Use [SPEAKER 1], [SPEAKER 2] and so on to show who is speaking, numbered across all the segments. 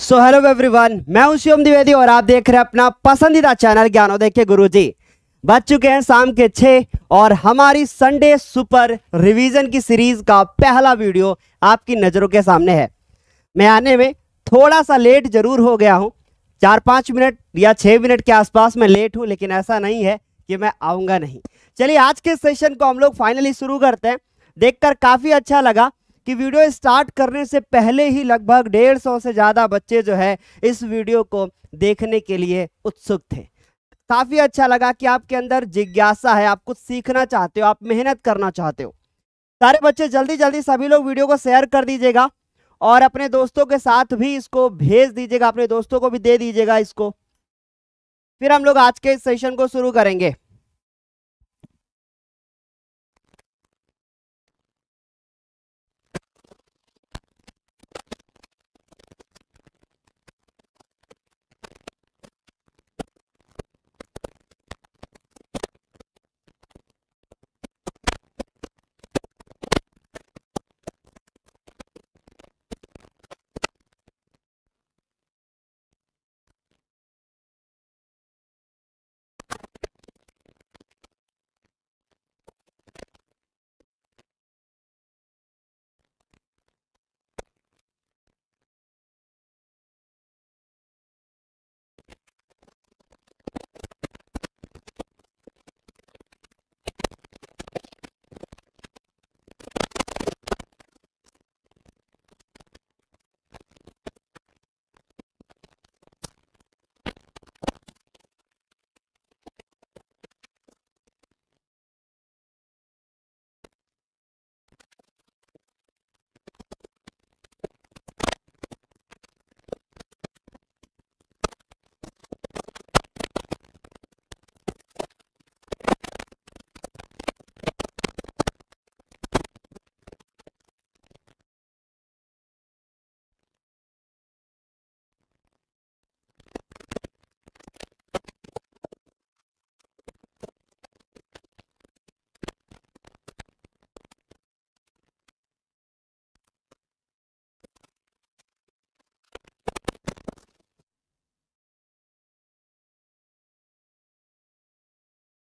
[SPEAKER 1] So hello everyone मैं शिवम द्विवेदी और आप देख रहे हैं अपना पसंदीदा चैनल ज्ञानोदय के गुरु जी बज चुके हैं शाम के छः और हमारी संडे सुपर रिवीजन की सीरीज़ का पहला वीडियो आपकी नज़रों के सामने है मैं आने में थोड़ा सा लेट जरूर हो गया हूँ चार पाँच मिनट या छः मिनट के आसपास मैं लेट हूँ लेकिन ऐसा नहीं है कि मैं आऊँगा नहीं चलिए आज के सेशन को हम लोग फाइनली शुरू करते हैं देखकर काफ़ी अच्छा लगा कि वीडियो स्टार्ट करने से पहले ही लगभग डेढ़ सौ से ज़्यादा बच्चे जो है इस वीडियो को देखने के लिए उत्सुक थे काफ़ी अच्छा लगा कि आपके अंदर जिज्ञासा है आप कुछ सीखना चाहते हो आप मेहनत करना चाहते हो सारे बच्चे जल्दी जल्दी सभी लोग वीडियो को शेयर कर दीजिएगा और अपने दोस्तों के साथ भी इसको भेज दीजिएगा अपने दोस्तों को भी दे दीजिएगा इसको
[SPEAKER 2] फिर हम लोग आज के इस सेशन को शुरू करेंगे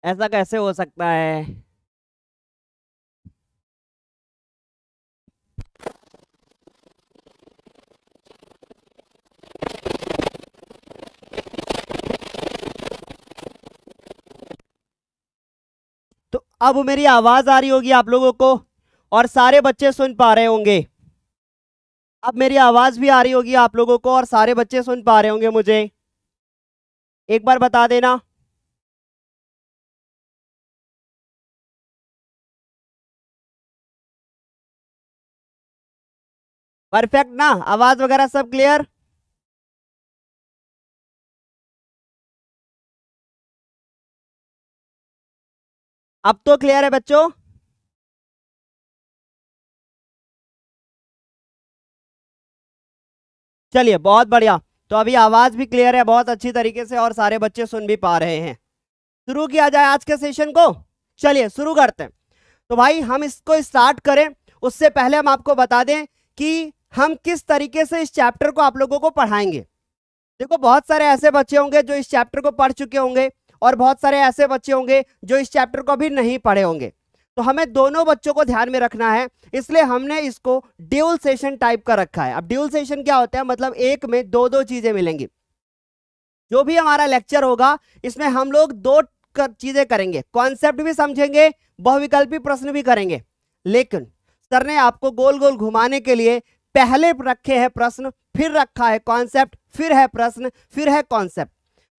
[SPEAKER 2] ऐसा कैसे हो सकता है
[SPEAKER 1] तो अब मेरी आवाज आ रही होगी आप लोगों को और सारे बच्चे सुन पा रहे होंगे अब मेरी
[SPEAKER 2] आवाज़ भी आ रही होगी आप लोगों को और सारे बच्चे सुन पा रहे होंगे मुझे एक बार बता देना परफेक्ट ना आवाज वगैरह सब क्लियर अब तो क्लियर है बच्चों चलिए बहुत बढ़िया तो अभी आवाज भी क्लियर है बहुत अच्छी तरीके से और सारे बच्चे
[SPEAKER 1] सुन भी पा रहे हैं शुरू किया जाए आज के सेशन को चलिए शुरू करते हैं तो भाई हम इसको स्टार्ट करें उससे पहले हम आपको बता दें कि हम किस तरीके से इस चैप्टर को आप लोगों को पढ़ाएंगे देखो बहुत सारे ऐसे बच्चे होंगे जो इस चैप्टर को पढ़ चुके होंगे और बहुत सारे ऐसे बच्चे होंगे जो इस चैप्टर को अभी नहीं पढ़े होंगे तो हमें दोनों बच्चों को ध्यान में रखना है इसलिए हमने इसको ड्यूल सेशन टाइप का रखा है अब ड्यूल सेशन क्या होता है मतलब एक में दो दो चीजें मिलेंगी जो भी हमारा लेक्चर होगा इसमें हम लोग दो कर, चीजें करेंगे कॉन्सेप्ट भी समझेंगे बहुविकल्पी प्रश्न भी करेंगे लेकिन सर ने आपको गोल गोल घुमाने के लिए पहले रखे है प्रश्न फिर रखा है कॉन्सेप्ट फिर है प्रश्न फिर है कॉन्सेप्ट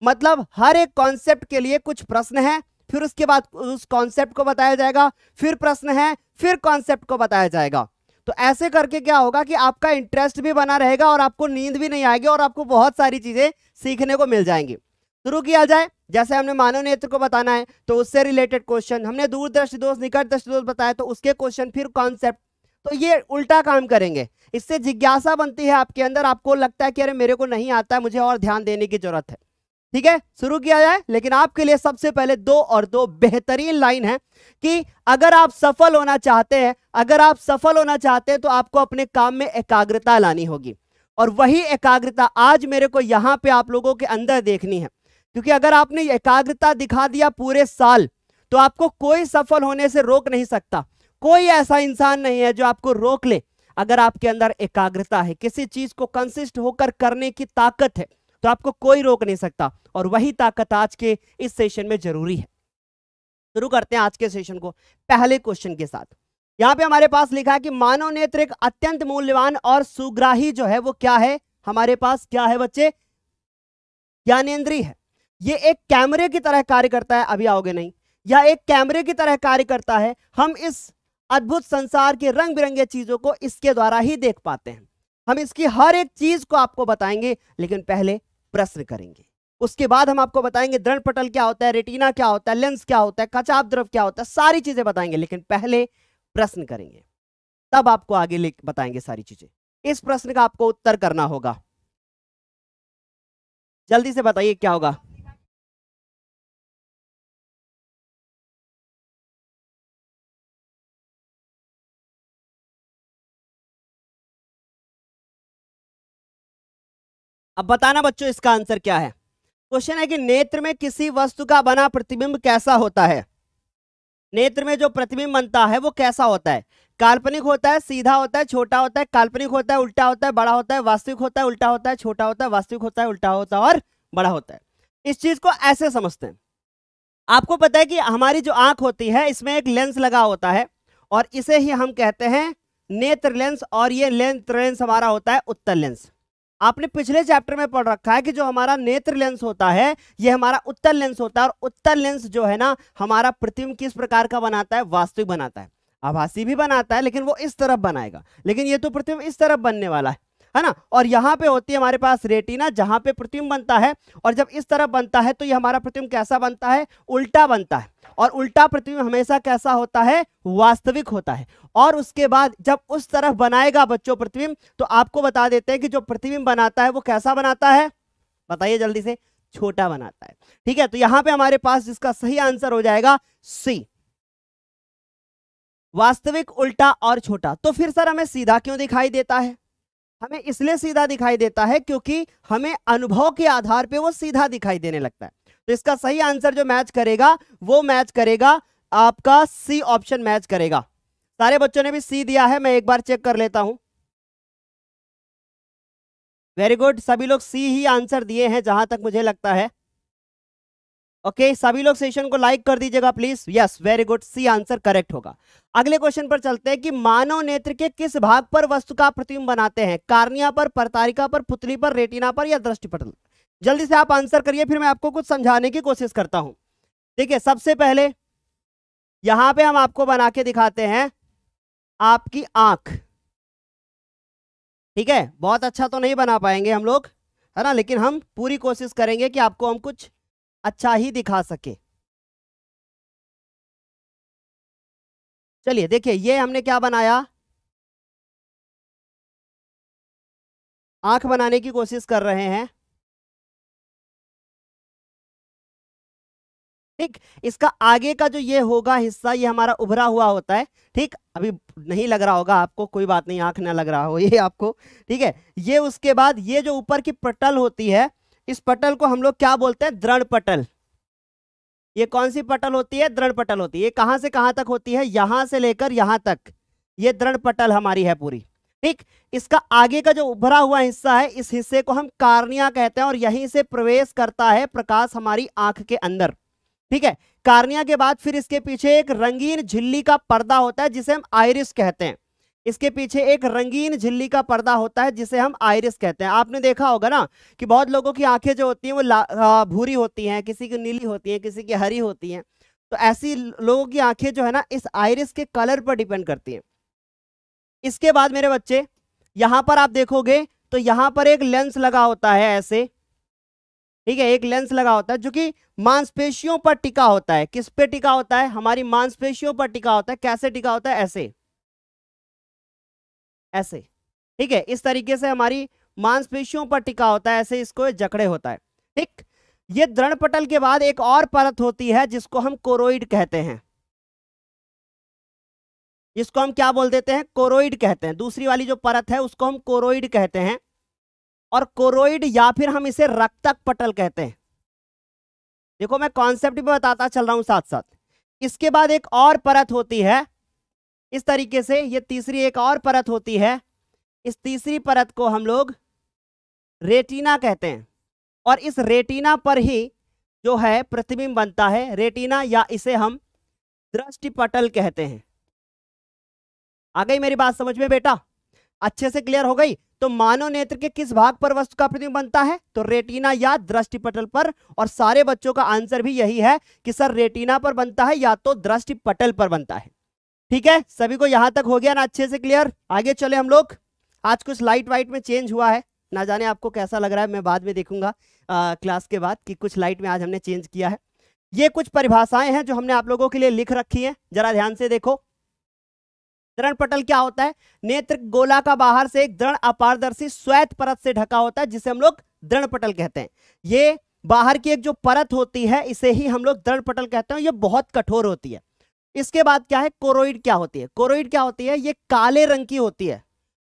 [SPEAKER 1] मतलब हर एक कॉन्सेप्ट के लिए कुछ प्रश्न है फिर उसके बाद उस कॉन्सेप्ट को बताया जाएगा फिर प्रश्न है फिर कॉन्सेप्ट को बताया जाएगा तो ऐसे करके क्या होगा कि आपका इंटरेस्ट भी बना रहेगा और आपको नींद भी नहीं आएगी और आपको बहुत सारी चीज़ें सीखने को मिल जाएंगी शुरू किया जाए जैसे हमने मानव नेत्र को बताना है तो उससे रिलेटेड क्वेश्चन हमने दूरदृष्टि दोष निकट दृष्टि दोष बताया तो उसके क्वेश्चन फिर कॉन्सेप्ट तो ये उल्टा काम करेंगे इससे जिज्ञासा बनती है आपके अंदर आपको लगता है कि अरे मेरे को नहीं आता है मुझे और ध्यान देने की जरूरत है ठीक है शुरू किया जाए लेकिन आपके लिए सबसे पहले दो और दो बेहतरीन लाइन है कि अगर आप सफल होना चाहते हैं अगर आप सफल होना चाहते हैं तो आपको अपने काम में एकाग्रता लानी होगी और वही एकाग्रता आज मेरे को यहां पे आप लोगों के अंदर देखनी है क्योंकि अगर आपने एकाग्रता दिखा दिया पूरे साल तो आपको कोई सफल होने से रोक नहीं सकता कोई ऐसा इंसान नहीं है जो आपको रोक ले अगर आपके अंदर एकाग्रता है किसी चीज को कंसिस्ट होकर करने की ताकत है तो आपको कोई रोक नहीं सकता और वही ताकत आज के इस सेशन में जरूरी है शुरू करते हैं आज के सेशन को पहले क्वेश्चन के साथ यहां पे हमारे पास लिखा है कि मानव नेत्र एक अत्यंत मूल्यवान और सुग्राही जो है वो क्या है हमारे पास क्या है बच्चे ज्ञानेन्द्रीय है ये एक कैमरे की तरह कार्य करता है अभी आओगे नहीं या एक कैमरे की तरह कार्य करता है हम इस अद्भुत संसार के रंग बिरंगे चीज़ों को इसके द्वारा ही देख पाते हैं हम इसकी हर एक चीज़ को आपको बताएंगे लेकिन पहले प्रश्न करेंगे उसके बाद हम आपको बताएंगे दृढ़ पटल क्या होता है रेटिना क्या होता है लेंस क्या होता है कचाप द्रव क्या होता है सारी चीज़ें बताएंगे लेकिन पहले प्रश्न करेंगे तब आपको आगे बताएंगे सारी चीज़ें इस प्रश्न का आपको
[SPEAKER 2] उत्तर करना होगा जल्दी से बताइए क्या होगा अब बताना बच्चों इसका आंसर क्या है क्वेश्चन है कि नेत्र
[SPEAKER 1] में किसी वस्तु का बना प्रतिबिंब कैसा होता है नेत्र में जो प्रतिबिंब बनता है वो कैसा होता है काल्पनिक होता है सीधा होता है छोटा होता है काल्पनिक होता है उल्टा होता है बड़ा होता है वास्तविक होता है उल्टा होता है छोटा होता है वास्तविक होता है उल्टा होता है और बड़ा होता है इस चीज को ऐसे समझते हैं आपको पता है कि हमारी जो आंख होती है इसमें एक लेंस लगा होता है और इसे ही हम कहते हैं नेत्र लेंस और ये लेंस लेंस हमारा होता है उत्तर लेंस आपने पिछले चैप्टर में पढ़ रखा है कि जो हमारा नेत्र लेंस होता है ये हमारा उत्तर लेंस होता है और उत्तर लेंस जो है ना हमारा प्रतिबिंब किस प्रकार का बनाता है वास्तविक बनाता है आभासी भी बनाता है लेकिन वो इस तरफ बनाएगा लेकिन ये तो प्रतिबिंब इस तरफ बनने वाला है है ना और यहाँ पे होती है हमारे पास रेटिना जहाँ पे प्रतिम बनता है और जब इस तरफ बनता है तो ये हमारा प्रतिम कैसा बनता है उल्टा बनता है और उल्टा प्रतिबिंब हमेशा कैसा होता है वास्तविक होता है और उसके बाद जब उस तरफ बनाएगा बच्चों प्रतिबिंब तो आपको बता देते हैं कि जो प्रतिबिंब बनाता है वो कैसा बनाता है बताइए जल्दी से छोटा बनाता है ठीक है तो यहां पे हमारे पास जिसका सही आंसर हो जाएगा सी वास्तविक उल्टा और छोटा तो फिर सर हमें सीधा क्यों दिखाई देता है हमें इसलिए सीधा दिखाई देता है क्योंकि हमें अनुभव के आधार पे वो सीधा दिखाई देने लगता है तो इसका सही आंसर जो मैच करेगा वो मैच करेगा आपका सी ऑप्शन मैच करेगा सारे बच्चों ने भी सी दिया है मैं एक बार चेक कर लेता हूं वेरी गुड सभी लोग सी ही आंसर दिए हैं जहां तक मुझे लगता है ओके okay, सभी लोग सेशन को लाइक कर दीजिएगा please yes very good C answer correct होगा अगले क्वेश्चन पर चलते हैं कि मानव नेत्र के किस भाग पर वस्तु का प्रतिबिंब बनाते हैं कार्निया पर परतारिका पर पुतली पर रेटिना पर या दृष्टिपटल जल्दी से आप आंसर करिए फिर मैं आपको कुछ समझाने की कोशिश करता हूं ठीक है सबसे पहले यहां पे हम आपको बना के दिखाते हैं आपकी आंख ठीक है बहुत
[SPEAKER 2] अच्छा तो नहीं बना पाएंगे हम लोग है ना लेकिन हम पूरी कोशिश करेंगे कि आपको हम कुछ अच्छा ही दिखा सके चलिए देखिए ये हमने क्या बनाया आंख बनाने की कोशिश कर रहे हैं ठीक इसका आगे का जो ये होगा हिस्सा ये हमारा उभरा हुआ होता है
[SPEAKER 1] ठीक अभी नहीं लग रहा होगा आपको कोई बात नहीं आंख ना लग रहा हो ये आपको ठीक है ये उसके बाद ये जो ऊपर की पटल होती है इस पटल को हम लोग क्या बोलते हैं दृढ़ पटल ये कौन सी पटल होती है दृढ़ पटल होती है ये कहां से कहां तक होती है यहां से लेकर यहां तक ये दृढ़ पटल हमारी है पूरी ठीक इसका आगे का जो उभरा हुआ हिस्सा है इस हिस्से को हम कार्निया कहते हैं और यहीं से प्रवेश करता है प्रकाश हमारी आंख के अंदर ठीक है कार्निया के बाद फिर इसके पीछे एक रंगीन झिल्ली का पर्दा होता है जिसे हम आयरिस कहते हैं इसके पीछे एक रंगीन झिल्ली का पर्दा होता है जिसे हम आयरिस कहते हैं आपने देखा होगा ना कि बहुत लोगों की आंखें जो होती हैं वो भूरी होती हैं किसी की नीली होती हैं किसी की हरी होती हैं तो ऐसी लोगों की आंखें जो है ना इस आयरिस के कलर पर डिपेंड करती हैं इसके बाद मेरे बच्चे यहां पर आप देखोगे तो यहाँ पर एक लेंस लगा होता है ऐसे ठीक है एक लेंस लगा होता है जो कि मांसपेशियों पर टिका होता है किस पे टिका होता है हमारी मांसपेशियों पर टिका होता है कैसे टिका होता है ऐसे ऐसे ठीक है इस तरीके से हमारी मांसपेशियों पर टिका होता है ऐसे इसको जकड़े होता है ठीक ये दृढ़ पटल के बाद एक और परत होती है जिसको हम कोरोइड कहते हैं इसको हम क्या बोल देते हैं कोरोइड कहते हैं दूसरी वाली जो परत है उसको हम कोरोइड कहते हैं और कोरोइड या फिर हम इसे रक्तक पटल कहते हैं देखो मैं कॉन्सेप्ट भी बताता चल रहा हूं साथ साथ इसके बाद एक और परत होती है इस तरीके से ये तीसरी एक और परत होती है इस तीसरी परत को हम लोग रेटिना कहते हैं और इस रेटिना पर ही जो है प्रतिबिंब बनता है रेटिना या इसे हम दृष्टिपटल कहते हैं आ गई मेरी बात समझ में बेटा अच्छे से क्लियर हो गई तो मानव नेत्र के किस भाग पर वस्तु का प्रतिबिंब बनता है तो रेटिना या दृष्टिपटल पर और सारे बच्चों का आंसर भी यही है कि सर रेटिना पर बनता है या तो दृष्टिपटल पर बनता है ठीक है सभी को यहां तक हो गया ना अच्छे से क्लियर आगे चले हम लोग आज कुछ लाइट वाइट में चेंज हुआ है ना जाने आपको कैसा लग रहा है मैं बाद में देखूंगा आ, क्लास के बाद कि कुछ लाइट में आज हमने चेंज किया है ये कुछ परिभाषाएं हैं जो हमने आप लोगों के लिए लिख रखी हैं जरा ध्यान से देखो दृढ़ पटल क्या होता है नेत्र गोला का बाहर से एक दृढ़ अपारदर्शी श्वेत परत से ढका होता है जिसे हम लोग दृढ़ पटल कहते हैं ये बाहर की एक जो परत होती है इसे ही हम लोग दृढ़ पटल कहते हैं ये बहुत कठोर होती है इसके बाद क्या है कोरोइड क्या होती है कोरोइड क्या होती है ये काले रंग की होती है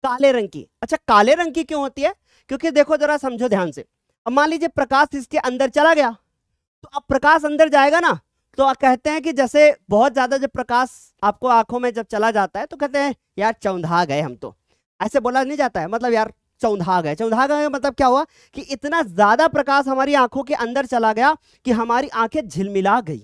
[SPEAKER 1] काले रंग की अच्छा काले रंग की क्यों होती है क्योंकि देखो जरा समझो ध्यान से अब मान लीजिए प्रकाश इसके अंदर चला गया तो अब प्रकाश अंदर जाएगा ना तो कहते हैं कि जैसे बहुत ज्यादा जब प्रकाश आपको आंखों में जब चला जाता है तो कहते हैं यार चौंधा गए हम तो ऐसे बोला नहीं जाता है मतलब यार चौंधा गए चौंधा गए मतलब क्या हुआ कि इतना ज्यादा प्रकाश हमारी आंखों के अंदर चला गया कि हमारी आंखें झिलमिला गई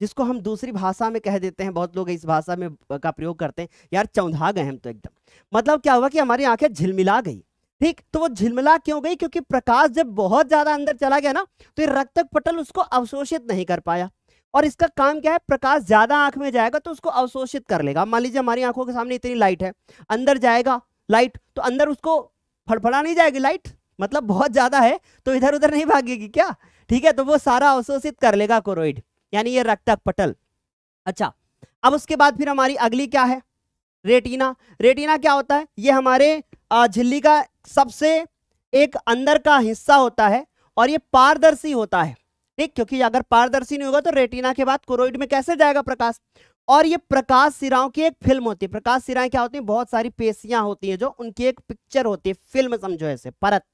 [SPEAKER 1] जिसको हम दूसरी भाषा में कह देते हैं बहुत लोग इस भाषा में का प्रयोग करते हैं यार चौंधा गए हम तो एकदम मतलब क्या हुआ कि हमारी आंखें झिलमिला गई ठीक तो वो झिलमिला क्यों गई क्योंकि प्रकाश जब बहुत ज्यादा अंदर चला गया ना तो ये रक्तक पटल उसको अवशोषित नहीं कर पाया और इसका काम क्या है प्रकाश ज्यादा आंख में जाएगा तो उसको अवशोषित कर लेगा मान लीजिए हमारी आंखों के सामने इतनी लाइट है अंदर जाएगा लाइट तो अंदर उसको फड़फड़ा नहीं जाएगी लाइट मतलब बहुत ज्यादा है तो इधर उधर नहीं भागेगी क्या ठीक है तो वो सारा अवशोषित कर लेगा कोरोइड यानी ये रक्तक पटल अच्छा अब उसके बाद फिर हमारी अगली क्या है रेटिना रेटिना क्या होता है ये हमारे झिल्ली का सबसे एक अंदर का हिस्सा होता है और ये पारदर्शी होता है ठीक क्योंकि अगर पारदर्शी नहीं होगा तो रेटिना के बाद कोरोइड में कैसे जाएगा प्रकाश और ये प्रकाश सिराओं की एक फिल्म होती है प्रकाश सिराएं क्या होती है बहुत सारी पेशियां होती हैं जो उनकी एक पिक्चर होती है फिल्म समझो ऐसे परत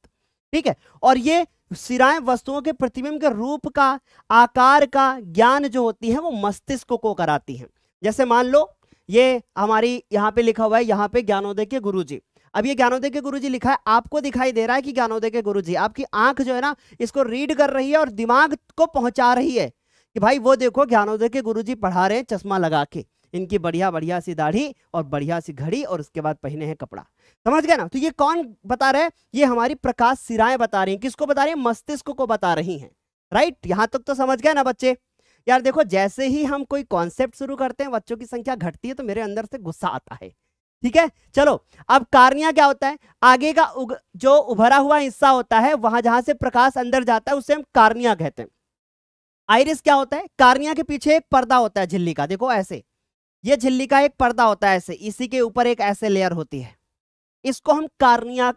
[SPEAKER 1] ठीक है और ये सिराएं वस्तुओं के प्रतिबिंब के रूप का आकार का ज्ञान जो होती है वो मस्तिष्क को कराती हैं जैसे मान लो ये हमारी यहाँ पे लिखा हुआ है यहाँ पे ज्ञानोदय के गुरुजी अब ये ज्ञानोदय के गुरुजी लिखा है आपको दिखाई दे रहा है कि ज्ञानोदय के गुरुजी आपकी आंख जो है ना इसको रीड कर रही है और दिमाग को पहुंचा रही है कि भाई वो देखो ज्ञानोदय के गुरुजी पढ़ा रहे हैं चश्मा लगा के इनकी बढ़िया बढ़िया सी दाढ़ी और बढ़िया सी घड़ी और उसके बाद पहने हैं कपड़ा समझ गए ना तो ये कौन बता रहे हैं ये हमारी प्रकाश सिराएं बता रही है किसको बता रही है मस्तिष्क को बता रही है राइट यहाँ तक तो समझ गए ना बच्चे यार देखो जैसे ही हम कोई कॉन्सेप्ट शुरू करते हैं बच्चों की संख्या घटती है तो मेरे अंदर से गुस्सा आता है ठीक है चलो अब कारनिया क्या होता है आगे का उग, जो उभरा हुआ हिस्सा होता है वहां जहां से प्रकाश अंदर जाता है उसे हम कार्निया कहते हैं आइरिस क्या होता है कारनिया के पीछे एक पर्दा होता है झिल्ली का देखो ऐसे ये झिल्ली का एक पर्दा होता है ऐसे इसी के ऊपर एक ऐसे लेयर होती है इसको हम कार्निया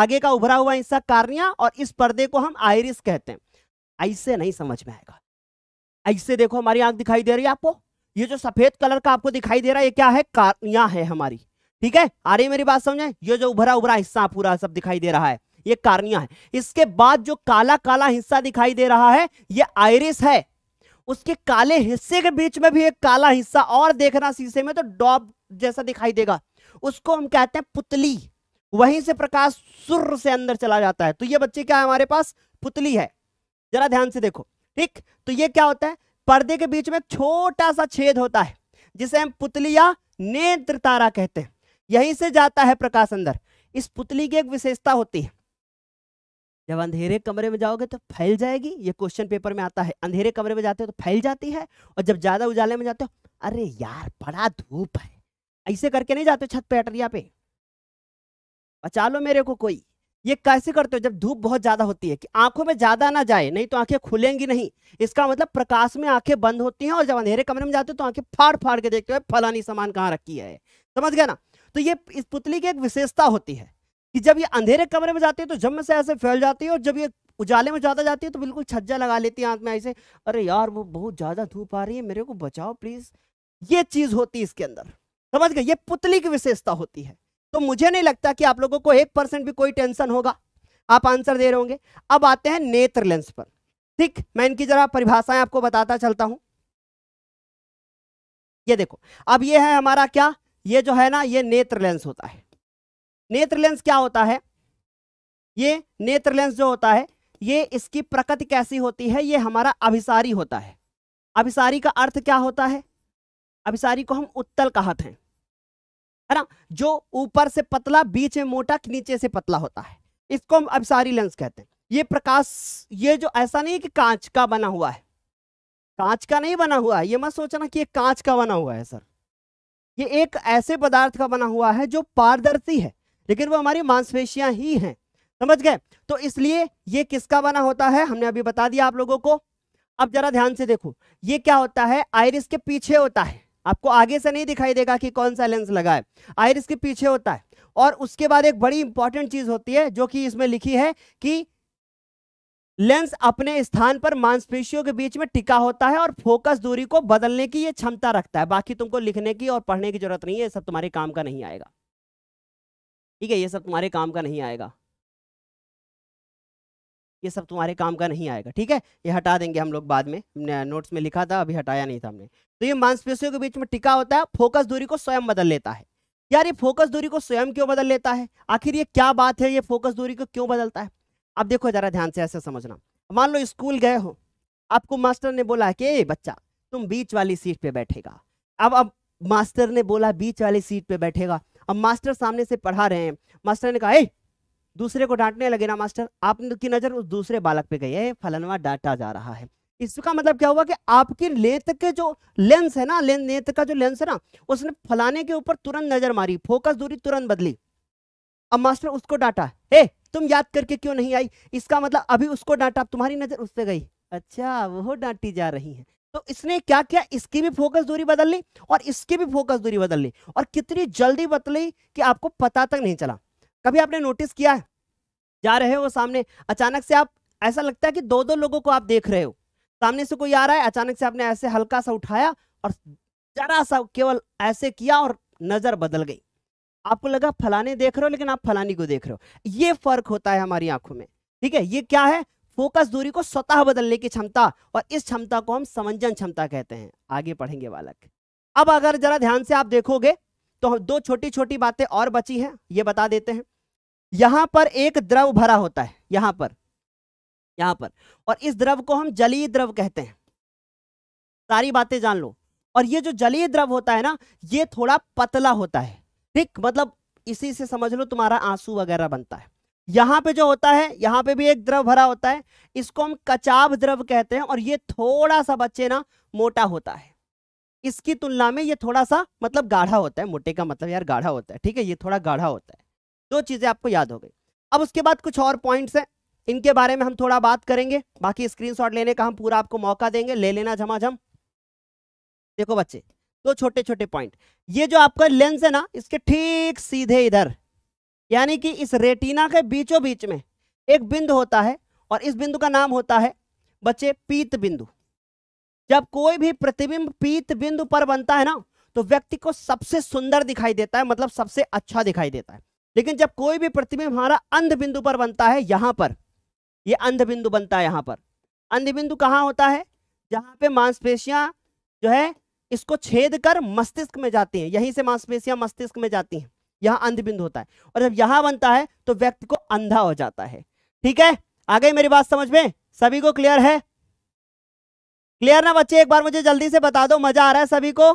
[SPEAKER 1] आगे का उभरा हुआ हिस्सा कार्निया और इस पर्दे को हम आयरिस कहते हैं ऐसे नहीं समझ में आएगा ऐसे देखो हमारी आंख दिखाई दे रही है आपको ये जो सफेद कलर का आपको दिखाई दे रहा है ये क्या है कार्निया है हमारी ठीक है आ रही मेरी बात समझे ये जो उभरा उभरा हिस्सा पूरा सब दिखाई दे रहा है ये कार्निया है इसके बाद जो काला काला हिस्सा दिखाई दे रहा है ये आयरिस है उसके काले हिस्से के बीच में भी एक काला हिस्सा और देखना शीशे में तो डॉब जैसा दिखाई देगा उसको हम कहते हैं पुतली वहीं से प्रकाश सुर से अंदर चला जाता है तो ये बच्चे क्या है हमारे पास पुतली है जरा ध्यान से देखो ठीक तो ये क्या होता है पर्दे के बीच में छोटा सा छेद होता है जिसे हम पुतली या नेत्र तारा कहते हैं यहीं से जाता है प्रकाश अंदर इस पुतली की एक विशेषता होती है जब अंधेरे कमरे में जाओगे तो फैल जाएगी ये क्वेश्चन पेपर में आता है अंधेरे कमरे में जाते हो तो फैल जाती है और जब ज़्यादा उजाले में जाते हो अरे यार बड़ा धूप है ऐसे करके नहीं जाते छत पे अटरिया पे बचा लो मेरे को कोई ये कैसे करते हो जब धूप बहुत ज़्यादा होती है कि आंखों में ज़्यादा ना जाए नहीं तो आंखें खुलेंगी नहीं इसका मतलब प्रकाश में आंखें बंद होती हैं और जब अंधेरे कमरे में जाते हो तो आंखें फाड़ फाड़ के देखते हो फलानी सामान कहाँ रखी है समझ गया ना तो ये इस पुतली की एक विशेषता होती है कि जब ये अंधेरे कमरे में जाती है तो जम से ऐसे फैल जाती है और जब ये उजाले में ज़्यादा जाती है तो बिल्कुल छज्जा लगा लेती है आंख में ऐसे अरे यार वो बहुत ज़्यादा धूप आ रही है मेरे को बचाओ प्लीज़ ये चीज़ होती है इसके अंदर समझ गए ये पुतली की विशेषता होती है तो मुझे नहीं लगता कि आप लोगों को एक परसेंट भी कोई टेंशन होगा आप आंसर दे रहे होंगे अब आते हैं नेत्र लेंस पर ठीक मैं इनकी जरा परिभाषाएं आपको बताता चलता हूं ये देखो अब ये है हमारा क्या ये जो है ना ये नेत्र लेंस होता है नेत्र लेंस क्या होता है ये नेत्र लेंस जो होता है ये इसकी प्रकृति कैसी होती है ये हमारा अभिसारी होता है अभिसारी का अर्थ क्या होता है अभिसारी को हम उत्तल कहते हैं है ना जो ऊपर से पतला बीच में मोटा नीचे से पतला होता है इसको हम अभिसारी लेंस कहते हैं ये प्रकाश ये जो ऐसा नहीं कि कांच का बना हुआ है कांच का नहीं बना हुआ है ये मत सोचना कि ये कांच का बना हुआ है सर ये एक ऐसे पदार्थ का बना हुआ है जो पारदर्शी है लेकिन वो हमारी मांसपेशियां ही हैं समझ गए तो इसलिए ये किसका बना होता है हमने अभी बता दिया आप लोगों को अब जरा ध्यान से देखो ये क्या होता है आयरिस के पीछे होता है आपको आगे से नहीं दिखाई देगा कि कौन सा लेंस लगा है आयरिस के पीछे होता है और उसके बाद एक बड़ी इंपॉर्टेंट चीज होती है जो कि इसमें लिखी है कि लेंस अपने स्थान पर मांसपेशियों के बीच में टिका होता है और फोकस दूरी को बदलने की यह क्षमता रखता है बाकी तुमको लिखने की और पढ़ने की जरूरत नहीं है सब तुम्हारे काम का नहीं आएगा ठीक है ये सब तुम्हारे काम का नहीं आएगा ये सब तुम्हारे काम का नहीं आएगा ठीक है ये हटा देंगे हम लोग बाद में नोट्स में लिखा था अभी हटाया नहीं था हमने तो ये मांसपेशियों के बीच में टिका होता है फोकस दूरी को स्वयं बदल लेता है यार ये फोकस दूरी को स्वयं क्यों बदल लेता है आखिर ये क्या बात है ये फोकस दूरी को क्यों बदलता है अब देखो जरा ध्यान से ऐसे समझना मान लो स्कूल गए हो आपको मास्टर ने बोला कि बच्चा तुम बीच वाली सीट पे बैठेगा अब अब मास्टर ने बोला बीच वाली सीट पे बैठेगा अब मास्टर सामने से पढ़ा रहे हैं मास्टर ने कहा ए दूसरे को डांटने लगे ना मास्टर आपकी नजर उस दूसरे बालक पे गई है फलनवा डांटा जा रहा है इसका मतलब क्या हुआ कि आपकी लेत के जो लेंस है ना लें, नेत का जो लेंस है ना उसने फलाने के ऊपर तुरंत नजर मारी फोकस दूरी तुरंत बदली अब मास्टर उसको डांटा हे तुम याद करके क्यों नहीं आई इसका मतलब अभी उसको डांटा तुम्हारी नजर उससे गई अच्छा वो डांटी जा रही है तो इसने क्या किया इसकी भी फोकस दूरी बदल ली और इसकी भी फोकस दूरी बदल ली और कितनी जल्दी बदली कि आपको पता तक नहीं चला कभी आपने नोटिस किया है जा रहे हो सामने अचानक से आप ऐसा लगता है कि दो दो लोगों को आप देख रहे हो सामने से कोई आ रहा है अचानक से आपने ऐसे हल्का सा उठाया और जरा सा केवल ऐसे किया और नजर बदल गई आपको लगा फलाने देख रहे हो लेकिन आप फलानी को देख रहे हो ये फर्क होता है हमारी आंखों में ठीक है ये क्या है फोकस दूरी को स्वतः बदलने की क्षमता और इस क्षमता को हम समंजन क्षमता कहते हैं आगे पढ़ेंगे बालक अब अगर जरा ध्यान से आप देखोगे तो हम दो छोटी छोटी बातें और बची हैं ये बता देते हैं यहां पर एक द्रव भरा होता है यहां पर यहां पर और इस द्रव को हम जलीय द्रव कहते हैं सारी बातें जान लो और ये जो जलीय द्रव होता है ना ये थोड़ा पतला होता है ठीक मतलब इसी से समझ लो तुम्हारा आंसू वगैरह बनता है यहाँ पे जो होता है यहाँ पे भी एक द्रव भरा होता है इसको हम कचाब द्रव कहते हैं और ये थोड़ा सा बच्चे ना मोटा होता है इसकी तुलना में ये थोड़ा सा मतलब गाढ़ा होता है मोटे का मतलब यार गाढ़ा होता है ठीक है ये थोड़ा गाढ़ा होता है दो चीजें आपको याद हो गई अब उसके बाद कुछ और पॉइंट्स हैं इनके बारे में हम थोड़ा बात करेंगे बाकी स्क्रीनशॉट लेने का हम पूरा आपको मौका देंगे ले लेना झमाझम देखो बच्चे दो छोटे छोटे पॉइंट ये जो आपका लेंस है ना इसके ठीक सीधे इधर यानी कि इस रेटिना के बीचों बीच में एक बिंदु होता है और इस बिंदु का नाम होता है बच्चे पीत बिंदु जब कोई भी प्रतिबिंब पीत बिंदु पर बनता है ना तो व्यक्ति को सबसे सुंदर दिखाई देता है मतलब सबसे अच्छा दिखाई देता है लेकिन जब कोई भी प्रतिबिंब हमारा अंध बिंदु पर बनता है यहाँ पर ये यह अंध बिंदु बनता है यहाँ पर अंध बिंदु कहाँ होता है जहां पे मांसपेशियां जो है इसको छेद कर मस्तिष्क में जाती हैं यहीं से मांसपेशियां मस्तिष्क में जाती हैं यहाँ अंधबिंद होता है और जब यहाँ बनता है तो व्यक्ति को अंधा हो जाता है ठीक है आ गई मेरी बात समझ में सभी को क्लियर है क्लियर ना बच्चे एक बार मुझे जल्दी से बता दो मजा आ रहा है सभी को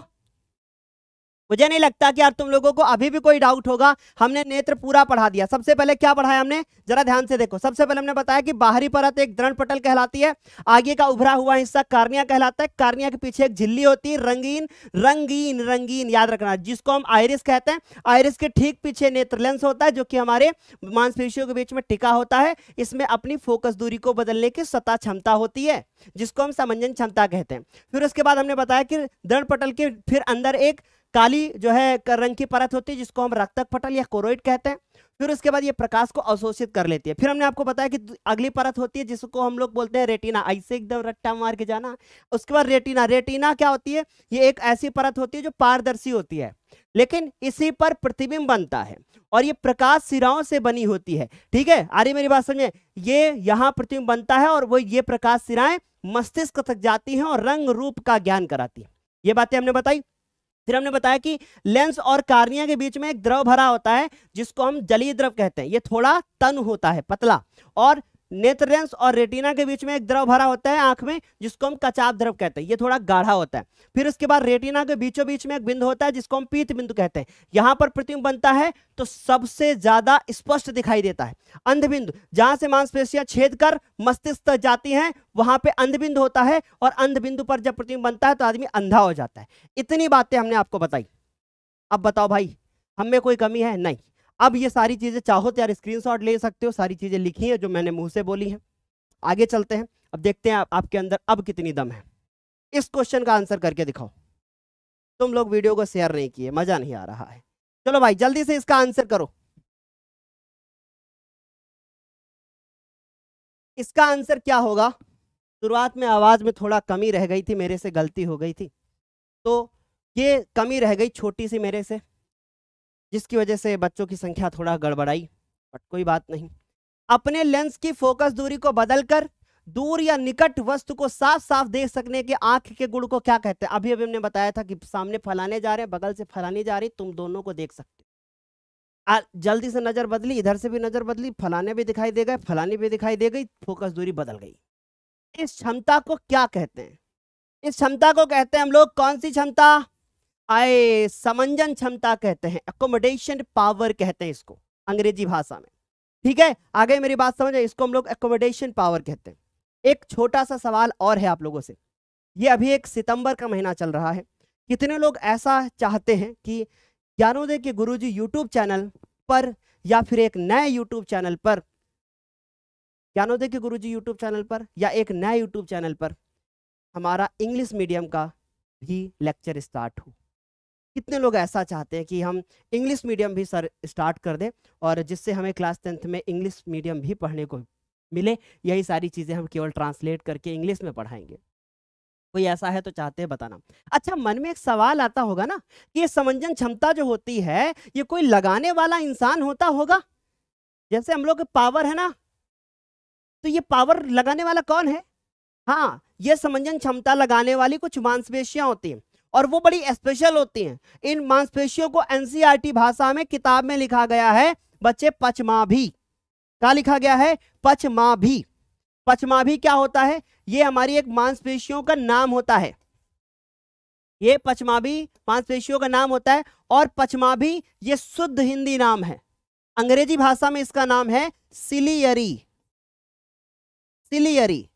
[SPEAKER 1] मुझे नहीं लगता कि यार तुम लोगों को अभी भी कोई डाउट होगा हमने नेत्र पूरा पढ़ा दिया सबसे पहले क्या पढ़ाया हमने जरा ध्यान से देखो सबसे पहले हमने बताया कि बाहरी परत एक दृढ़ पटल कहलाती है आगे का उभरा हुआ हिस्सा कार्निया कहलाता है कार्निया के पीछे एक झिल्ली होती है रंगीन रंगीन रंगीन याद रखना जिसको हम आयरिस कहते हैं आयरिस के ठीक पीछे नेत्र लेंस होता है जो कि हमारे मांसपेशियों के बीच में टिका होता है इसमें अपनी फोकस दूरी को बदलने की सतह क्षमता होती है जिसको हम समंजन क्षमता कहते हैं फिर उसके बाद हमने बताया कि दृढ़ पटल के फिर अंदर एक काली जो है रंग की परत होती है जिसको हम रक्तक पटल या कोरोइड कहते हैं फिर उसके बाद ये प्रकाश को अवशोषित कर लेती है फिर हमने आपको बताया कि अगली परत होती है जिसको हम लोग बोलते हैं रेटिना ऐसे एकदम रट्टा मार के जाना उसके बाद रेटिना रेटिना क्या होती है ये एक ऐसी परत होती है जो पारदर्शी होती है लेकिन इसी पर प्रतिबिंब बनता है और ये प्रकाश सिराओं से बनी होती है ठीक है आ रही मेरी बात समझे ये यहाँ प्रतिबिंब बनता है और वो ये प्रकाश सिराएं मस्तिष्क तक जाती हैं और रंग रूप का ज्ञान कराती है ये बातें हमने बताई फिर हमने बताया कि लेंस और कार्निया के बीच में एक द्रव भरा होता है जिसको हम जलीय द्रव कहते हैं ये थोड़ा तन होता है पतला और नेत्रंस और रेटिना के बीच में एक द्रव भरा होता है आंख में जिसको हम कचाप द्रव कहते हैं ये थोड़ा गाढ़ा होता है फिर उसके बाद रेटिना के बीचों बीच में एक बिंदु होता है जिसको हम पीत बिंदु कहते हैं यहां पर प्रतिम बनता है तो सबसे ज्यादा स्पष्ट दिखाई देता है अंधबिंदु जहां से मांसपेशियां छेद कर मस्तिष्क तक जाती हैं वहां पे अंधबिंदु होता है और अंधबिंदु पर जब प्रतिम बनता है तो आदमी अंधा हो जाता है इतनी बातें हमने आपको बताई अब बताओ भाई हमें कोई कमी है नहीं अब ये सारी चीज़ें चाहो तो यार स्क्रीन ले सकते हो सारी चीज़ें लिखी है जो मैंने मुंह से बोली है आगे चलते हैं अब देखते हैं आप, आपके अंदर अब कितनी दम है
[SPEAKER 2] इस क्वेश्चन का आंसर करके दिखाओ तुम लोग वीडियो को शेयर नहीं किए मज़ा नहीं आ रहा है चलो भाई जल्दी से इसका आंसर करो इसका आंसर क्या होगा शुरुआत में आवाज़ में थोड़ा कमी
[SPEAKER 1] रह गई थी मेरे से गलती हो गई थी तो ये कमी रह गई छोटी सी मेरे से जिसकी वजह से बच्चों की संख्या थोड़ा गड़बड़ाई बट कोई बात नहीं अपने लेंस की फोकस दूरी को बदलकर दूर या निकट वस्तु को साफ साफ देख सकने के आंख के गुण को क्या कहते हैं अभी अभी हमने बताया था कि सामने फैलाने जा रहे हैं बगल से फैलानी जा रही तुम दोनों को देख सकते आ, जल्दी से नजर बदली इधर से भी नजर बदली फलाने भी दिखाई दे गए फलानी भी दिखाई दे गई फोकस दूरी बदल गई इस क्षमता को क्या कहते हैं इस क्षमता को कहते हैं हम लोग कौन सी क्षमता आए समंजन क्षमता कहते हैं एकोमोडेशन पावर कहते हैं इसको अंग्रेजी भाषा में ठीक है आगे मेरी बात समझ इसको हम लोग एकोमोडेशन पावर कहते हैं एक छोटा सा सवाल और है आप लोगों से ये अभी एक सितंबर का महीना चल रहा है कितने लोग ऐसा चाहते हैं कि ज्ञानोदय के गुरुजी यूट्यूब चैनल पर या फिर एक नए यूट्यूब चैनल पर ज्ञानोदय के गुरुजी यूट्यूब चैनल पर या एक नए यूट्यूब चैनल पर हमारा इंग्लिश मीडियम का भी लेक्चर स्टार्ट हो कितने लोग ऐसा चाहते हैं कि हम इंग्लिश मीडियम भी सर स्टार्ट कर दें और जिससे हमें क्लास टेंथ में इंग्लिश मीडियम भी पढ़ने को मिले यही सारी चीज़ें हम केवल ट्रांसलेट करके इंग्लिश में पढ़ाएंगे कोई ऐसा है तो चाहते हैं बताना अच्छा मन में एक सवाल आता होगा ना कि ये समंजन क्षमता जो होती है ये कोई लगाने वाला इंसान होता होगा जैसे हम लोग पावर है ना तो ये पावर लगाने वाला कौन है हाँ ये समंजन क्षमता लगाने वाली कुछ मांसपेशियां होती हैं और वो बड़ी स्पेशल होती हैं इन मांसपेशियों को एनसीईआरटी e भाषा में किताब में लिखा गया है बच्चे पचमा भी क्या लिखा गया है पचमा भी पचमा भी क्या होता है ये हमारी एक मांसपेशियों का नाम होता है ये पचमाभी मांसपेशियों का नाम होता है और पचमाभी ये शुद्ध हिंदी नाम है अंग्रेजी भाषा में इसका नाम है सिलियरी
[SPEAKER 2] सिलियरी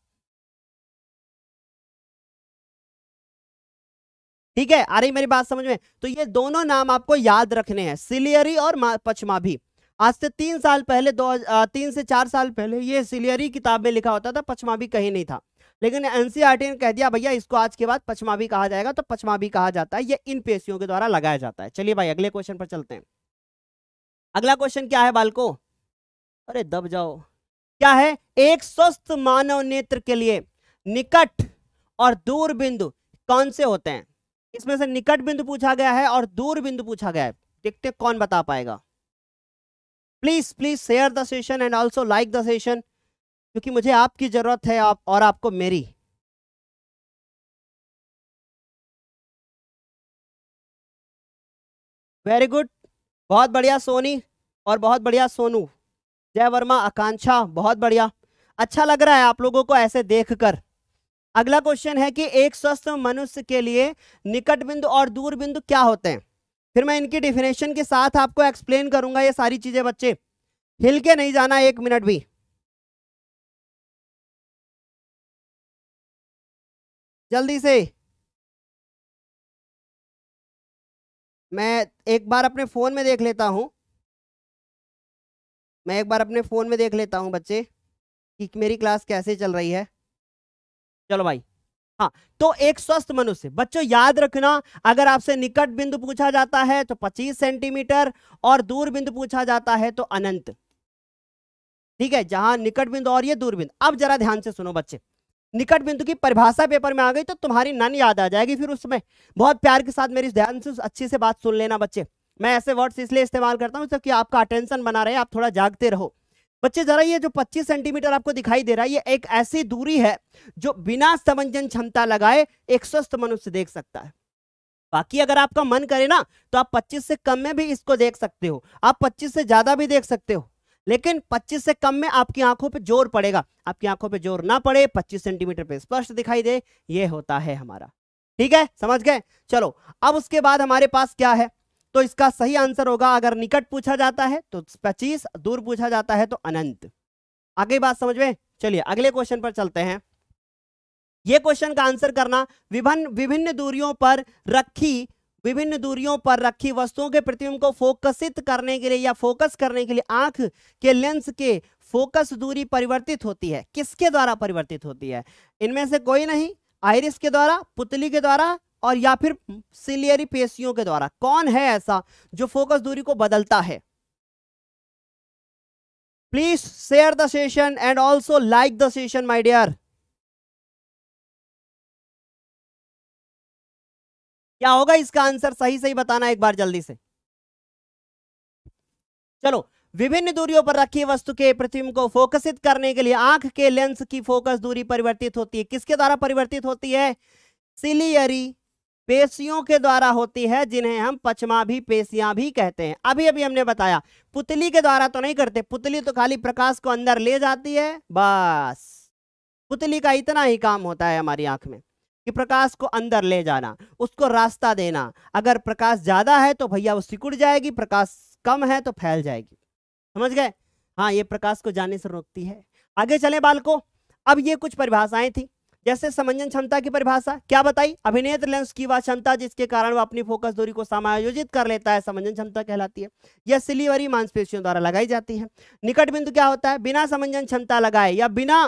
[SPEAKER 2] ठीक है आ रही मेरी बात समझ में तो ये दोनों नाम आपको याद
[SPEAKER 1] रखने हैं सिलियरी और पचमाभी आज से तीन साल पहले दो तीन से चार साल पहले ये सिलियरी किताब में लिखा होता था पचमाभी कहीं नहीं था लेकिन एनसीआर ने कह दिया भैया इसको आज के बाद भी कहा जाएगा तो भी कहा जाता है ये इन पेशियों के द्वारा लगाया जाता है चलिए भाई अगले क्वेश्चन पर चलते हैं अगला क्वेश्चन क्या है बालको अरे दब जाओ क्या है एक स्वस्थ मानव नेत्र के लिए निकट और दूर बिंदु कौन से होते हैं इसमें से निकट बिंदु पूछा गया है और दूर बिंदु पूछा गया है देखते कौन बता पाएगा please please share the session and also like the
[SPEAKER 2] session क्योंकि मुझे आपकी जरूरत है आप और आपको मेरी वेरी गुड बहुत बढ़िया सोनी और बहुत बढ़िया सोनू जय वर्मा आकांक्षा
[SPEAKER 1] बहुत बढ़िया अच्छा लग रहा है आप लोगों को ऐसे देखकर अगला क्वेश्चन है कि एक स्वस्थ मनुष्य के लिए निकट बिंदु और दूर बिंदु क्या होते हैं फिर मैं इनकी
[SPEAKER 2] डिफिनेशन के साथ आपको एक्सप्लेन करूंगा ये सारी चीजें बच्चे हिल के नहीं जाना एक मिनट भी जल्दी से मैं एक बार अपने फ़ोन में देख लेता हूं मैं एक बार अपने फ़ोन में देख लेता हूं
[SPEAKER 1] बच्चे कि मेरी क्लास कैसे चल रही है चलो भाई हाँ तो एक स्वस्थ मनुष्य बच्चों याद रखना अगर आपसे निकट बिंदु पूछा जाता है तो 25 सेंटीमीटर और दूर बिंदु पूछा जाता है तो अनंत ठीक है जहां निकट बिंदु और ये दूर बिंदु अब जरा ध्यान से सुनो बच्चे निकट बिंदु की परिभाषा पेपर में आ गई तो तुम्हारी नन याद आ जाएगी फिर उसमें बहुत प्यार के साथ मेरी ध्यान से अच्छी से बात सुन लेना बच्चे मैं ऐसे वर्ड्स इसलिए इस्तेमाल करता हूँ जबकि आपका अटेंशन बना रहे आप थोड़ा जागते रहो बच्चे जरा ये जो 25 सेंटीमीटर आपको दिखाई दे रहा है ये एक ऐसी दूरी है जो बिना समंजन क्षमता लगाए एक स्वस्थ मनुष्य देख सकता है बाकी अगर आपका मन करे ना तो आप 25 से कम में भी इसको देख सकते हो आप 25 से ज्यादा भी देख सकते हो लेकिन 25 से कम में आपकी आंखों पे जोर पड़ेगा आपकी आंखों पर जोर ना पड़े पच्चीस सेंटीमीटर पे स्पष्ट दिखाई दे ये होता है हमारा ठीक है समझ गए चलो अब उसके बाद हमारे पास क्या है तो इसका सही आंसर होगा अगर निकट पूछा जाता है तो पच्चीस दूर पूछा जाता है तो अनंत आगे बात समझ में चलिए अगले क्वेश्चन पर चलते हैं यह क्वेश्चन का आंसर करना विभिन्न विभिन्न दूरियों पर रखी विभिन्न दूरियों पर रखी वस्तुओं के प्रतिबिंब को फोकसित करने के लिए या फोकस करने के लिए आंख के लेंस के फोकस दूरी परिवर्तित होती है किसके द्वारा परिवर्तित होती है इनमें से कोई नहीं आयरिस के द्वारा पुतली के द्वारा और या फिर सिलियरी पेशियों के द्वारा कौन है ऐसा
[SPEAKER 2] जो फोकस दूरी को बदलता है please share the session and also like the session my dear क्या होगा इसका आंसर सही सही बताना एक बार जल्दी से चलो विभिन्न दूरियों पर रखी वस्तु के प्रतिबिंब को
[SPEAKER 1] फोकसित करने के लिए आंख के लेंस की फोकस दूरी परिवर्तित होती है किसके द्वारा परिवर्तित होती है सिलियरी पेशियों के द्वारा होती है जिन्हें हम पचमा भी पेशियां भी कहते हैं अभी अभी हमने बताया पुतली के द्वारा तो नहीं करते पुतली तो खाली प्रकाश को अंदर ले जाती है बस पुतली का इतना ही काम होता है हमारी आंख में कि प्रकाश को अंदर ले जाना उसको रास्ता देना अगर प्रकाश ज्यादा है तो भैया वो सिकुड़ जाएगी प्रकाश कम है तो फैल जाएगी समझ गए हाँ ये प्रकाश को जाने से रोकती है आगे चले बालको अब ये कुछ परिभाषाएं थी जैसे समंजन क्षमता की परिभाषा क्या बताई अभिनेत्र लेंस की वह क्षमता जिसके कारण वह अपनी फोकस दूरी को समायोजित कर लेता है समंजन क्षमता कहलाती है यह सिलीवरी मांसपेशियों द्वारा लगाई जाती है निकट बिंदु क्या होता है बिना समंजन क्षमता लगाए या बिना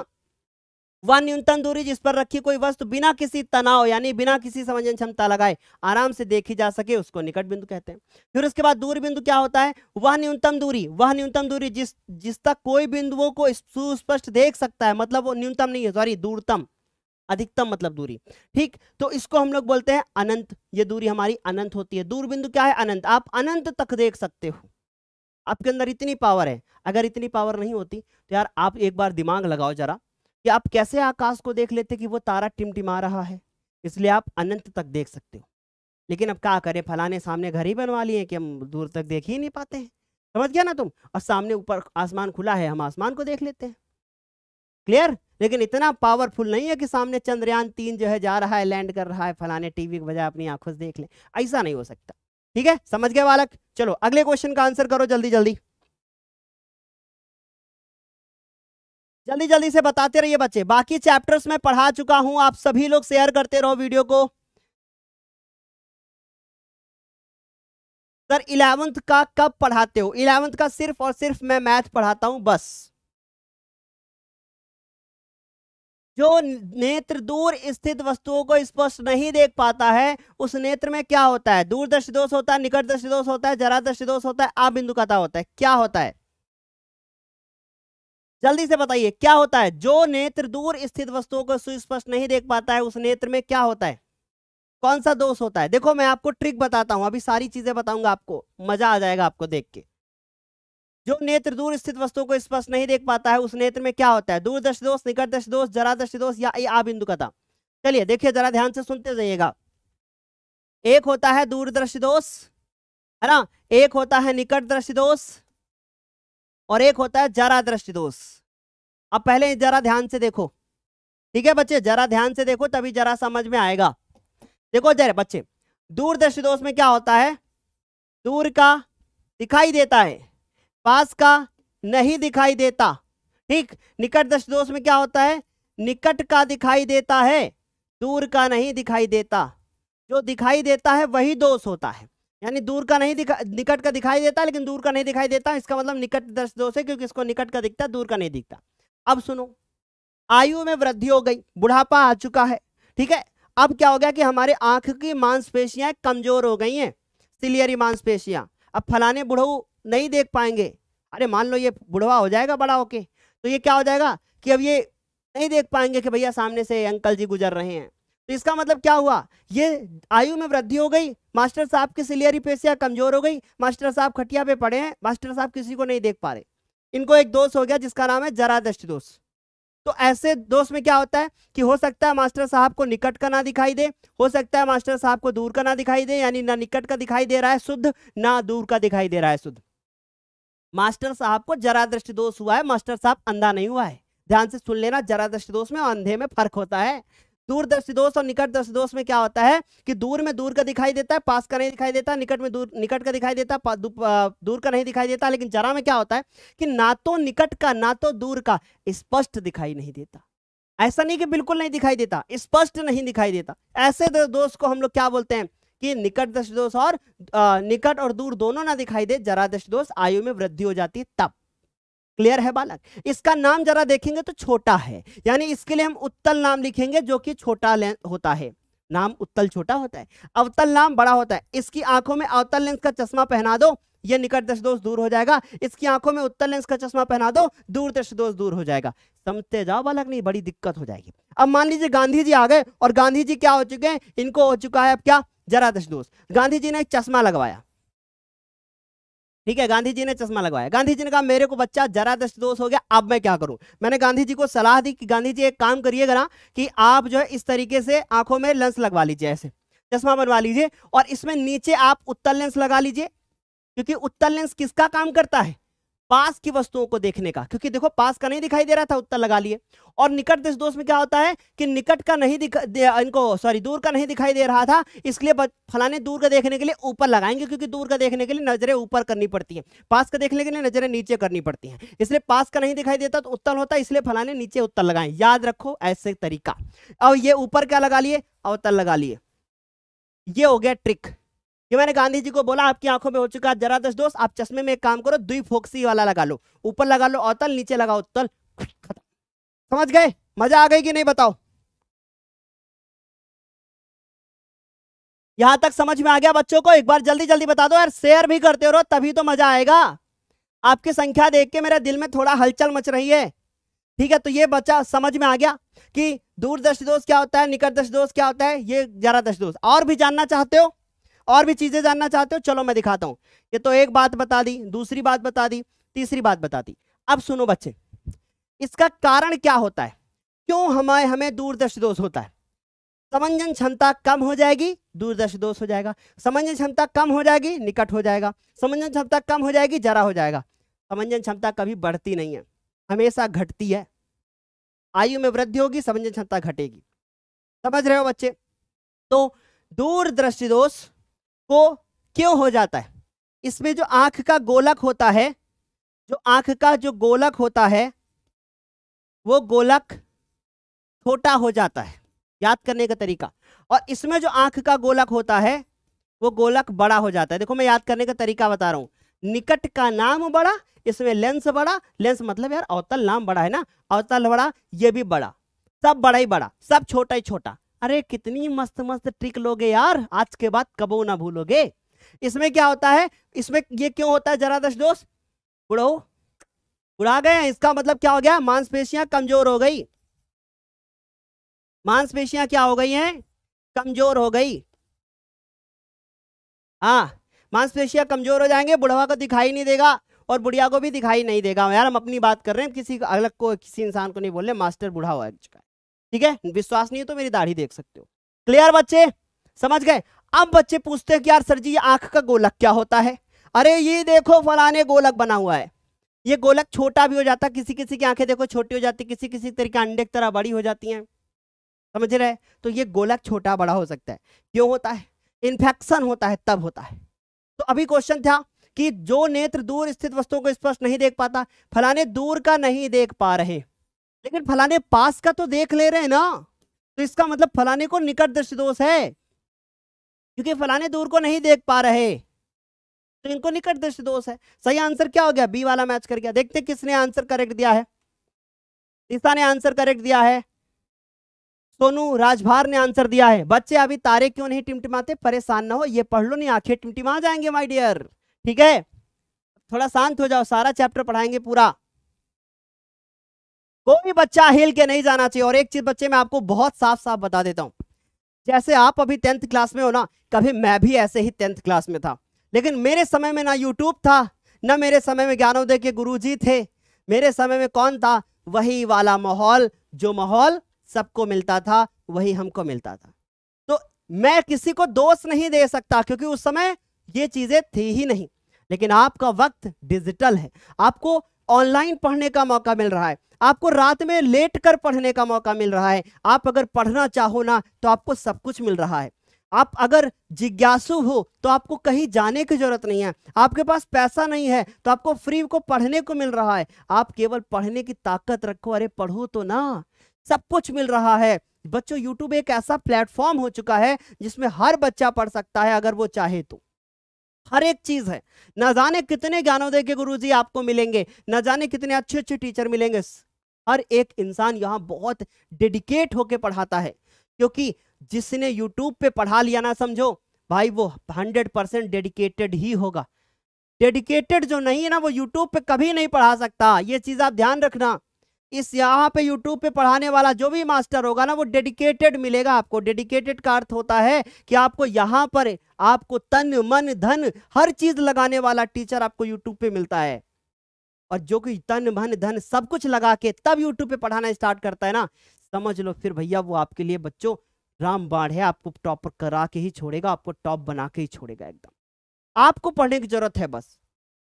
[SPEAKER 1] वह न्यूनतम दूरी जिस पर रखी कोई वस्तु बिना किसी तनाव यानी बिना किसी समंजन क्षमता लगाए आराम से देखी जा सके उसको निकट बिंदु कहते हैं फिर उसके बाद दूर बिंदु क्या होता है वह न्यूनतम दूरी वह न्यूनतम दूरी जिस जिस तक कोई बिंदुओं को सुस्पष्ट देख सकता है मतलब वो न्यूनतम नहीं है सॉरी दूरतम अधिकतम मतलब दूरी ठीक तो इसको हम लोग बोलते हैं अनंत ये दूरी हमारी अनंत होती है दूर बिंदु क्या है अनंत आप अनंत तक देख सकते हो आपके अंदर इतनी पावर है अगर इतनी पावर नहीं होती तो यार आप एक बार दिमाग लगाओ जरा कि आप कैसे आकाश को देख लेते कि वो तारा टिमटिमा रहा है इसलिए आप अनंत तक देख सकते हो लेकिन अब क्या करें फलाने सामने घर ही बनवा लिए कि हम दूर तक देख ही नहीं पाते हैं समझ गया ना तुम और सामने ऊपर आसमान खुला है हम आसमान को देख लेते हैं क्लियर लेकिन इतना पावरफुल नहीं है कि सामने चंद्रयान तीन जो है जा रहा है लैंड कर रहा है फलाने टीवी के बजाय अपनी आंखों से देख ले ऐसा नहीं हो सकता ठीक है समझ गए बालक चलो अगले क्वेश्चन का आंसर करो जल्दी जल्दी
[SPEAKER 2] जल्दी जल्दी से बताते रहिए बच्चे बाकी चैप्टर्स में पढ़ा चुका हूं आप सभी लोग शेयर करते रहो वीडियो को सर इलेवंथ का कब पढ़ाते हो इलेवंथ का सिर्फ और सिर्फ मैं मैथ पढ़ाता हूं बस
[SPEAKER 1] जो नेत्र दूर स्थित वस्तुओं को स्पष्ट नहीं देख पाता है उस नेत्र में क्या होता है दूरदृष्टि दोष होता है निकट दृष्टि दोष होता है जरा दृष्टि दोष होता है कथा होता है क्या होता है जल्दी से बताइए क्या होता है जो नेत्र दूर स्थित वस्तुओं को सुस्पष्ट नहीं देख पाता है उस नेत्र में क्या होता है कौन सा दोष होता है देखो मैं आपको ट्रिक बताता हूं अभी सारी चीजें बताऊंगा आपको मजा आ जाएगा आपको देख के जो नेत्र दूर स्थित वस्तुओं को स्पष्ट नहीं देख पाता है उस नेत्र में क्या होता है दूरदर्शी दोष निकट दृष्टि दोष जरा दृष्टि दोष या आबिंदु कथा चलिए देखिए जरा ध्यान से सुनते जाइएगा एक होता है दूरदृष्टि दोष है ना एक होता है निकट दृष्टि दोष और एक होता है जरा दृष्टि दोष अब पहले जरा ध्यान से देखो ठीक है बच्चे जरा ध्यान से देखो तभी जरा समझ में आएगा देखो जरा बच्चे दूरदृष्टि दोष में क्या होता है दूर का दिखाई देता है पास का नहीं दिखाई देता ठीक निकट दश दोष में क्या होता है निकट का दिखाई देता है दूर का नहीं दिखाई देता जो दिखाई देता है वही दोष होता है यानी दूर का नहीं दिखा निकट का दिखाई देता लेकिन दूर का नहीं दिखाई देता इसका मतलब निकट दश दोष है क्योंकि इसको निकट का दिखता दूर का नहीं दिखता अब सुनो आयु में वृद्धि हो गई बुढ़ापा आ चुका है ठीक है अब क्या हो गया कि हमारे आंख की मांसपेशियां कमजोर हो गई हैं सिलियरी मांसपेशियां अब फलाने बुढ़ऊ नहीं देख पाएंगे अरे मान लो ये बुढ़वा हो जाएगा बड़ा होके तो ये क्या हो जाएगा कि अब ये नहीं देख पाएंगे कि भैया सामने से अंकल जी गुजर रहे हैं तो इसका मतलब क्या हुआ ये आयु में वृद्धि हो गई मास्टर साहब की सिलियरी पेशिया कमजोर हो गई मास्टर साहब खटिया पे पड़े हैं मास्टर साहब किसी को नहीं देख पा रहे इनको एक दोष हो गया जिसका नाम है जरा जरादृष्ट दोष तो ऐसे दोष में क्या होता है कि हो सकता है मास्टर साहब को निकट का ना दिखाई दे हो सकता है मास्टर साहब को दूर का ना दिखाई दे यानी ना निकट का दिखाई दे रहा है शुद्ध ना दूर का दिखाई दे रहा है शुद्ध मास्टर साहब को जरा दृष्टि दोष हुआ है मास्टर साहब अंधा नहीं हुआ है ध्यान से सुन लेना जरा दृष्टि दोष में और अंधे में फर्क होता है दूर दृष्टि दोष और निकट दृष्टि दोष में क्या होता है कि दूर में दूर का दिखाई देता है पास का नहीं दिखाई देता निकट में दूर निकट का दिखाई देता है दूर का नहीं दिखाई देता लेकिन जरा में क्या होता है कि ना तो निकट का ना तो दूर का स्पष्ट दिखाई नहीं देता ऐसा नहीं कि बिल्कुल नहीं दिखाई देता स्पष्ट नहीं दिखाई देता ऐसे दोष को हम लोग क्या बोलते हैं कि निकट दृष्टि दोष और आ, निकट और दूर दोनों ना दिखाई दे जरा दृष्टि दोष आयु में वृद्धि हो जाती तब क्लियर है बालक इसका नाम जरा देखेंगे तो छोटा है यानी इसके लिए हम उत्तल नाम लिखेंगे जो कि छोटा होता है नाम उत्तल छोटा होता है अवतल नाम बड़ा होता है इसकी आंखों में अवतल लेंस का चश्मा पहना दो ये निकट दृष्टि दोष दूर हो जाएगा इसकी आंखों में उत्तल लेंस का चश्मा पहना दो दूर दृष्टि दोष दूर हो जाएगा समझते जाओ बालक नहीं बड़ी दिक्कत हो जाएगी अब मान लीजिए गांधी जी आ गए और गांधी जी क्या हो चुके हैं इनको हो चुका है अब क्या जरा दस दोस्त गांधी जी ने चश्मा लगवाया ठीक है गांधी जी ने चश्मा लगवाया गांधी जी ने कहा मेरे को बच्चा जरा दस्त दोष हो गया अब मैं क्या करूं मैंने गांधी जी को सलाह दी कि गांधी जी एक काम करिएगा ना कि आप जो है इस तरीके से आंखों में लेंस लगवा लीजिए ऐसे चश्मा बनवा लीजिए और इसमें नीचे आप उत्तर लेंस लगा लीजिए क्योंकि उत्तर लेंस किसका काम करता है पास की वस्तुओं को देखने का क्योंकि देखो पास का नहीं दिखाई दे रहा था उत्तर लगा लिए और निकट देश दोष में क्या होता है कि निकट का नहीं दिखा इनको सॉरी दूर का नहीं दिखाई दे रहा था इसलिए फलाने दूर का देखने के लिए ऊपर लगाएंगे क्योंकि दूर का देखने के लिए नजरें ऊपर करनी पड़ती है पास का देखने के लिए नजरें नीचे करनी पड़ती है इसलिए पास का नहीं दिखाई देता तो उत्तर होता है इसलिए फलाने नीचे उत्तर लगाए याद रखो ऐसे तरीका और ये ऊपर क्या लगा लिए अवतर लगा लिए ये हो गया ट्रिक कि मैंने गांधी जी को बोला आपकी आंखों में हो चुका है दस दोस्त आप चश्मे में एक काम करो दुई फोक्सी वाला लगा लो ऊपर लगा लो अतल नीचे लगा तल
[SPEAKER 2] समझ गए मजा आ गई कि नहीं बताओ यहां तक समझ में आ गया बच्चों को एक बार जल्दी जल्दी बता दो यार शेयर भी करते
[SPEAKER 1] हो तभी तो मजा आएगा आपकी संख्या देख के मेरे दिल में थोड़ा हलचल मच रही है ठीक है तो ये बच्चा समझ में आ गया कि दूरदर्श दोष क्या होता है निकट दर्श दोष क्या होता है ये जरा दस दोष और भी जानना चाहते हो और भी चीज़ें जानना चाहते हो चलो मैं दिखाता हूं ये तो एक बात बता दी दूसरी बात बता दी तीसरी बात बता दी अब सुनो बच्चे इसका कारण क्या होता है क्यों हमारे हमें दूरदर्शी दोष होता है समंजन क्षमता कम हो जाएगी दूरदर्शी दोष हो जाएगा समंजन क्षमता कम हो जाएगी निकट हो जाएगा समंजन क्षमता कम हो जाएगी जरा हो जाएगा समंजन क्षमता कभी बढ़ती नहीं है हमेशा घटती है आयु में वृद्धि होगी समंजन क्षमता घटेगी समझ रहे हो बच्चे तो दूरदृष्टि दोष को क्यों हो जाता है इसमें जो आंख का गोलक होता है जो आंख का जो गोलक होता है वो गोलक छोटा हो जाता है याद करने का तरीका और इसमें जो आंख का गोलक होता है वो गोलक बड़ा हो जाता है देखो मैं याद करने का तरीका बता रहा हूं निकट का नाम बड़ा इसमें लेंस बड़ा लेंस मतलब यार अवतल नाम बड़ा है ना अवतल बड़ा ये भी बड़ा सब बड़ा ही बड़ा सब छोटा ही छोटा अरे कितनी मस्त मस्त ट्रिक लोगे यार आज के बाद कबो ना भूलोगे इसमें क्या होता है इसमें ये क्यों होता है जरा दस दोस्त उड़ो उड़ा गए इसका मतलब क्या हो गया
[SPEAKER 2] मांसपेशियां कमजोर हो गई मांसपेशियां क्या हो गई हैं कमजोर हो गई हाँ मांसपेशियां कमजोर हो जाएंगे
[SPEAKER 1] बुढ़वा को दिखाई नहीं देगा और बुढ़िया को भी दिखाई नहीं देगा यार हम अपनी बात कर रहे हैं किसी अलग को किसी इंसान को नहीं बोल रहे मास्टर बुढ़ा हुआ है ठीक है विश्वास नहीं है तो मेरी दाढ़ी देख सकते हो क्लियर बच्चे समझ गए अब बच्चे पूछते हैं कि यार सर जी ये आंख का गोलक क्या होता है अरे ये देखो फलाने गोलक बना हुआ है ये गोलक छोटा भी हो जाता है किसी किसी की आंखें देखो छोटी हो जाती किसी किसी तरीके अंडे की तरह बड़ी हो जाती हैं समझ रहे तो ये गोलक छोटा बड़ा हो सकता है क्यों होता है इन्फेक्शन होता है तब होता है तो अभी क्वेश्चन था कि जो नेत्र दूर स्थित वस्तुओं को स्पष्ट नहीं देख पाता फलाने दूर का नहीं देख पा रहे लेकिन फलाने पास का तो देख ले रहे हैं ना तो इसका मतलब फलाने को निकट दृष्टि दोष है क्योंकि फलाने दूर को नहीं देख पा रहे तो इनको निकट दृष्टि दोष है सही आंसर क्या हो गया बी वाला मैच कर गया देखते किसने आंसर करेक्ट दिया है ईसा ने आंसर करेक्ट दिया है सोनू राजभार ने आंसर दिया है बच्चे अभी तारे क्यों नहीं टिमटिमाते परेशान ना हो ये पढ़ लो नहीं आंखें टिमटिमा जाएंगे माई डियर ठीक है थोड़ा शांत हो जाओ सारा चैप्टर पढ़ाएंगे पूरा कोई बच्चा हिल के नहीं जाना चाहिए और एक चीज बच्चे मैं आपको बहुत साफ साफ बता देता हूँ जैसे आप अभी टेंथ क्लास में हो ना कभी मैं भी ऐसे ही टेंथ क्लास में था लेकिन मेरे समय में ना यूट्यूब था ना मेरे समय में ज्ञानोदय के गुरुजी थे मेरे समय में कौन था वही वाला माहौल जो माहौल सबको मिलता था वही हमको मिलता था तो मैं किसी को दोष नहीं दे सकता क्योंकि उस समय ये चीजें थी ही नहीं लेकिन आपका वक्त डिजिटल है आपको ऑनलाइन पढ़ने का मौका मिल रहा है आपको रात में लेट कर पढ़ने का मौका मिल रहा है आप अगर पढ़ना चाहो ना तो आपको सब कुछ मिल रहा है आप अगर जिज्ञासु हो तो आपको कहीं जाने की जरूरत नहीं है आपके पास पैसा नहीं है तो आपको फ्री को पढ़ने को मिल रहा है आप केवल पढ़ने की ताकत रखो अरे पढ़ो तो ना सब कुछ मिल रहा है बच्चों YouTube एक ऐसा प्लेटफॉर्म हो चुका है जिसमें हर बच्चा पढ़ सकता है अगर वो चाहे तो हर एक चीज है न जाने कितने ज्ञानोदय के गुरु जी आपको मिलेंगे ना जाने कितने अच्छे अच्छे टीचर मिलेंगे हर एक इंसान यहाँ बहुत डेडिकेट होके पढ़ाता है क्योंकि जिसने यूट्यूब पे पढ़ा लिया ना समझो भाई वो हंड्रेड परसेंट डेडिकेटेड ही होगा डेडिकेटेड जो नहीं है ना वो यूट्यूब पे कभी नहीं पढ़ा सकता ये चीज आप ध्यान रखना इस यहाँ पे YouTube पे पढ़ाने वाला जो भी मास्टर होगा ना वो डेडिकेटेड मिलेगा आपको डेडिकेटेड का अर्थ होता है कि आपको यहाँ पर आपको तन मन धन हर चीज लगाने वाला टीचर आपको YouTube पे मिलता है और जो कि तन मन धन सब कुछ लगा के तब YouTube पे पढ़ाना स्टार्ट करता है ना समझ लो फिर भैया वो आपके लिए बच्चों राम बाढ़ है आपको टॉप करा के ही छोड़ेगा आपको टॉप बना के ही छोड़ेगा एकदम आपको पढ़ने की जरूरत है बस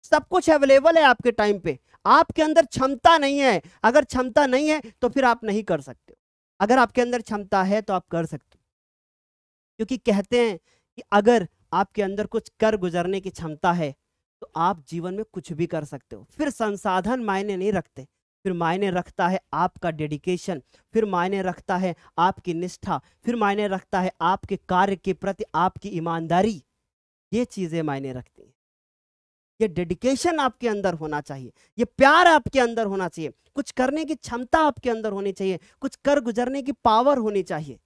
[SPEAKER 1] सब कुछ अवेलेबल है आपके टाइम पे आपके अंदर क्षमता नहीं है अगर क्षमता नहीं है तो फिर आप नहीं कर सकते अगर आपके अंदर क्षमता है तो आप कर सकते हो क्योंकि कहते हैं कि अगर आपके अंदर कुछ कर गुजरने की क्षमता है तो आप जीवन में कुछ भी कर सकते हो फिर संसाधन मायने नहीं रखते फिर मायने रखता है आपका डेडिकेशन फिर मायने रखता है आपकी निष्ठा फिर मायने रखता है आपके कार्य के प्रति आपकी ईमानदारी ये चीज़ें मायने रखती हैं ये डेडिकेशन आपके अंदर होना चाहिए ये प्यार आपके अंदर होना चाहिए कुछ करने की क्षमता आपके अंदर होनी चाहिए कुछ कर गुजरने की पावर होनी चाहिए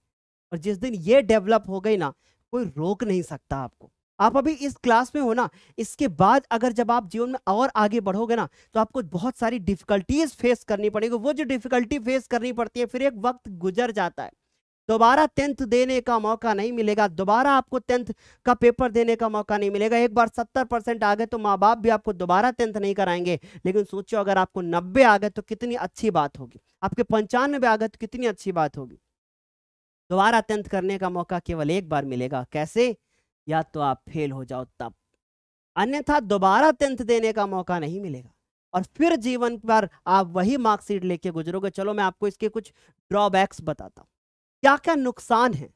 [SPEAKER 1] और जिस दिन ये डेवलप हो गई ना कोई रोक नहीं सकता आपको आप अभी इस क्लास में हो ना इसके बाद अगर जब आप जीवन में और आगे बढ़ोगे ना तो आपको बहुत सारी डिफिकल्टीज फेस करनी पड़ेगी वो जो डिफिकल्टी फेस करनी पड़ती है फिर एक वक्त गुजर जाता है दोबारा टेंथ देने का मौका नहीं मिलेगा दोबारा आपको टेंथ का पेपर देने का मौका नहीं मिलेगा एक बार सत्तर परसेंट आ गए तो माँ बाप भी आपको दोबारा टेंथ नहीं कराएंगे लेकिन सोचो अगर आपको नब्बे आ गए तो कितनी अच्छी बात होगी आपके पंचानवे आ गए तो कितनी अच्छी बात होगी दोबारा टेंथ करने का मौका केवल एक बार मिलेगा कैसे या तो आप फेल हो जाओ तब अन्यथा दोबारा टेंथ देने का मौका नहीं मिलेगा और फिर जीवन पर आप वही मार्कशीट लेके गुजरोगे चलो मैं आपको इसके कुछ ड्रॉबैक्स बताता हूँ क्या क्या नुकसान है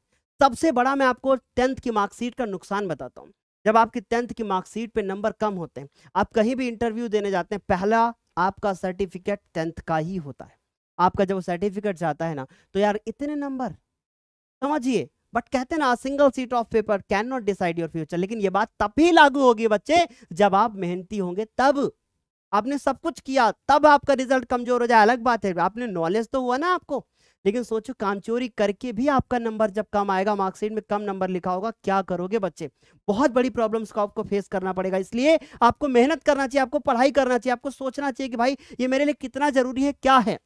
[SPEAKER 1] सबसे बड़ा मैं आपको टेंथ की मार्कशीट का नुकसान बताता हूँ जब आपकी टेंथ की मार्कशीट पे नंबर कम होते हैं आप कहीं भी इंटरव्यू देने जाते हैं पहला आपका सर्टिफिकेट टेंथ का ही होता है आपका जब सर्टिफिकेट जाता है ना तो यार इतने नंबर समझिए बट कहते हैं ना single sheet of paper can not decide your future लेकिन ये बात तब ही लागू होगी बच्चे जब आप मेहनती होंगे तब आपने सब कुछ किया तब आपका रिजल्ट कमजोर हो जाए अलग बात है आपने नॉलेज तो हुआ ना आपको लेकिन सोचो काम चोरी करके भी आपका नंबर जब कम आएगा मार्कशीट में कम नंबर लिखा होगा क्या करोगे बच्चे बहुत बड़ी प्रॉब्लम्स को आपको फेस करना पड़ेगा इसलिए आपको मेहनत करना चाहिए आपको पढ़ाई करना चाहिए आपको सोचना चाहिए कि भाई ये मेरे लिए कितना जरूरी है क्या है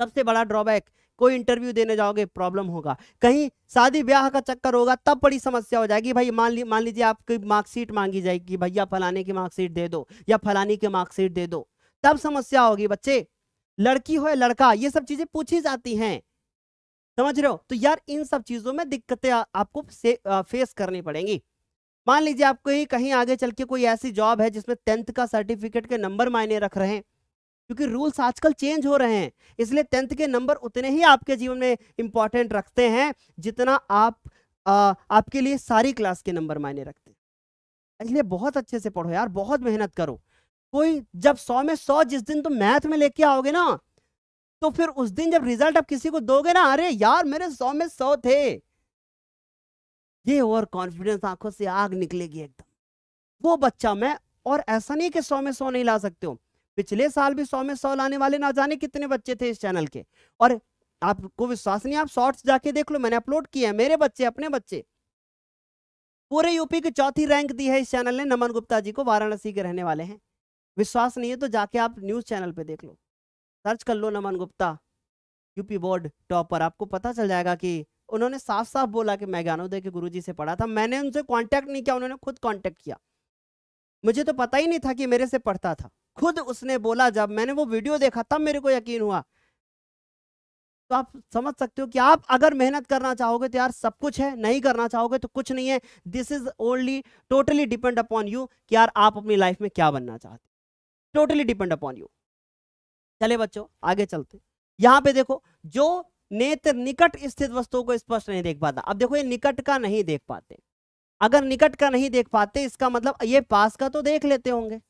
[SPEAKER 1] सबसे बड़ा ड्रॉबैक कोई इंटरव्यू देने जाओगे प्रॉब्लम होगा कहीं शादी ब्याह का चक्कर होगा तब बड़ी समस्या हो जाएगी भाई मान ली मान लीजिए आपकी मार्कशीट मांगी जाएगी भैया फलाने की मार्कशीट दे दो या फलानी की मार्कशीट दे दो तब समस्या होगी बच्चे लड़की हो या लड़का ये सब चीजें पूछी जाती हैं समझ रहे हो तो यार इन सब चीजों में दिक्कतें आपको आ, फेस करनी पड़ेंगी मान लीजिए आपको ही कहीं आगे चल के कोई ऐसी जॉब है जिसमें टेंथ का सर्टिफिकेट के नंबर मायने रख रहे हैं क्योंकि रूल्स आजकल चेंज हो रहे हैं इसलिए टेंथ के नंबर उतने ही आपके जीवन में इंपॉर्टेंट रखते हैं जितना आप आ, आपके लिए सारी क्लास के नंबर मायने रखते हैं इसलिए बहुत अच्छे से पढ़ो यार बहुत मेहनत करो कोई जब सौ में सौ जिस दिन तुम मैथ में लेके आओगे ना तो फिर उस दिन जब रिजल्ट आप किसी को दोगे ना अरे यार मेरे सौ में सौ थे ये और कॉन्फिडेंस आंखों से आग निकलेगी एकदम वो बच्चा मैं और ऐसा नहीं कि सौ में सौ नहीं ला सकते हो पिछले साल भी सौ में सौ लाने वाले ना जाने कितने बच्चे थे इस चैनल के और आपको विश्वास नहीं आप शॉर्ट्स जाके देख लो मैंने अपलोड किया है मेरे बच्चे अपने बच्चे पूरे यूपी की चौथी रैंक दी है इस चैनल ने नमन गुप्ता जी को वाराणसी के रहने वाले हैं विश्वास नहीं है तो जाके आप न्यूज़ चैनल पे देख लो सर्च कर लो Naman Gupta UP board topper आपको पता चल जाएगा कि उन्होंने साफ साफ बोला कि मैं ज्ञानोदय के गुरुजी से पढ़ा था मैंने उनसे कांटेक्ट नहीं किया उन्होंने खुद कांटेक्ट किया मुझे तो पता ही नहीं था कि मेरे से पढ़ता था खुद उसने बोला जब मैंने वो वीडियो देखा तब मेरे को यकीन हुआ तो आप समझ सकते हो कि आप अगर मेहनत करना चाहोगे तो यार सब कुछ है नहीं करना चाहोगे तो कुछ नहीं है this is only totally depend upon you कि यार आप अपनी लाइफ में क्या बनना चाहते हो टोटली डिपेंड अपॉन यू चले बच्चों आगे चलते यहां पे देखो जो नेत्र निकट स्थित वस्तुओं को स्पष्ट नहीं देख पाता अब देखो ये निकट का नहीं देख पाते अगर निकट का नहीं देख पाते इसका मतलब ये पास का तो देख लेते होंगे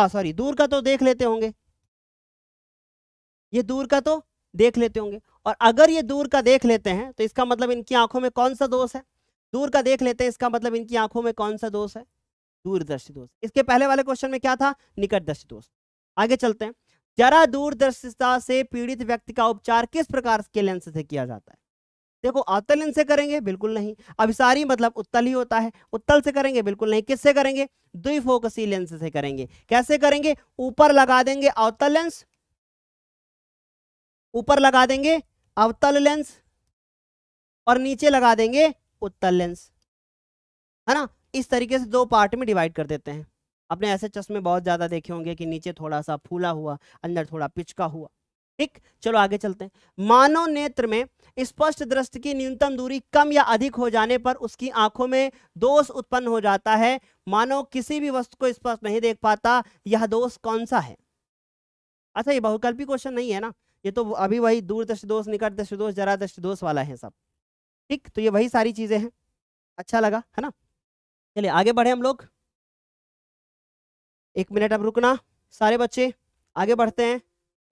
[SPEAKER 1] आ सॉरी दूर का तो देख लेते होंगे ये दूर का तो देख लेते होंगे और अगर ये दूर का देख लेते हैं तो इसका मतलब इनकी आंखों में कौन सा दोष है दूर का देख लेते हैं इसका मतलब इनकी आंखों में कौन सा दोष है दूरदर्शी दोष इसके पहले वाले क्वेश्चन में क्या था निकटदर्शी दोष आगे चलते हैं जरा दूरदर्शिता से पीड़ित व्यक्ति का उपचार किस प्रकार के लेंस से किया जाता है देखो अवतल लेंस से करेंगे बिल्कुल नहीं अभिसारी मतलब उत्तल ही होता है उत्तल से करेंगे बिल्कुल नहीं किससे करेंगे द्विफोकसी लेंस से करेंगे कैसे करेंगे ऊपर लगा देंगे अवतल लेंस ऊपर लगा देंगे अवतल लेंस और नीचे लगा देंगे उत्तल लेंस है ना इस तरीके से दो पार्ट में डिवाइड कर देते हैं अपने ऐसे चश्मे बहुत ज़्यादा देखे होंगे कि नीचे थोड़ा सा फूला हुआ अंदर थोड़ा पिचका हुआ ठीक चलो आगे चलते हैं मानव नेत्र में स्पष्ट दृष्टि की न्यूनतम दूरी कम या अधिक हो जाने पर उसकी आंखों में दोष उत्पन्न हो जाता है मानव किसी भी वस्तु को स्पष्ट नहीं देख पाता यह दोष कौन सा है अच्छा ये बहुकल्पी क्वेश्चन नहीं है ना ये तो अभी वही दूर दृष्टि दोष निकट दृष्टि दोष जरा दृष्टि दोष वाला है सब ठीक तो ये वही सारी चीजें हैं अच्छा लगा है ना चलिए आगे बढ़े हम लोग एक मिनट अब रुकना सारे बच्चे आगे बढ़ते हैं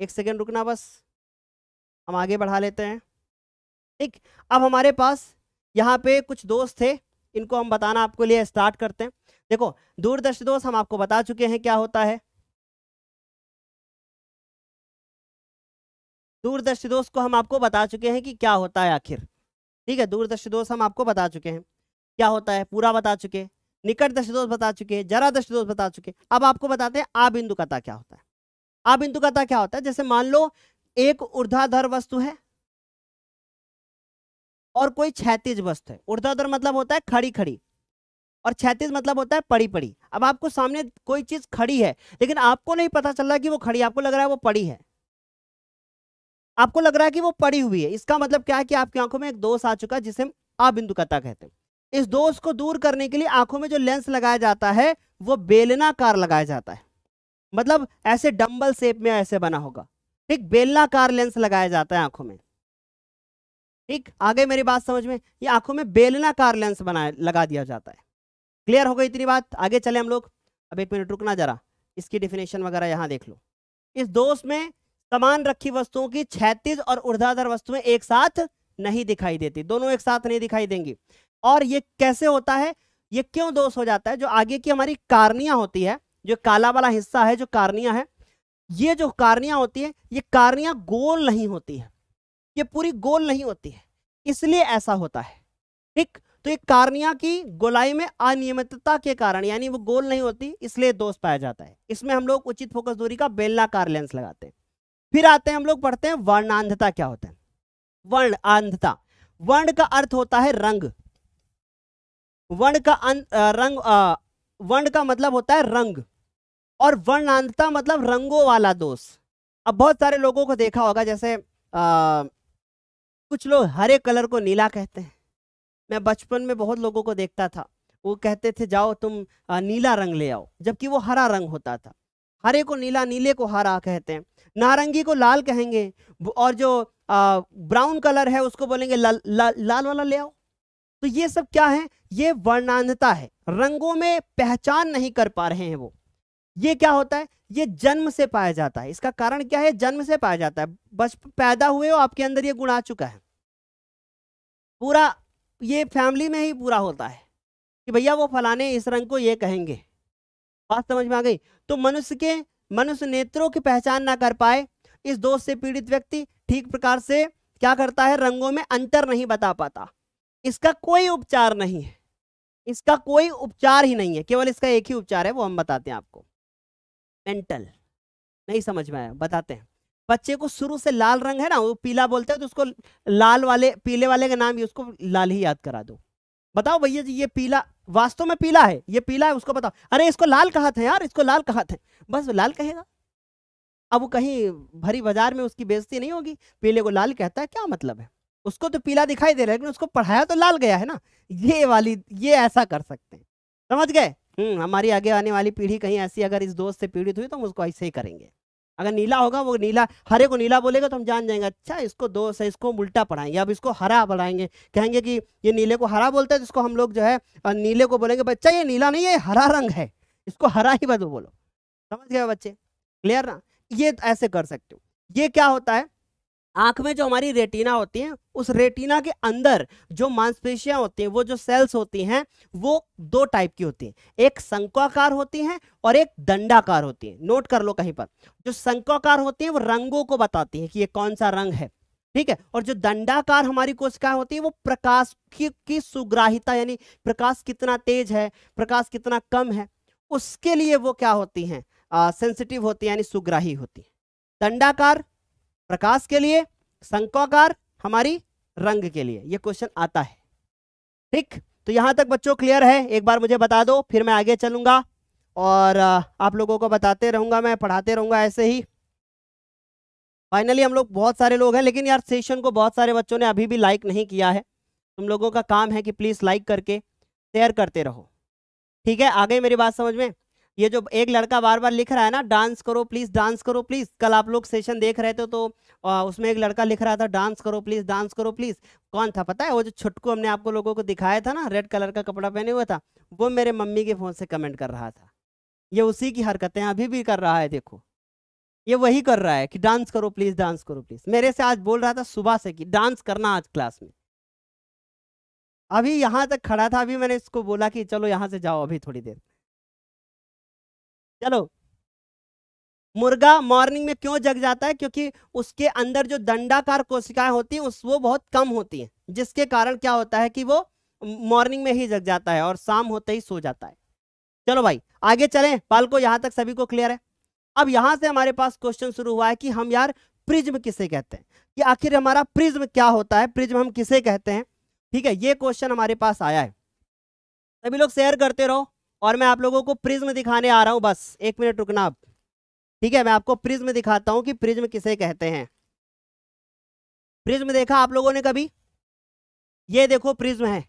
[SPEAKER 1] एक सेकेंड रुकना बस हम आगे बढ़ा लेते हैं ठीक अब हमारे पास यहाँ पे कुछ दोस्त थे इनको हम बताना आपको लिए स्टार्ट करते हैं देखो दूरदर्शी दोस्त हम आपको
[SPEAKER 2] बता चुके हैं क्या होता है दूरदर्शी दोस्त को हम आपको बता चुके हैं कि क्या होता है आखिर ठीक है दूरदर्शी दोस्त हम
[SPEAKER 1] आपको बता चुके हैं क्या होता है पूरा बता चुके निकट दृष्टि दोष बता चुके जरा दृष्टि दोष बता चुके अब आपको बताते हैं आ बिंदु कथा क्या होता है आ बिंदु कथा क्या होता है जैसे मान लो एक ऊर्धाधर वस्तु है और कोई क्षैतिज वस्तु है ऊर्धाधर मतलब होता है खड़ी खड़ी और क्षैतिज मतलब होता है पड़ी पड़ी अब आपको सामने कोई चीज खड़ी है लेकिन आपको नहीं पता चल रहा कि वो खड़ी आपको लग रहा है वो पड़ी है आपको लग रहा है कि वो पड़ी हुई है इसका मतलब क्या है कि आपकी आंखों में एक दोष आ चुका है जिसे हम अबिंदुकता कहते हैं इस दोष को दूर करने के लिए आंखों में जो लेंस लगाया जाता है वो बेलनाकार लगाया जाता है मतलब ऐसे डंबल शेप में ऐसे बना होगा ठीक बेलनाकार लेंस लगाया जाता है आंखों में ठीक आगे मेरी बात समझ में ये आंखों में बेलनाकार लेंस बनाया लगा दिया जाता है क्लियर हो गई इतनी बात आगे चले हम लोग अब एक मिनट रुकना जरा इसकी डिफिनेशन वगैरह यहाँ देख लो इस दोष में समान रखी वस्तुओं की क्षैतिज और ऊर्धाधर वस्तुएं एक साथ नहीं दिखाई देती दोनों एक साथ नहीं दिखाई देंगी और ये कैसे होता है ये क्यों दोष हो जाता है जो आगे की हमारी कार्निया होती है जो काला वाला हिस्सा है जो कार्निया है ये जो कार्निया होती है ये कार्निया गोल नहीं होती है ये पूरी गोल नहीं होती है इसलिए ऐसा होता है ठीक तो ये कार्निया की गोलाई में अनियमितता के कारण यानी वो गोल नहीं होती इसलिए दोष पाया जाता है इसमें हम लोग उचित फोकस दूरी का बेलनाकार लेंस लगाते हैं फिर आते हैं हम लोग पढ़ते हैं वर्णांधता क्या होता है वर्ण आंधता वर्ण का अर्थ होता है रंग वर्ण का अं, रंग वर्ण का मतलब होता है रंग और वर्णांतता मतलब रंगों वाला दोष अब बहुत सारे लोगों को देखा होगा जैसे आ, कुछ लोग हरे कलर को नीला कहते हैं मैं बचपन में बहुत लोगों को देखता था वो कहते थे जाओ तुम आ, नीला रंग ले आओ जबकि वो हरा रंग होता था हरे को नीला नीले को हरा कहते हैं नारंगी को लाल कहेंगे और जो आ, ब्राउन कलर है उसको बोलेंगे ला, ला, लाल वाला ले आओ तो ये सब क्या है ये वर्णांधता है रंगों में पहचान नहीं कर पा रहे हैं वो ये क्या होता है ये जन्म से पाया जाता है इसका कारण क्या है जन्म से पाया जाता है बस पैदा हुए हो आपके अंदर ये गुण आ चुका है पूरा ये फैमिली में ही पूरा होता है कि भैया वो फलाने इस रंग को ये कहेंगे बात समझ में आ गई तो मनुष्य के मनुष्य नेत्रों की पहचान ना कर पाए इस दोष से पीड़ित व्यक्ति ठीक प्रकार से क्या करता है रंगों में अंतर नहीं बता पाता इसका कोई उपचार नहीं है इसका कोई उपचार ही नहीं है केवल इसका एक ही उपचार है वो हम बताते हैं आपको मेंटल नहीं समझ में आया बताते हैं बच्चे को शुरू से लाल रंग है ना वो पीला बोलते हैं तो उसको लाल वाले पीले वाले का नाम ही उसको लाल ही याद करा दो बताओ भैया जी ये पीला वास्तव में पीला है ये पीला है उसको बताओ अरे इसको लाल कहा था यार इसको लाल कहा था बस लाल कहेगा अब वो कहीं भरी बाजार में उसकी बेजती नहीं होगी पीले को लाल कहता है क्या मतलब है उसको तो पीला दिखाई दे रहा है लेकिन उसको पढ़ाया तो लाल गया है ना ये वाली ये ऐसा कर सकते हैं समझ गए हम्म, हम्म हमारी आगे आने वाली पीढ़ी कहीं ऐसी अगर इस दोस्त से पीड़ित हुई तो हम उसको ऐसे ही करेंगे अगर नीला होगा वो नीला हरे को नीला बोलेगा तो हम जान जाएंगे अच्छा इसको दोष है इसको उल्टा पढ़ाएंगे अब इसको हरा पढ़ाएंगे कहेंगे कि ये नीले को हरा बोलता है तो इसको हम लोग जो है नीले को बोलेंगे बच्चा ये नीला नहीं है हरा रंग है इसको हरा ही बदो बोलो समझ गए बच्चे क्लियर ना ये ऐसे कर सकते हो ये क्या होता है आंख में जो हमारी रेटिना होती है उस रेटिना के अंदर जो मांसपेशियां होती हैं वो जो सेल्स होती हैं वो दो टाइप की होती हैं एक संकोकार होती हैं और एक दंडाकार होती है नोट कर लो कहीं पर जो संकोकार होती है वो रंगों को बताती हैं कि ये कौन सा रंग है ठीक है और जो दंडाकार हमारी कोशिका होती है वो प्रकाश की, की सुग्राहिता यानी प्रकाश कितना तेज है प्रकाश कितना कम है उसके लिए वो क्या होती है सेंसिटिव होती है यानी सुग्राही होती है दंडाकार प्रकाश के लिए संकाकार हमारी रंग के लिए ये क्वेश्चन आता है ठीक तो यहाँ तक बच्चों क्लियर है एक बार मुझे बता दो फिर मैं आगे चलूंगा और आप लोगों को बताते रहूंगा मैं पढ़ाते रहूँगा ऐसे ही फाइनली हम लोग बहुत सारे लोग हैं लेकिन यार सेशन को बहुत सारे बच्चों ने अभी भी लाइक नहीं किया है तुम लोगों का काम है कि प्लीज़ लाइक करके शेयर करते रहो ठीक है आ गई मेरी बात समझ में ये जो एक लड़का बार बार लिख रहा है ना डांस करो प्लीज़ डांस करो प्लीज़ कल आप लोग सेशन देख रहे थे तो उसमें एक लड़का लिख रहा था डांस करो प्लीज़ डांस करो प्लीज़ कौन था पता है वो जो छुटकू हमने आपको लोगों को दिखाया था ना रेड कलर का कपड़ा पहने हुआ था वो मेरे मम्मी के फ़ोन से कमेंट कर रहा था ये उसी की हरकतें अभी भी कर रहा है देखो ये वही कर रहा है कि डांस करो प्लीज़ डांस करो प्लीज़ मेरे से आज बोल रहा था सुबह से कि डांस करना आज क्लास में अभी यहाँ तक खड़ा था अभी मैंने इसको बोला कि चलो यहाँ से जाओ अभी थोड़ी देर चलो मुर्गा मॉर्निंग में क्यों जग जाता है क्योंकि उसके अंदर जो दंडाकार कोशिकाएं होती हैं उस वो बहुत कम होती हैं जिसके कारण क्या होता है कि वो मॉर्निंग में ही जग जाता है और शाम होते ही सो जाता है चलो भाई आगे चलें को यहां तक सभी को क्लियर है अब यहां से हमारे पास क्वेश्चन शुरू हुआ है कि हम यार प्रिज्म किसे कहते हैं कि आखिर हमारा प्रिज्म क्या होता है प्रिज्म हम किसे कहते हैं ठीक है ये क्वेश्चन हमारे पास आया है सभी लोग शेयर करते रहो और मैं आप लोगों को प्रिज्म दिखाने आ रहा हूँ बस एक मिनट रुकना आप ठीक है मैं आपको प्रिज्म दिखाता हूँ कि प्रिज्म किसे कहते हैं
[SPEAKER 2] प्रिज्म देखा आप लोगों ने कभी ये देखो प्रिज्म है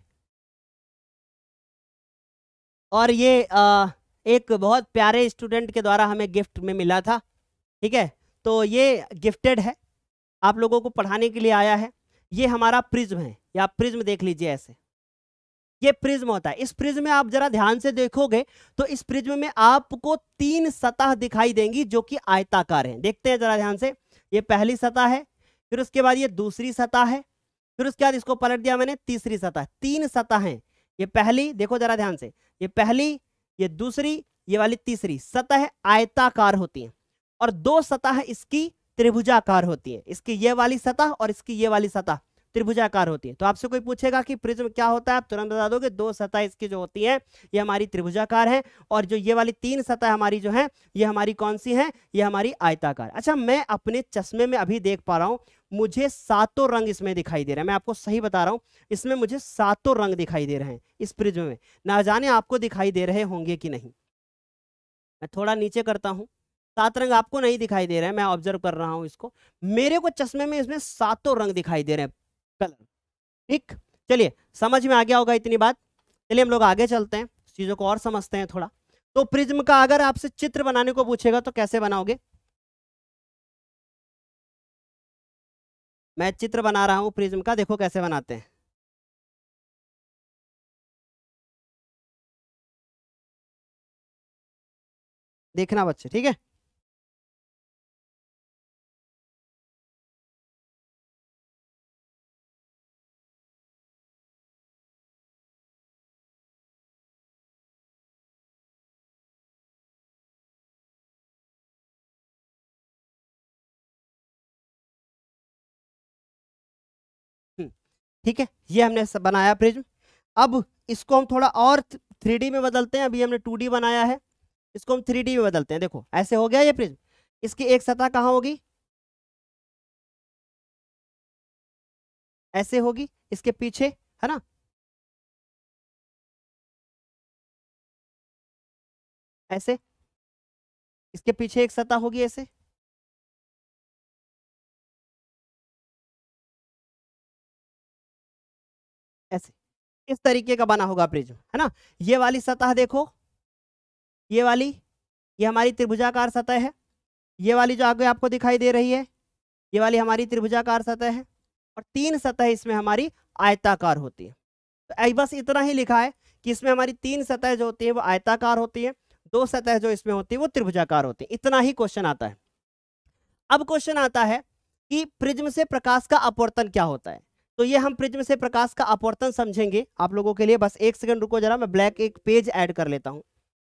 [SPEAKER 2] और ये आ, एक बहुत प्यारे
[SPEAKER 1] स्टूडेंट के द्वारा हमें गिफ्ट में मिला था ठीक है तो ये गिफ्टेड है आप लोगों को पढ़ाने के लिए आया है ये हमारा प्रिज्म है या प्रिज्म देख लीजिए ऐसे ये प्रिज्म होता है इस प्रिज्म में आप जरा ध्यान से देखोगे तो इस प्रिज्म में आपको तीन सतह दिखाई देंगी जो कि आयताकार हैं देखते हैं जरा ध्यान से ये पहली सतह है फिर उसके बाद ये दूसरी सतह है फिर उसके बाद इसको पलट दिया मैंने तीसरी सतह तीन सतह है ये पहली देखो जरा ध्यान से ये पहली ये दूसरी ये वाली तीसरी सतह आयताकार होती है और दो सतह इसकी त्रिभुजाकार होती है इसकी ये वाली सतह और इसकी ये वाली सतह त्रिभुजाकार होती है तो आपसे कोई पूछेगा कि प्रिज्म क्या होता है आप तुरंत बता दोगे दो सतह इसकी जो होती है ये हमारी त्रिभुजाकार है और जो ये वाली तीन सतह हमारी जो है ये हमारी कौन सी है ये हमारी आयताकार अच्छा मैं अपने चश्मे में अभी देख पा रहा हूँ मुझे सातों रंग इसमें दिखाई दे रहे हैं मैं आपको सही बता रहा हूँ इसमें मुझे सातों रंग दिखाई दे रहे हैं इस प्रिज्म में ना जाने आपको दिखाई दे रहे होंगे कि नहीं मैं थोड़ा नीचे करता हूँ सात रंग आपको नहीं दिखाई दे रहे हैं मैं ऑब्जर्व कर रहा हूँ इसको मेरे को चश्मे में इसमें सातों रंग दिखाई दे रहे हैं कलर ठीक चलिए समझ में आ गया होगा इतनी बात चलिए हम लोग आगे चलते हैं चीज़ों को और समझते हैं थोड़ा तो प्रिज्म का अगर आपसे
[SPEAKER 2] चित्र बनाने को पूछेगा तो कैसे बनाओगे मैं चित्र बना रहा हूं प्रिज्म का देखो कैसे बनाते हैं देखना बच्चे ठीक है ठीक है ये हमने बनाया प्रिज्म
[SPEAKER 1] अब इसको हम थोड़ा और थ्री में बदलते हैं अभी हमने टू बनाया है इसको हम
[SPEAKER 2] थ्री में बदलते हैं देखो ऐसे हो गया ये प्रिज्म इसकी एक सतह कहाँ होगी ऐसे होगी इसके पीछे है ना ऐसे इसके पीछे एक सतह होगी ऐसे इस तरीके का बना होगा प्रिज्म है ना ये वाली सतह देखो ये वाली
[SPEAKER 1] ये हमारी त्रिभुजाकार सतह है ये वाली जो आगे आपको दिखाई दे रही है ये वाली हमारी त्रिभुजाकार सतह है और तीन सतह इसमें हमारी आयताकार होती है तो बस इतना ही लिखा है कि इसमें हमारी तीन सतह जो होती है वो आयताकार होती है दो सतह जो इसमें होती है वो त्रिभुजाकार होती है इतना ही क्वेश्चन आता है अब क्वेश्चन आता है कि प्रिज्म से प्रकाश का अपवर्तन क्या होता है तो ये हम प्रिज्म से प्रकाश का अपवर्तन समझेंगे आप लोगों के लिए बस एक सेकंड रुको जरा मैं ब्लैक एक पेज ऐड कर लेता हूँ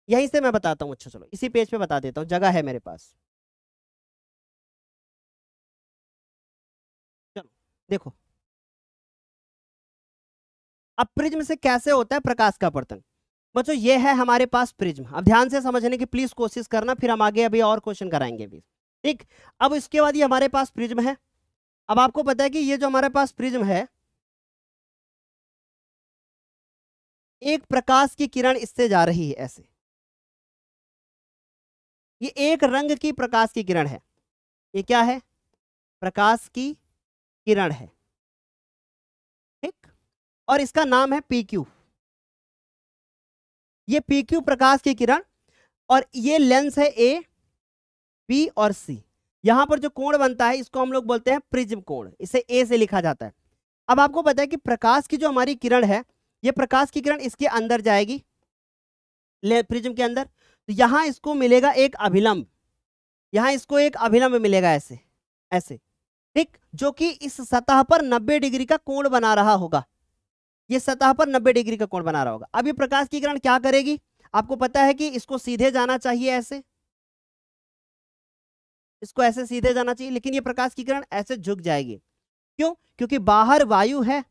[SPEAKER 1] यहीं से मैं बताता हूँ अच्छा चलो इसी
[SPEAKER 2] पेज पे बता देता हूँ जगह है मेरे पास चलो देखो अब प्रिज्म
[SPEAKER 1] से कैसे होता है प्रकाश का अपवर्तन बच्चों ये है हमारे पास प्रिज्म अब ध्यान से समझने की प्लीज कोशिश करना फिर हम आगे अभी और क्वेश्चन कराएंगे अभी ठीक अब इसके बाद ये हमारे पास प्रिज्म है
[SPEAKER 2] अब आपको पता है कि ये जो हमारे पास प्रिज्म है एक प्रकाश की किरण इससे जा रही है ऐसे ये एक रंग की प्रकाश की किरण है ये क्या है प्रकाश की किरण है ठीक और इसका नाम है पी क्यू ये पी क्यू प्रकाश की किरण और ये
[SPEAKER 1] लेंस है ए बी और सी यहां पर जो कोण बनता है इसको हम लोग बोलते हैं प्रिज्म कोण इसे ए से लिखा जाता है अब आपको पता है कि प्रकाश की जो हमारी किरण है ये प्रकाश की किरण इसके अंदर जाएगी प्रिज्म के अंदर तो यहाँ इसको मिलेगा एक अभिलंब यहाँ इसको एक अभिलंब मिलेगा ऐसे ऐसे ठीक जो कि इस सतह पर 90 डिग्री का कोण बना रहा होगा ये सतह पर 90 डिग्री का कोण बना रहा होगा अब ये प्रकाश की किरण क्या करेगी आपको पता है कि इसको सीधे जाना चाहिए ऐसे
[SPEAKER 2] इसको ऐसे सीधे जाना चाहिए लेकिन ये प्रकाश की किरण ऐसे झुक जाएगी क्यों क्योंकि बाहर वायु है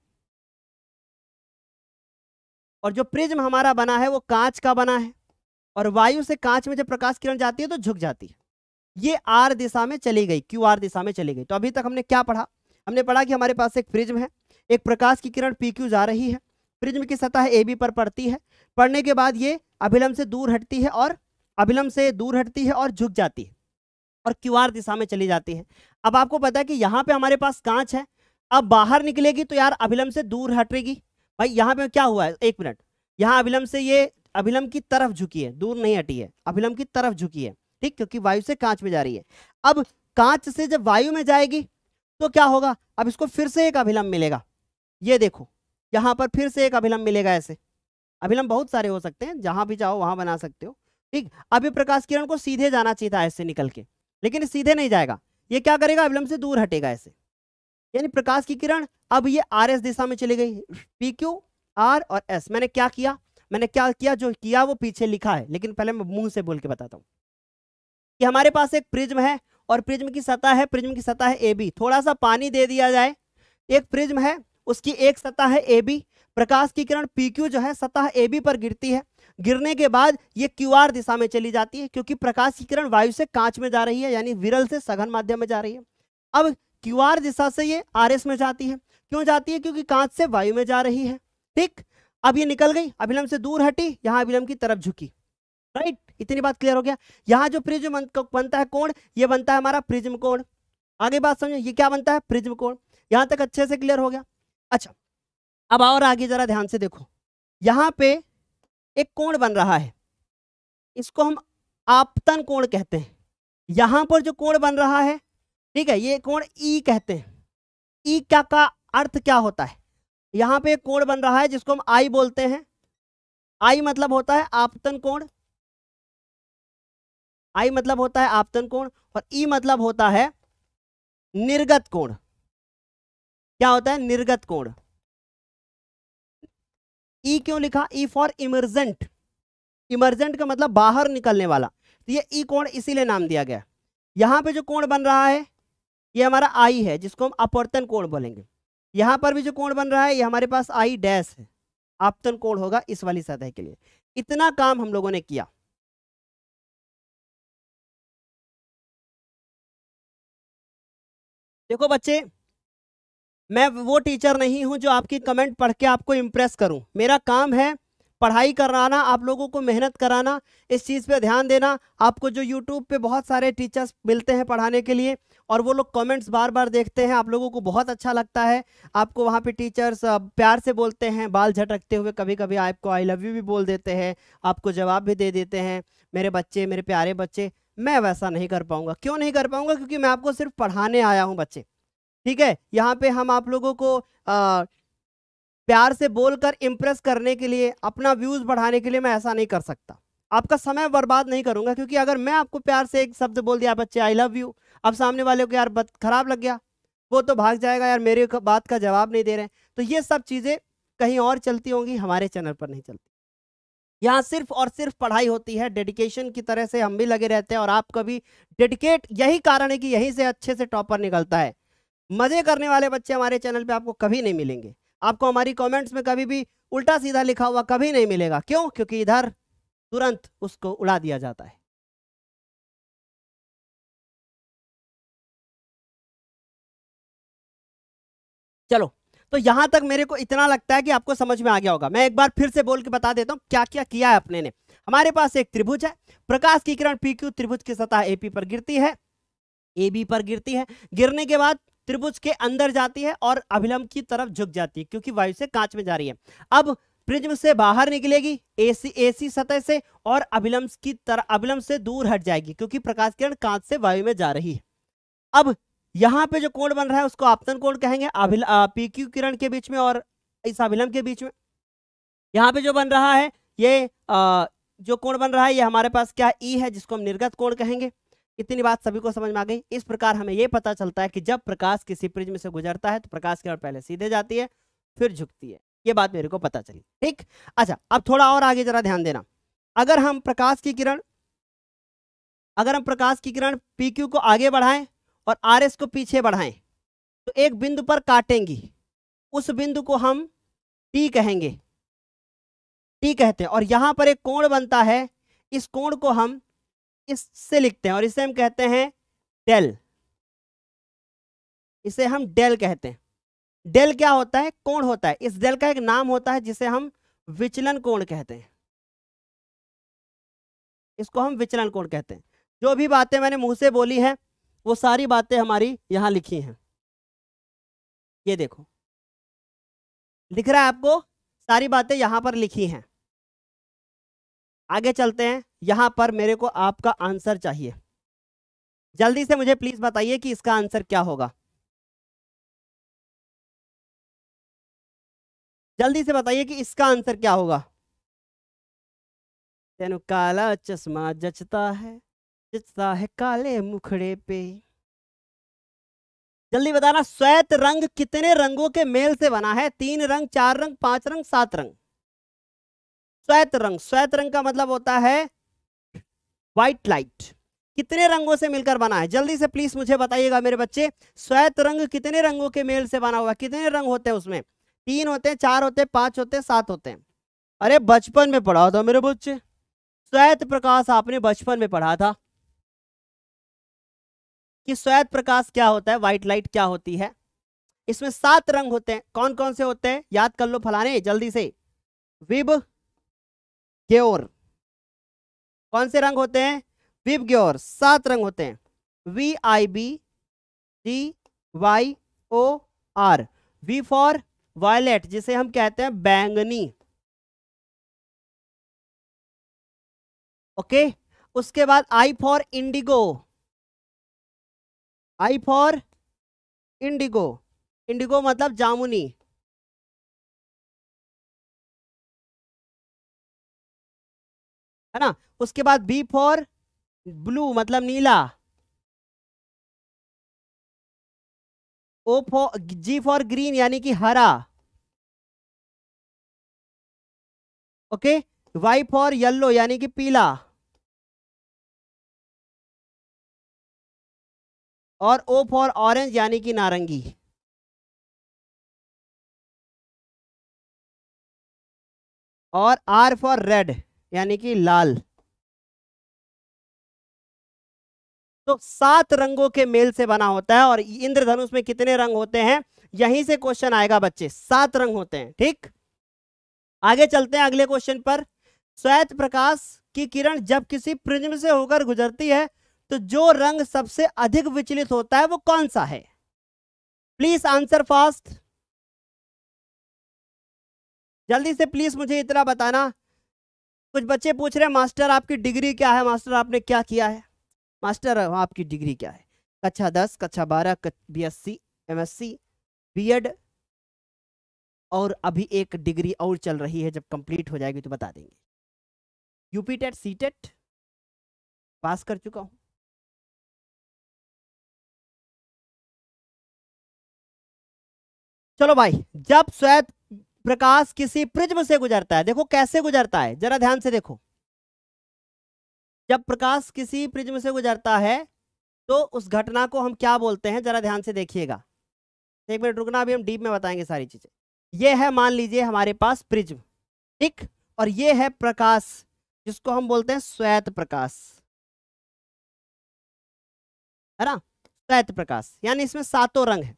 [SPEAKER 1] और जो प्रिज्म हमारा बना है वो कांच का बना है और वायु से कांच में जब प्रकाश किरण जाती है तो झुक जाती है ये आर दिशा में चली गई क्यू आर दिशा में चली गई तो अभी तक हमने क्या पढ़ा हमने पढ़ा कि हमारे पास एक प्रिज्म है एक प्रकाश की किरण पी क्यू जा रही है प्रिज्म की सतह ए बी पर पड़ती है पड़ने के बाद ये अभिलंब से दूर हटती है और अभिलंब से दूर हटती है और झुक जाती है और क्यू दिशा में चली जाती है अब आपको पता है कि यहाँ पे हमारे पास कांच है अब बाहर निकलेगी तो यार अभिलम से दूर हटेगी भाई यहाँ पे क्या हुआ है एक मिनट यहाँ अभिलम से ये अभिलम की तरफ झुकी है दूर नहीं हटी है अभिलम की तरफ झुकी है ठीक क्योंकि वायु से कांच में जा रही है अब कांच से जब वायु में जाएगी तो क्या होगा अब इसको फिर से एक अभिलम्ब मिलेगा ये देखो यहाँ पर फिर से एक अभिलम्ब मिलेगा ऐसे अभिलम्ब बहुत सारे हो सकते हैं जहां भी जाओ वहां बना सकते हो ठीक अभी प्रकाश किरण को सीधे जाना चाहिए था ऐसे निकल के लेकिन सीधे नहीं जाएगा ये क्या करेगा एबलम से दूर हटेगा ऐसे यानी प्रकाश की किरण अब ये आर एस दिशा में चली गई पी क्यू आर और एस मैंने क्या किया मैंने क्या किया जो किया वो पीछे लिखा है लेकिन पहले मैं मुंह से बोल के बताता हूँ कि हमारे पास एक प्रिज्म है और प्रिज्म की सतह है प्रिज्म की सतह है ए बी थोड़ा सा पानी दे दिया जाए एक प्रिज्म है उसकी एक सतह है ए बी प्रकाश की किरण पी क्यू जो है सतह ए बी पर गिरती है गिरने के बाद ये क्यू दिशा में चली जाती है क्योंकि प्रकाश की किरण वायु से कांच में जा रही है यानी विरल से सघन माध्यम में जा रही है अब क्यू दिशा से ये आर में जाती है क्यों जाती है क्योंकि कांच से वायु में जा रही है ठीक अब ये निकल गई अभिलंब से दूर हटी यहाँ अभिलंब की तरफ झुकी राइट इतनी बात क्लियर हो गया यहाँ जो प्रिज्म बनता है कोण ये बनता है हमारा प्रिज्म कोण आगे बात समझो ये क्या बनता है प्रिज्म कोण यहाँ तक अच्छे से क्लियर हो गया अच्छा अब और आगे जरा ध्यान से देखो यहाँ पे एक कोण बन रहा है इसको हम आपतन कोण कहते हैं यहां पर जो कोण बन रहा है ठीक है ये कोण ई कहते हैं ई क्या का अर्थ क्या होता है यहां पे एक कोण बन रहा है जिसको हम आई बोलते हैं आई मतलब होता है आपतन कोण
[SPEAKER 2] आई मतलब होता है आपतन कोण और ई मतलब होता है निर्गत कोण क्या होता है निर्गत कोण
[SPEAKER 1] ई e क्यों लिखा ई फॉर इमरजेंट इमरजेंट का मतलब बाहर निकलने वाला तो ये ई e कोण इसीलिए नाम दिया गया यहां पे जो कोण बन रहा है ये हमारा आई है जिसको हम अपर्तन कोण बोलेंगे यहां पर भी जो कोण बन रहा है ये हमारे पास आई डैश है
[SPEAKER 2] आपतन कोण होगा इस वाली सतह के लिए इतना काम हम लोगों ने किया देखो बच्चे मैं वो टीचर नहीं हूँ जो आपकी कमेंट पढ़ के आपको इम्प्रेस करूँ मेरा
[SPEAKER 1] काम है पढ़ाई कराना आप लोगों को मेहनत कराना इस चीज़ पे ध्यान देना आपको जो यूट्यूब पे बहुत सारे टीचर्स मिलते हैं पढ़ाने के लिए और वो लोग कमेंट्स बार बार देखते हैं आप लोगों को बहुत अच्छा लगता है आपको वहाँ पे टीचर्स प्यार से बोलते हैं बाल झटकते हुए कभी कभी आपको आई लव यू भी बोल देते हैं आपको जवाब भी दे देते हैं मेरे बच्चे मेरे प्यारे बच्चे मैं वैसा नहीं कर पाऊँगा क्यों नहीं कर पाऊँगा क्योंकि मैं आपको सिर्फ पढ़ाने आया हूँ बच्चे ठीक है यहाँ पे हम आप लोगों को आ, प्यार से बोलकर इम्प्रेस करने के लिए अपना व्यूज बढ़ाने के लिए मैं ऐसा नहीं कर सकता आपका समय बर्बाद नहीं करूंगा क्योंकि अगर मैं आपको प्यार से एक शब्द बोल दिया बच्चे आई लव यू अब सामने वाले को यार खराब लग गया वो तो भाग जाएगा यार मेरे बात का जवाब नहीं दे रहे तो ये सब चीज़ें कहीं और चलती होंगी हमारे चैनल पर नहीं चलती यहाँ सिर्फ और सिर्फ पढ़ाई होती है डेडिकेशन की तरह से हम भी लगे रहते हैं और आपका भी डेडिकेट यही कारण है कि यहीं से अच्छे से टॉपर निकलता है मज़े करने वाले बच्चे हमारे चैनल पे आपको कभी नहीं मिलेंगे आपको हमारी कमेंट्स में कभी भी उल्टा सीधा
[SPEAKER 2] लिखा हुआ कभी नहीं मिलेगा क्यों क्योंकि इधर तुरंत उसको उड़ा दिया जाता है चलो तो यहां तक मेरे को इतना लगता है कि आपको समझ में आ गया होगा मैं एक
[SPEAKER 1] बार फिर से बोल के बता देता हूं क्या क्या किया है अपने ने हमारे पास एक त्रिभुज है प्रकाश की किरण पी क्यू त्रिभुज की सतह एपी पर गिरती है ए बी पर गिरती है गिरने के बाद त्रिभुज के अंदर जाती है और अभिलंब की तरफ झुक जाती है क्योंकि वायु से कांच में जा रही है अब प्रिज्म से बाहर निकलेगी एसी एसी सतह से और अभिलंब की तरह अभिलंब से दूर हट जाएगी क्योंकि प्रकाश किरण कांच से वायु में जा रही है अब यहाँ पे जो कोण बन रहा है उसको आपतन कोण कहेंगे अभिल पीक्यू किरण के बीच में और इस अभिलंब के बीच में यहाँ पे जो बन रहा है ये आ, जो कोण बन रहा है ये हमारे पास क्या ई e है जिसको हम निर्गत कोण कहेंगे इतनी बात सभी को समझ में आ गई इस प्रकार हमें यह पता चलता है कि जब प्रकाश किसी प्रिज्म से गुजरता है तो प्रकाश की ओर पहले सीधे जाती है फिर झुकती है ये बात मेरे को पता चली ठीक अच्छा अब थोड़ा और आगे जरा ध्यान देना अगर हम प्रकाश की किरण अगर हम प्रकाश की किरण पी क्यू को आगे बढ़ाएं और आर एस को पीछे बढ़ाएं तो एक बिंदु पर काटेंगी उस बिंदु को हम टी कहेंगे टी कहते हैं और यहां पर एक कोण बनता है इस कोण को हम इससे लिखते हैं और इसे हम कहते हैं डेल इसे हम डेल कहते हैं डेल क्या होता है कोण होता है इस डेल का एक नाम होता है जिसे हम विचलन कोण कहते हैं इसको हम विचलन कोण कहते हैं जो भी बातें मैंने मुंह से बोली हैं वो सारी बातें हमारी यहां लिखी हैं ये देखो लिख रहा है आपको सारी बातें यहां पर लिखी हैं आगे चलते हैं यहां पर मेरे को आपका
[SPEAKER 2] आंसर चाहिए जल्दी से मुझे प्लीज बताइए कि इसका आंसर क्या होगा जल्दी से बताइए कि इसका आंसर क्या होगा तेनु काला चश्मा जचता है
[SPEAKER 1] जचता है काले मुखड़े पे जल्दी बताना श्वेत रंग कितने रंगों के मेल से बना है तीन रंग चार रंग पांच रंग सात रंग श्वेत रंग श्वेत रंग का मतलब होता है व्हाइट लाइट कितने रंगों से मिलकर बना है जल्दी से प्लीज मुझे बताइएगा मेरे बच्चे श्वेत रंग कितने रंगों के मेल से बना हुआ है कितने रंग होते हैं उसमें तीन होते हैं चार होते हैं पांच होते हैं सात होते हैं अरे बचपन में पढ़ा था मेरे बच्चे श्वेत प्रकाश आपने बचपन में पढ़ा था कि श्वेत प्रकाश क्या होता है व्हाइट लाइट क्या होती है इसमें सात रंग होते हैं कौन कौन से होते हैं याद कर लो फलाने जल्दी से विभ ग्योर कौन से रंग होते हैं विप ग्योर सात रंग होते हैं V I B G Y O R V for violet जिसे हम कहते हैं बैंगनी
[SPEAKER 2] ओके okay? उसके बाद I for indigo I for indigo indigo मतलब जामुनी है ना उसके बाद बी फॉर ब्लू मतलब नीला O for G for green यानी कि हरा ओके वाई फॉर येलो यानी कि पीला और ओ फॉर ऑरेंज यानी कि नारंगी और आर फॉर रेड यानी कि लाल
[SPEAKER 1] तो सात रंगों के मेल से बना होता है और इंद्रधनुष में कितने रंग होते हैं यहीं से क्वेश्चन आएगा बच्चे सात रंग होते हैं ठीक आगे चलते हैं अगले क्वेश्चन पर श्वेत प्रकाश की किरण जब किसी प्रिज्म से होकर गुजरती है तो जो रंग सबसे अधिक विचलित होता है वो कौन सा है प्लीज आंसर फास्ट जल्दी से प्लीज मुझे इतना बताना कुछ बच्चे पूछ रहे हैं मास्टर आपकी डिग्री क्या है मास्टर आपने क्या किया है मास्टर आपकी डिग्री क्या है कक्षा दस कक्षा बारह B S C M S
[SPEAKER 2] C B Ed और अभी एक डिग्री और चल रही है जब कंप्लीट हो जाएगी तो बता देंगे UP TET C TET pass कर चुका हूँ चलो भाई जब स्वैत प्रकाश किसी प्रिज्म से गुजरता
[SPEAKER 1] है देखो कैसे गुजरता है जरा ध्यान से देखो जब प्रकाश किसी प्रिज्म से गुजरता है तो उस घटना को हम क्या बोलते हैं जरा ध्यान से देखिएगा एक मिनट रुकना अभी हम डीप में बताएंगे सारी चीजें यह है मान लीजिए हमारे पास प्रिज्म ठीक और यह है प्रकाश जिसको हम बोलते हैं श्वेत प्रकाश है ना श्वेत प्रकाश यानी इसमें सातों रंग है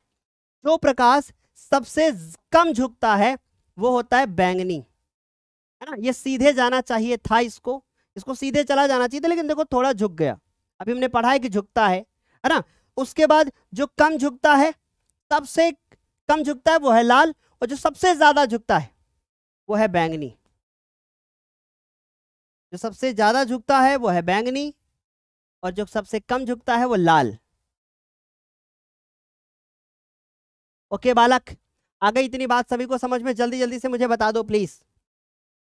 [SPEAKER 1] जो प्रकाश सबसे कम झुकता है वो होता है बैंगनी है ना ये सीधे जाना चाहिए था इसको इसको सीधे चला जाना चाहिए था लेकिन देखो थोड़ा झुक गया अभी हमने पढ़ा है कि झुकता है है ना उसके बाद जो कम झुकता है सबसे कम झुकता है वो है लाल और जो सबसे ज्यादा झुकता है वो है बैंगनी
[SPEAKER 2] जो सबसे ज्यादा झुकता है वो है बैंगनी और जो सबसे कम झुकता है वो लाल
[SPEAKER 1] ओके बालक आ गई इतनी बात सभी को समझ में जल्दी जल्दी से मुझे बता दो प्लीज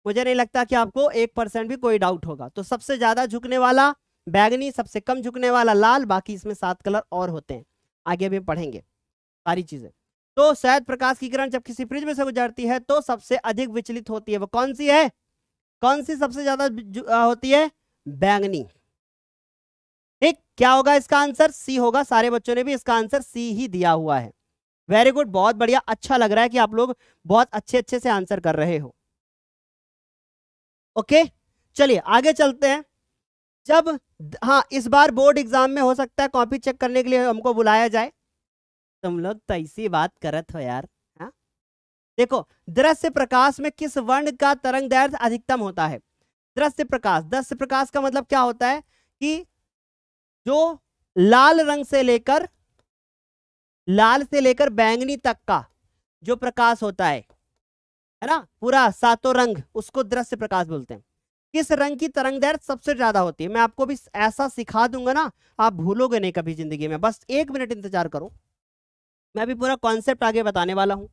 [SPEAKER 1] मुझे नहीं लगता कि आपको एक परसेंट भी कोई डाउट होगा तो सबसे ज्यादा झुकने वाला बैगनी सबसे कम झुकने वाला लाल बाकी इसमें सात कलर और होते हैं आगे भी पढ़ेंगे सारी चीजें तो शायद प्रकाश की किरण जब किसी फ्रिज में से गुजरती है तो सबसे अधिक विचलित होती है वो कौन सी है कौन सी सबसे ज्यादा होती है बैंगनी ठीक क्या होगा इसका आंसर सी होगा सारे बच्चों ने भी इसका आंसर सी ही दिया हुआ है वेरी गुड बहुत बढ़िया अच्छा लग रहा है कि आप लोग बहुत अच्छे अच्छे से आंसर कर रहे हो ओके चलिए आगे चलते हैं जब हाँ इस बार बोर्ड एग्जाम में हो सकता है कॉपी चेक करने के लिए हमको बुलाया जाए तुम लोग तो ऐसी बात करत हो यार हा? देखो दृश्य प्रकाश में किस वर्ण का तरंग दैर्थ अधिकतम होता है दृश्य प्रकाश दृश्य प्रकाश का मतलब क्या होता है कि जो लाल रंग से लेकर लाल से लेकर बैंगनी तक का जो प्रकाश होता है है ना पूरा सातों रंग उसको दृश्य प्रकाश बोलते हैं किस रंग की तरंग दैर सबसे ज्यादा होती है मैं आपको भी ऐसा सिखा दूंगा ना आप भूलोगे नहीं कभी जिंदगी में बस एक मिनट इंतजार करो मैं भी पूरा कॉन्सेप्ट आगे बताने वाला हूँ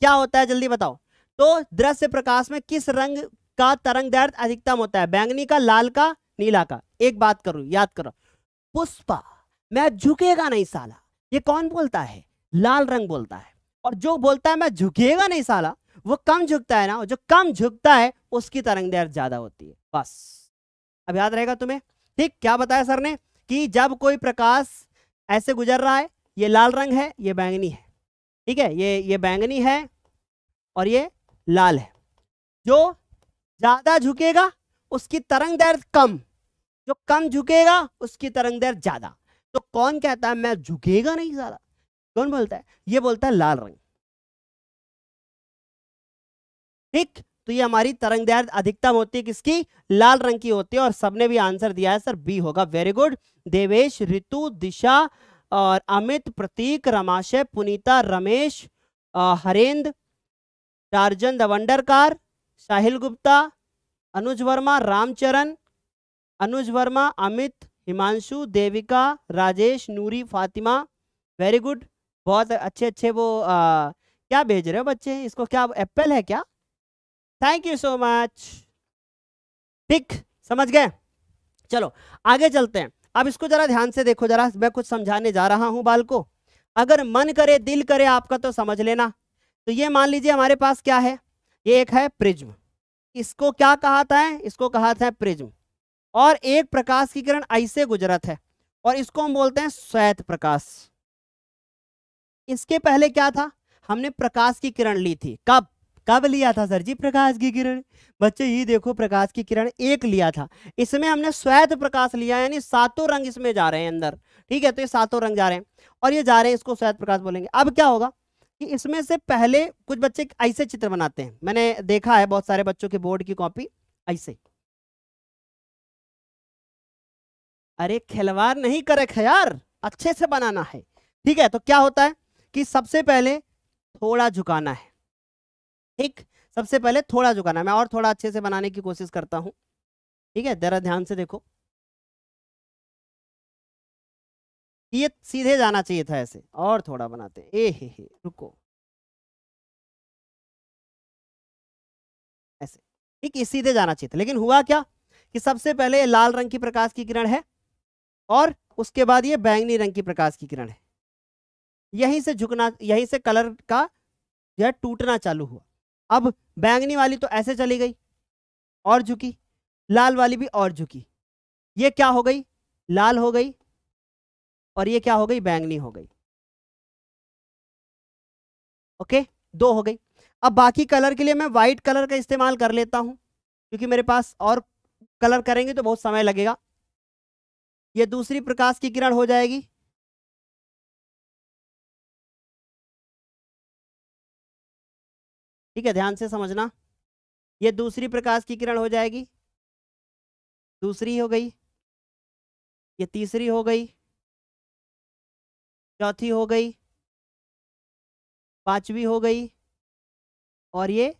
[SPEAKER 1] क्या होता है जल्दी बताओ तो दृश्य प्रकाश में किस रंग का तरंग दैर्थ अधिकतम होता है बैंगनी का लाल का नीला का एक बात करू याद करो पुष्पा मैं झुकेगा नहीं साला ये कौन बोलता है लाल रंग बोलता है और जो बोलता है मैं झुकेगा नहीं साला वो कम झुकता है ना जो कम झुकता है उसकी तरंग दैर ज्यादा होती है बस अब याद रहेगा तुम्हें ठीक क्या बताया सर ने कि जब कोई प्रकाश ऐसे गुजर रहा है ये लाल रंग है ये बैंगनी है ठीक है ये ये बैंगनी है और ये लाल है जो ज़्यादा झुकेगा उसकी तरंग दैर कम जो कम झुकेगा उसकी तरंग दैर ज़्यादा तो कौन कहता है मैं झुकेगा नहीं ज्यादा कौन बोलता है ये बोलता है लाल रंग ठीक तो ये हमारी तरंग दैर्घ अधिकतम होती है किसकी लाल रंग की होती है और सबने भी आंसर दिया है सर बी होगा वेरी गुड देवेश ऋतु दिशा और Amit Prateek Ramashay Punita Ramesh Harendra Tarzan the wonder car Sahil Gupta Anuj Verma Ramcharan Anuj Verma Amit Himanshu Devika Rajesh Noori Fatima very good बहुत अच्छे अच्छे वो आ, क्या भेज रहे हो बच्चे इसको क्या एप्पल है क्या थैंक यू सो मच ठीक समझ गए चलो आगे चलते हैं अब इसको जरा ध्यान से देखो जरा मैं कुछ समझाने जा रहा हूं बाल को अगर मन करे दिल करे आपका तो समझ लेना तो ये मान लीजिए हमारे पास क्या है ये एक है प्रिज्म इसको क्या कहा था है? इसको कहा था प्रिज्म और एक प्रकाश की किरण ऐसे गुजरत है और इसको हम बोलते हैं श्वेत प्रकाश इसके पहले क्या था हमने प्रकाश की किरण ली थी कब कब लिया था सर जी प्रकाश की किरण बच्चे ये देखो प्रकाश की किरण एक लिया था इसमें हमने श्वेत प्रकाश लिया यानी सातों रंग इसमें जा रहे हैं अंदर ठीक है तो ये सातों रंग जा रहे हैं और ये जा रहे हैं इसको श्वेत प्रकाश बोलेंगे अब क्या होगा कि इसमें से पहले कुछ बच्चे ऐसे चित्र बनाते हैं मैंने देखा है बहुत सारे बच्चों के बोर्ड की कॉपी ऐसे अरे खिलवाड़ नहीं करे यार अच्छे से बनाना है ठीक है तो क्या होता है कि सबसे पहले थोड़ा झुकाना है ठीक सबसे पहले थोड़ा झुकाना मैं और थोड़ा अच्छे से बनाने की कोशिश करता हूं ठीक है जरा ध्यान से देखो
[SPEAKER 2] ये सीधे जाना चाहिए था ऐसे और थोड़ा बनाते ए हे हे रुको ऐसे ठीक ये सीधे जाना चाहिए था लेकिन हुआ क्या कि सबसे पहले लाल रंग की प्रकाश की किरण है
[SPEAKER 1] और उसके बाद ये बैंगनी रंग की प्रकाश की किरण है यहीं से झुकना यहीं से कलर का जो है टूटना चालू हुआ अब बैंगनी वाली तो ऐसे चली गई
[SPEAKER 2] और झुकी लाल वाली भी और झुकी ये क्या हो गई लाल हो गई और ये क्या हो गई बैंगनी हो गई ओके दो हो गई अब बाकी कलर के लिए मैं वाइट कलर का इस्तेमाल कर लेता हूँ क्योंकि मेरे पास और कलर करेंगे तो बहुत समय लगेगा यह दूसरी प्रकाश की किरण हो जाएगी ठीक है ध्यान से समझना यह दूसरी प्रकाश की किरण हो जाएगी दूसरी हो गई ये तीसरी हो गई चौथी हो गई पांचवी हो गई और ये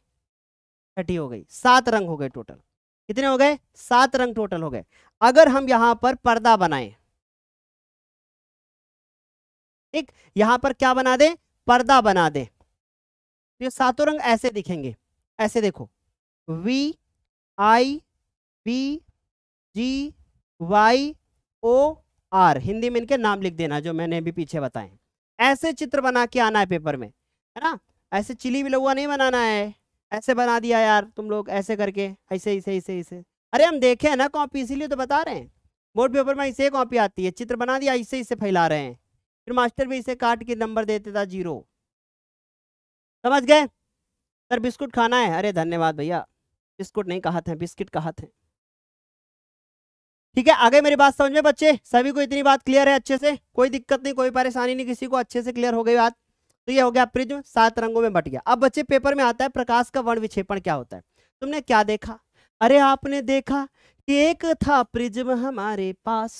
[SPEAKER 2] छठी हो गई सात
[SPEAKER 1] रंग हो गए टोटल कितने हो गए सात रंग टोटल हो गए अगर हम यहां पर पर्दा बनाएं
[SPEAKER 2] ठीक यहां पर क्या बना दें पर्दा बना दें तो ये सातों रंग ऐसे दिखेंगे ऐसे देखो V
[SPEAKER 1] I B G Y O R Hindi में इनके नाम लिख देना जो मैंने अभी पीछे बताए ऐसे चित्र बना के आना है पेपर में है ना ऐसे चिली भी लगुआ नहीं बनाना है ऐसे बना दिया यार तुम लोग ऐसे करके ऐसे ऐसे ऐसे ऐसे अरे हम देखे हैं ना कॉपी इसीलिए तो बता रहे हैं बोर्ड पेपर में ऐसे कॉपी आती है चित्र बना दिया ऐसे ऐसे फैला रहे हैं फिर मास्टर भी इसे काट के नंबर देते था जीरो समझ गए सर बिस्कुट खाना है अरे धन्यवाद भैया बिस्कुट नहीं कहा था बिस्किट कहा थे ठीक है आगे मेरी बात समझ में बच्चे सभी को इतनी बात क्लियर है अच्छे से कोई दिक्कत नहीं कोई परेशानी नहीं किसी को अच्छे से क्लियर हो गई बात तो ये हो गया प्रिज्म सात रंगों में बट गया अब बच्चे पेपर में आता है प्रकाश का वर्ण विक्षेपण क्या होता है तुमने क्या देखा अरे आपने देखा कि एक था प्रिज्म हमारे पास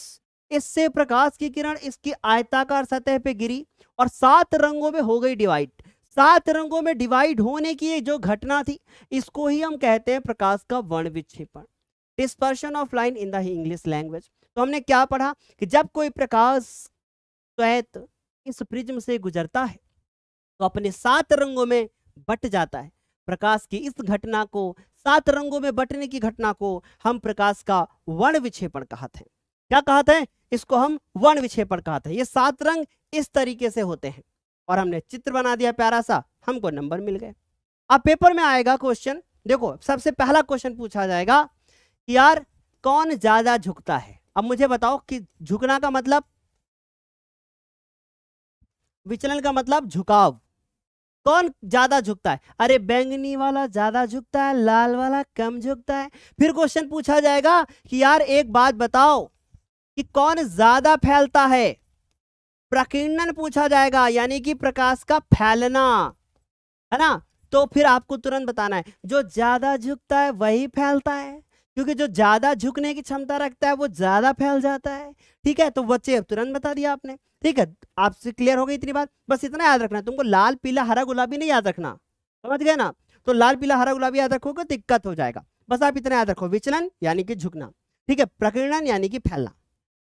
[SPEAKER 1] इससे प्रकाश की किरण इसकी आयताकार सतह पे गिरी और सात रंगों में हो गई डिवाइड सात रंगों में डिवाइड होने की जो घटना थी इसको ही हम कहते हैं प्रकाश का वर्ण विक्षेपण dispersion of light in the English language तो हमने क्या पढ़ा कि जब कोई प्रकाश श्वेत इस प्रिज्म से गुजरता है तो अपने सात रंगों में बट जाता है प्रकाश की इस घटना को सात रंगों में बटने की घटना को हम प्रकाश का वर्ण विक्षेपण कहते हैं क्या कहते हैं इसको हम वर्ण विक्षेपण कहते हैं ये सात रंग इस तरीके से होते हैं और हमने चित्र बना दिया प्यारा सा हमको नंबर मिल गए अब पेपर में आएगा क्वेश्चन देखो सबसे पहला क्वेश्चन पूछा जाएगा कि यार कौन ज्यादा झुकता है अब मुझे बताओ कि झुकना का मतलब विचलन का मतलब झुकाव कौन ज्यादा झुकता है अरे बैंगनी वाला ज्यादा झुकता है लाल वाला कम झुकता है फिर क्वेश्चन पूछा जाएगा कि यार एक बात बताओ कि कौन ज्यादा फैलता है प्रकीर्णन पूछा जाएगा यानी कि प्रकाश का फैलना है ना तो फिर आपको तुरंत बताना है जो ज्यादा झुकता है वही फैलता है क्योंकि जो ज़्यादा झुकने की क्षमता रखता है वो ज़्यादा फैल जाता है ठीक है तो बच्चे अब तुरंत बता दिया आपने ठीक है आपसे क्लियर हो गई इतनी बात बस इतना याद रखना तुमको लाल पीला हरा गुलाबी नहीं याद रखना समझ गए ना तो लाल पीला हरा गुलाबी याद रखोगे दिक्कत हो जाएगा बस आप इतना याद रखो विचलन यानी कि झुकना ठीक है प्रकीर्णन यानी कि फैलना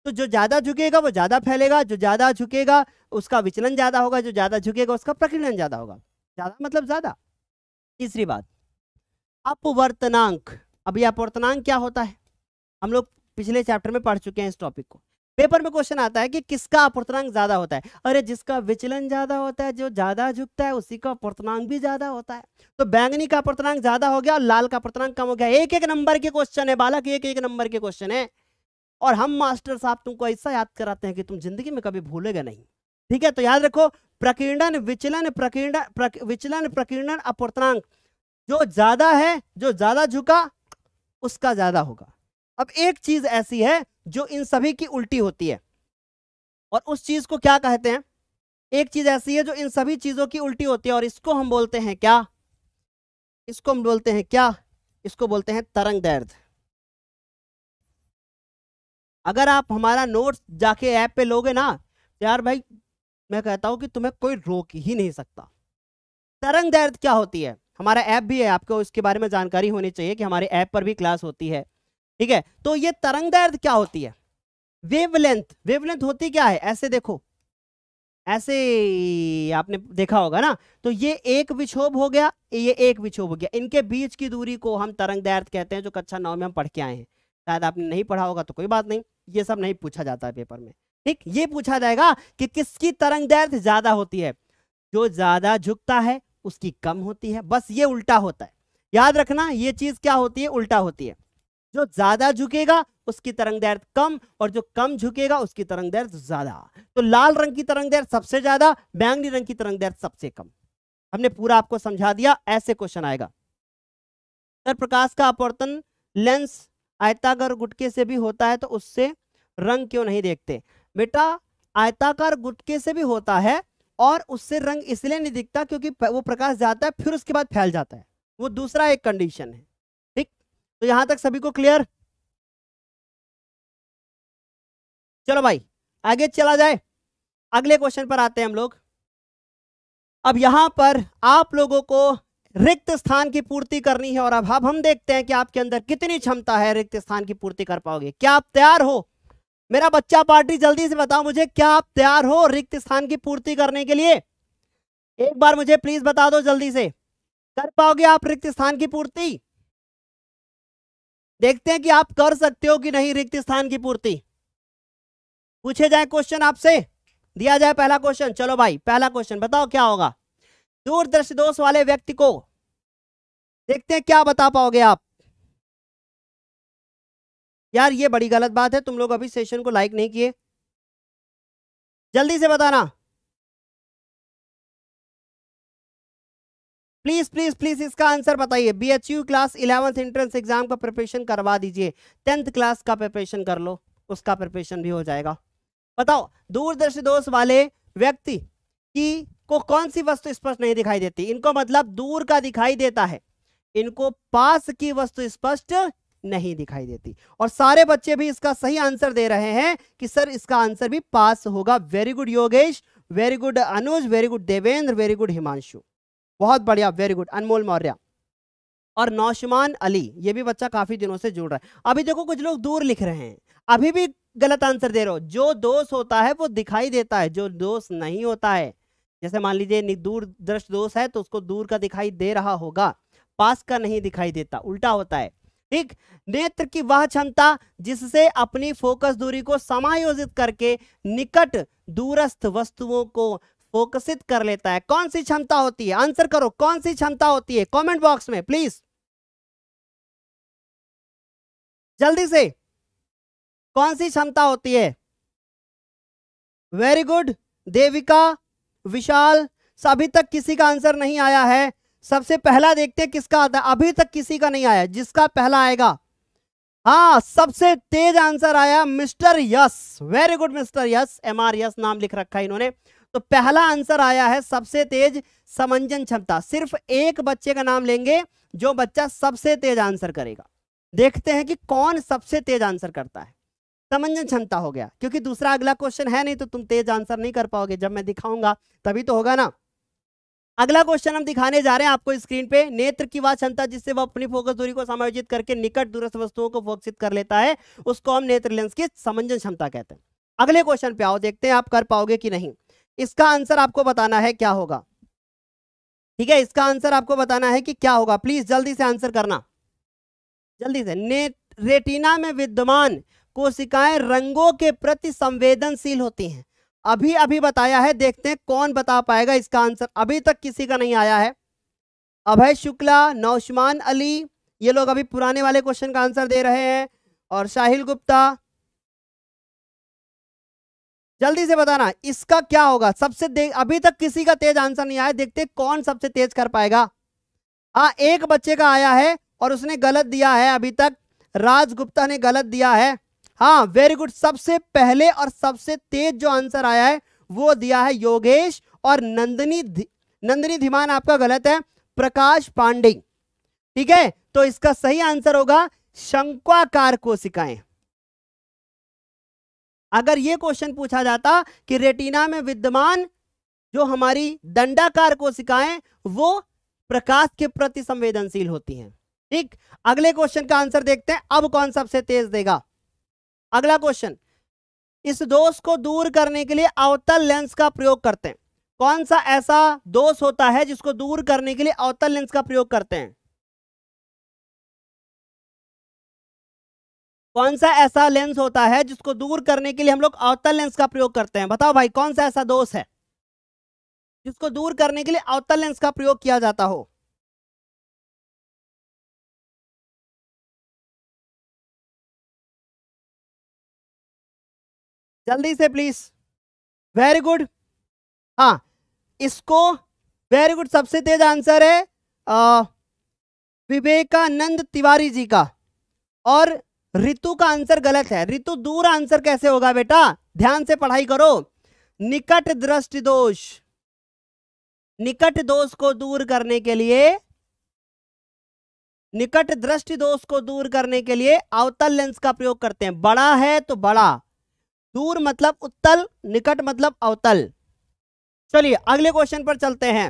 [SPEAKER 1] तो जो ज़्यादा झुकेगा वो ज़्यादा फैलेगा जो ज़्यादा झुकेगा उसका विचलन ज़्यादा होगा जो ज़्यादा झुकेगा उसका प्रकीर्णन ज़्यादा होगा ज़्यादा मतलब ज़्यादा तीसरी बात अपवर्तनांक अब यह अपवर्तनांक क्या होता है हम लोग पिछले चैप्टर में पढ़ चुके हैं इस टॉपिक को पेपर में क्वेश्चन आता है कि किसका अपवर्तनांक ज्यादा होता है अरे जिसका विचलन ज्यादा होता है जो ज्यादा झुकता है उसी का अपवर्तनांक भी ज्यादा होता है तो बैंगनी का अपवर्तनांक ज्यादा हो गया और लाल का अपवर्तनांक कम हो गया एक एक नंबर के क्वेश्चन है बालक एक एक नंबर के क्वेश्चन है और हम मास्टर साहब तुमको ऐसा याद कराते हैं कि तुम जिंदगी में कभी भूलेगा नहीं ठीक है तो याद रखो प्रकीर्णन विचलन प्रकीर्णन विचलन प्रकीर्णन अपवर्तनांक जो ज्यादा है जो ज्यादा झुका उसका ज़्यादा होगा अब एक चीज़ ऐसी है जो इन सभी की उल्टी होती है और उस चीज़ को क्या कहते हैं एक चीज़ ऐसी है जो इन सभी चीज़ों की उल्टी होती है और इसको हम बोलते हैं क्या इसको हम बोलते हैं क्या इसको बोलते हैं तरंग दर्द अगर आप हमारा नोट्स जाके ऐप पे लोगे ना तो यार भाई मैं कहता हूं कि तुम्हें कोई रोक ही नहीं सकता तरंग दर्द क्या होती है हमारा ऐप भी है आपको इसके बारे में जानकारी होनी चाहिए कि हमारे ऐप पर भी क्लास होती है ठीक है तो ये तरंग दर्द क्या होती है वेवलेंथ वेवलेंथ होती क्या है ऐसे देखो ऐसे आपने देखा होगा ना तो ये एक विक्षोभ हो गया ये एक विक्षोभ हो गया इनके बीच की दूरी को हम तरंग दैर्थ कहते हैं जो कक्षा नौ में हम पढ़ के आए हैं शायद आपने नहीं पढ़ा होगा तो कोई बात नहीं ये सब नहीं पूछा जाता है पेपर में ठीक ये पूछा जाएगा कि किसकी तरंग दर्द ज्यादा होती है जो ज्यादा झुकता है उसकी कम होती है बस ये उल्टा होता है याद रखना ये चीज क्या होती है उल्टा होती है जो ज्यादा झुकेगा उसकी तरंग दैर्थ कम और जो कम झुकेगा उसकी तरंग दैर्थ ज्यादा तो लाल रंग की तरंग दैर्थ सबसे ज्यादा बैंगनी रंग की तरंग दैर्थ सबसे कम हमने पूरा आपको समझा दिया ऐसे क्वेश्चन आएगा सर प्रकाश का अपवर्तन लेंस आयताकार गुटके से भी होता है तो उससे रंग क्यों नहीं देखते बेटा आयताकार गुटके से भी होता है और उससे रंग इसलिए नहीं दिखता क्योंकि वो प्रकाश जाता है फिर उसके बाद फैल जाता है वो दूसरा एक कंडीशन है ठीक
[SPEAKER 2] तो यहां तक सभी को क्लियर चलो भाई आगे चला जाए अगले क्वेश्चन पर आते हैं हम लोग अब
[SPEAKER 1] यहां पर आप लोगों को रिक्त स्थान की पूर्ति करनी है और अब हम देखते हैं कि आपके अंदर कितनी क्षमता है रिक्त स्थान की पूर्ति कर पाओगे क्या आप तैयार हो मेरा बच्चा पार्टी जल्दी से बताओ मुझे क्या आप तैयार हो रिक्त स्थान की पूर्ति करने के लिए एक बार मुझे प्लीज बता दो जल्दी से कर पाओगे आप रिक्त स्थान की पूर्ति देखते हैं कि आप कर सकते हो कि नहीं रिक्त स्थान की पूर्ति पूछे जाए क्वेश्चन आपसे दिया जाए पहला क्वेश्चन चलो भाई पहला क्वेश्चन बताओ क्या होगा दूरदर्शी दोष वाले व्यक्ति को देखते हैं क्या बता पाओगे आप
[SPEAKER 2] यार ये बड़ी गलत बात है तुम लोग अभी सेशन को लाइक नहीं किए जल्दी से बताना प्लीज प्लीज प्लीज इसका आंसर बताइए B H U class eleventh entrance
[SPEAKER 1] exam का प्रिपरेशन करवा दीजिए टेंथ क्लास का प्रिपरेशन कर लो उसका प्रिपरेशन भी हो जाएगा बताओ दूरदर्शी दोष वाले व्यक्ति की को कौन सी वस्तु स्पष्ट नहीं दिखाई देती इनको मतलब दूर का दिखाई देता है इनको पास की वस्तु स्पष्ट नहीं दिखाई देती और सारे बच्चे भी इसका सही आंसर दे रहे हैं कि सर इसका आंसर भी पास होगा very good Yogesh very good Anuj very good Devendra very good Himanshu बहुत बढ़िया वेरी गुड अनमोल मौर्य और नौशमान अली ये भी बच्चा काफी दिनों से जुड़ रहा है अभी देखो कुछ लोग दूर लिख रहे हैं अभी भी गलत आंसर दे रहे हो जो दोष होता है वो दिखाई देता है जो दोष नहीं होता है जैसे मान लीजिए दूर दृष्ट दोष है तो उसको दूर का दिखाई दे रहा होगा पास का नहीं दिखाई देता उल्टा होता है ठीक नेत्र की वह क्षमता जिससे अपनी फोकस दूरी को समायोजित करके निकट दूरस्थ वस्तुओं को फोकसित कर लेता है कौन सी क्षमता
[SPEAKER 2] होती है आंसर करो कौन सी क्षमता होती है कमेंट बॉक्स में प्लीज जल्दी से कौन सी क्षमता होती है वेरी गुड देविका विशाल अभी तक किसी
[SPEAKER 1] का आंसर नहीं आया है सबसे पहला देखते हैं किसका आता है अभी तक किसी का नहीं आया जिसका पहला आएगा हाँ सबसे तेज आंसर आया mister yes very good mister yes M R yes नाम लिख रखा है इन्होंने तो पहला आंसर आया है सबसे तेज समंजन क्षमता सिर्फ एक बच्चे का नाम लेंगे जो बच्चा सबसे तेज आंसर करेगा देखते हैं कि कौन सबसे तेज आंसर करता है समंजन क्षमता हो गया क्योंकि दूसरा अगला क्वेश्चन है नहीं तो तुम तेज आंसर नहीं कर पाओगे जब मैं दिखाऊंगा तभी तो होगा ना अगला क्वेश्चन हम दिखाने जा रहे हैं आपको स्क्रीन पे नेत्र की वह क्षमता जिससे वह अपनी फोकस दूरी को समायोजित करके निकट दूरस्थ वस्तुओं को फोकसित कर लेता है उसको हम नेत्र लेंस की समंजन क्षमता कहते हैं अगले क्वेश्चन पे आओ देखते हैं आप कर पाओगे कि नहीं इसका आंसर आपको बताना है क्या होगा ठीक है इसका आंसर आपको बताना है कि क्या होगा प्लीज जल्दी से आंसर करना जल्दी से ने रेटिना में विद्यमान कोशिकाएं रंगों के प्रति संवेदनशील होती हैं अभी अभी बताया है देखते हैं कौन बता पाएगा इसका आंसर अभी तक किसी का नहीं आया है अभय शुक्ला नौशमान अली ये लोग अभी पुराने वाले क्वेश्चन का आंसर दे रहे हैं और साहिल गुप्ता जल्दी से बताना इसका क्या होगा सबसे देख अभी तक किसी का तेज आंसर नहीं आया देखते कौन सबसे तेज कर पाएगा हाँ एक बच्चे का आया है और उसने गलत दिया है अभी तक राज गुप्ता ने गलत दिया है हाँ वेरी गुड सबसे पहले और सबसे तेज जो आंसर आया है वो दिया है योगेश और नंदनी धी, नंदनी धीमान आपका गलत है प्रकाश पांडे ठीक है तो इसका सही आंसर होगा शंक्वाकार कोशिकाएं अगर ये क्वेश्चन पूछा जाता कि रेटिना में विद्यमान जो हमारी दंडाकार कोशिकाएं वो प्रकाश के प्रति संवेदनशील होती हैं ठीक अगले क्वेश्चन का आंसर देखते हैं अब कौन सबसे तेज देगा अगला क्वेश्चन इस दोष को दूर करने के लिए अवतल लेंस का प्रयोग करते हैं कौन सा ऐसा दोष होता
[SPEAKER 2] है जिसको दूर करने के लिए अवतल लेंस का प्रयोग करते हैं कौन सा ऐसा लेंस होता है जिसको दूर करने के लिए हम लोग अवतल लेंस का प्रयोग करते हैं बताओ भाई कौन सा ऐसा दोष है जिसको दूर करने के लिए अवतल लेंस का प्रयोग किया जाता हो जल्दी से प्लीज वेरी गुड हाँ इसको वेरी
[SPEAKER 1] गुड सबसे तेज आंसर है विवेकानंद तिवारी जी का और ऋतु का आंसर गलत है ऋतु दूर आंसर कैसे होगा बेटा ध्यान से पढ़ाई करो निकट दृष्टि दोष निकट दोष को दूर करने के लिए निकट दृष्टि दोष को दूर करने के लिए अवतल लेंस का प्रयोग करते हैं बड़ा है तो बड़ा दूर मतलब उत्तल निकट मतलब अवतल चलिए अगले क्वेश्चन पर चलते हैं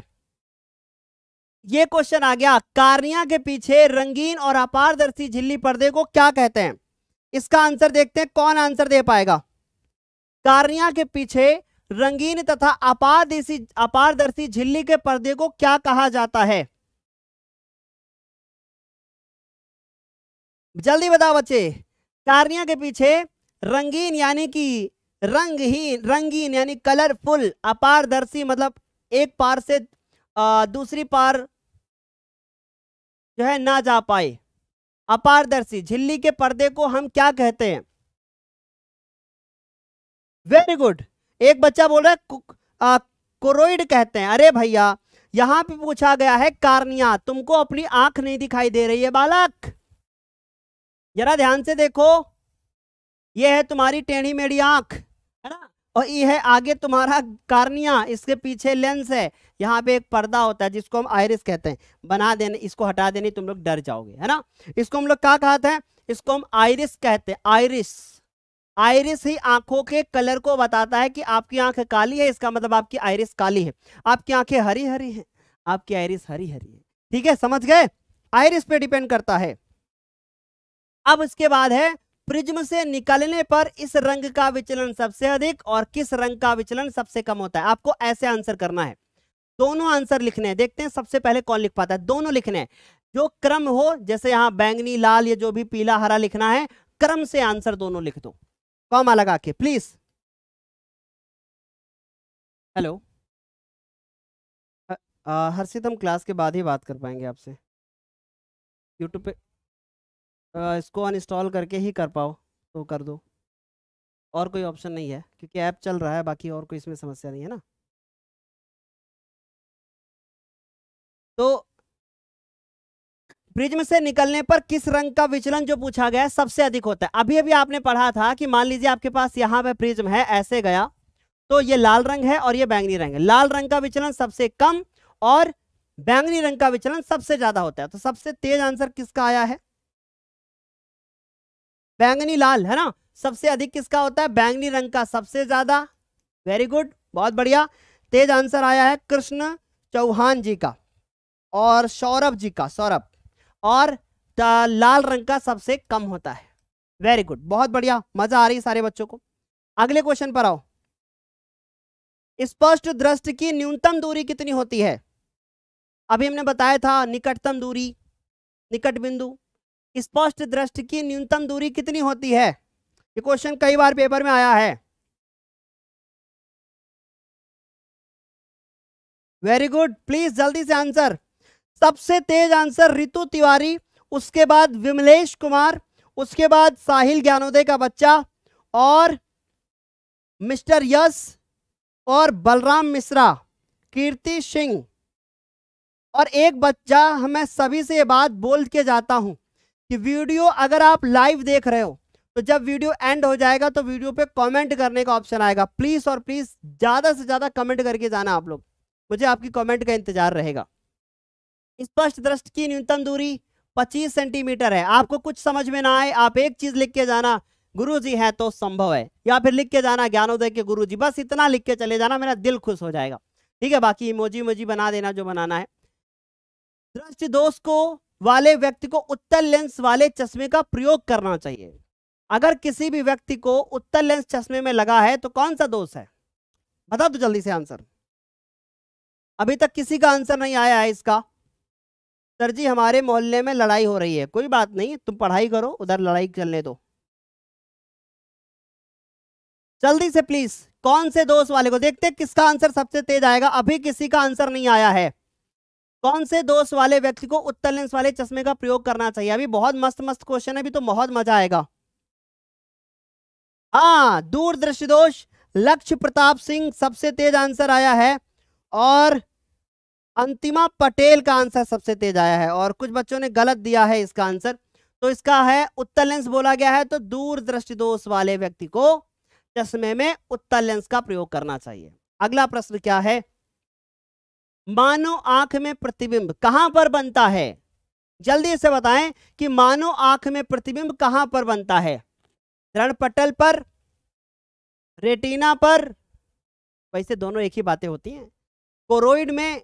[SPEAKER 1] यह क्वेश्चन आ गया कार्निया के पीछे रंगीन और अपारदर्शी झिल्ली पर्दे को क्या कहते हैं इसका आंसर देखते हैं कौन आंसर दे पाएगा कार्निया के पीछे रंगीन तथा अपारदर्शी अपारदर्शी झिल्ली के पर्दे
[SPEAKER 2] को क्या कहा जाता है जल्दी बताओ बच्चे कार्निया के पीछे रंगीन यानी कि
[SPEAKER 1] रंगहीन रंगीन यानी कलरफुल अपारदर्शी मतलब एक पार से
[SPEAKER 2] दूसरी पार जो है ना जा पाए अपारदर्शी झिल्ली के पर्दे को हम क्या कहते हैं
[SPEAKER 1] वेरी गुड एक बच्चा बोल रहा है कोरोइड कहते हैं अरे भैया यहां पे पूछा गया है कार्निया तुमको अपनी आंख नहीं दिखाई दे रही है बालक जरा ध्यान से देखो ये है तुम्हारी टेढ़ी मेढ़ी आंख है ना और ये है आगे तुम्हारा कार्निया इसके पीछे लेंस है यहाँ पे एक पर्दा होता है जिसको हम आयरिस कहते हैं बना देने इसको हटा देने तुम लोग डर जाओगे है ना इसको हम लोग क्या कहते हैं इसको हम आयरिस कहते हैं आयरिस आयरिस ही आंखों के कलर को बताता है कि आपकी आंख काली है इसका मतलब आपकी आयरिस काली है आपकी आंखें हरी हरी हैं आपकी आयरिस हरी हरी है ठीक है समझ गए आयरिस पे डिपेंड करता है अब इसके बाद है प्रिज्म से निकलने पर इस रंग का विचलन सबसे अधिक और किस रंग का विचलन सबसे कम होता है आपको ऐसे आंसर करना है दोनों आंसर लिखने हैं देखते हैं सबसे पहले कौन लिख पाता है दोनों लिखने हैं जो क्रम हो जैसे यहां बैंगनी लाल या
[SPEAKER 2] जो भी पीला हरा लिखना है क्रम से आंसर दोनों लिख दो कॉमा लगा के प्लीज हेलो हर्षित हम क्लास के बाद ही बात कर पाएंगे आपसे यूट्यूब पे
[SPEAKER 1] इसको अनइंस्टॉल करके ही कर पाओ तो कर दो और कोई ऑप्शन नहीं है
[SPEAKER 2] क्योंकि ऐप चल रहा है बाकी और कोई इसमें समस्या नहीं है ना तो प्रिज्म से निकलने पर किस रंग का
[SPEAKER 1] विचलन जो पूछा गया है सबसे अधिक होता है अभी अभी आपने पढ़ा था कि मान लीजिए आपके पास यहां पर प्रिज्म है ऐसे गया तो ये लाल रंग है और ये बैंगनी रंग है लाल रंग का विचलन सबसे कम और बैंगनी रंग का विचलन सबसे ज्यादा होता है तो सबसे तेज आंसर किसका आया है बैंगनी लाल है ना सबसे अधिक किसका होता है बैंगनी रंग का सबसे ज्यादा वेरी गुड बहुत बढ़िया तेज आंसर आया है कृष्ण चौहान जी का और सौरभ जी का सौरभ और लाल रंग का सबसे कम होता है वेरी गुड बहुत बढ़िया मजा आ रही है सारे बच्चों को अगले क्वेश्चन पर आओ स्पष्ट दृष्टि की न्यूनतम दूरी कितनी होती है अभी हमने बताया था निकटतम दूरी निकट बिंदु स्पष्ट
[SPEAKER 2] दृष्टि की न्यूनतम दूरी कितनी होती है ये क्वेश्चन कई बार पेपर में आया है वेरी गुड प्लीज जल्दी से आंसर सबसे तेज आंसर रितु तिवारी उसके बाद विमलेश
[SPEAKER 1] कुमार उसके बाद साहिल ज्ञानोदय का बच्चा और मिस्टर यस और बलराम मिश्रा कीर्ति सिंह और एक बच्चा हाँ, मैं सभी से ये बात बोल के जाता हूं कि वीडियो अगर आप लाइव देख रहे हो तो जब वीडियो एंड हो जाएगा तो वीडियो पे कमेंट करने का ऑप्शन आएगा प्लीज़ और प्लीज़ ज़्यादा से ज़्यादा कमेंट करके जाना आप लोग मुझे आपकी कमेंट का इंतजार रहेगा स्पष्ट दृष्टि की न्यूनतम दूरी 25 सेंटीमीटर है आपको कुछ समझ में ना आए आप एक चीज़ लिख के जाना गुरु जी तो संभव है या फिर लिख के जाना ज्ञानोदय के गुरु जी बस इतना लिख के चले जाना मेरा दिल खुश हो जाएगा ठीक है बाकी इमोजी इमोजी बना देना जो बनाना है दृष्टि दोष को वाले व्यक्ति को उत्तर लेंस वाले चश्मे का प्रयोग करना चाहिए अगर किसी भी व्यक्ति को उत्तर लेंस चश्मे में लगा है तो कौन सा दोष है बता दो तो जल्दी से आंसर अभी तक किसी का आंसर नहीं आया है इसका सर जी हमारे मोहल्ले में लड़ाई हो रही है कोई बात नहीं तुम पढ़ाई करो उधर लड़ाई चलने दो जल्दी से प्लीज कौन से दोष वाले को देखते किसका आंसर सबसे तेज आएगा अभी किसी का आंसर नहीं आया है कौन से दोष वाले व्यक्ति को उत्तर लेंस वाले चश्मे का प्रयोग करना चाहिए अभी बहुत मस्त मस्त क्वेश्चन है अभी तो बहुत मजा आएगा हाँ दूरदृष्टि दोष लक्ष्य प्रताप सिंह सबसे तेज आंसर आया है और अंतिमा पटेल का आंसर सबसे तेज आया है और कुछ बच्चों ने गलत दिया है इसका आंसर तो इसका है उत्तर लेंस बोला गया है तो दूरदृष्टि दोष वाले व्यक्ति को चश्मे में उत्तर लेंस का प्रयोग करना चाहिए अगला प्रश्न क्या है मानो आंख में प्रतिबिंब कहां पर बनता है जल्दी से बताएं कि मानो आंख में प्रतिबिंब कहां पर बनता है रण पटल पर रेटिना पर वैसे दोनों एक ही बातें होती हैं कोरोइड में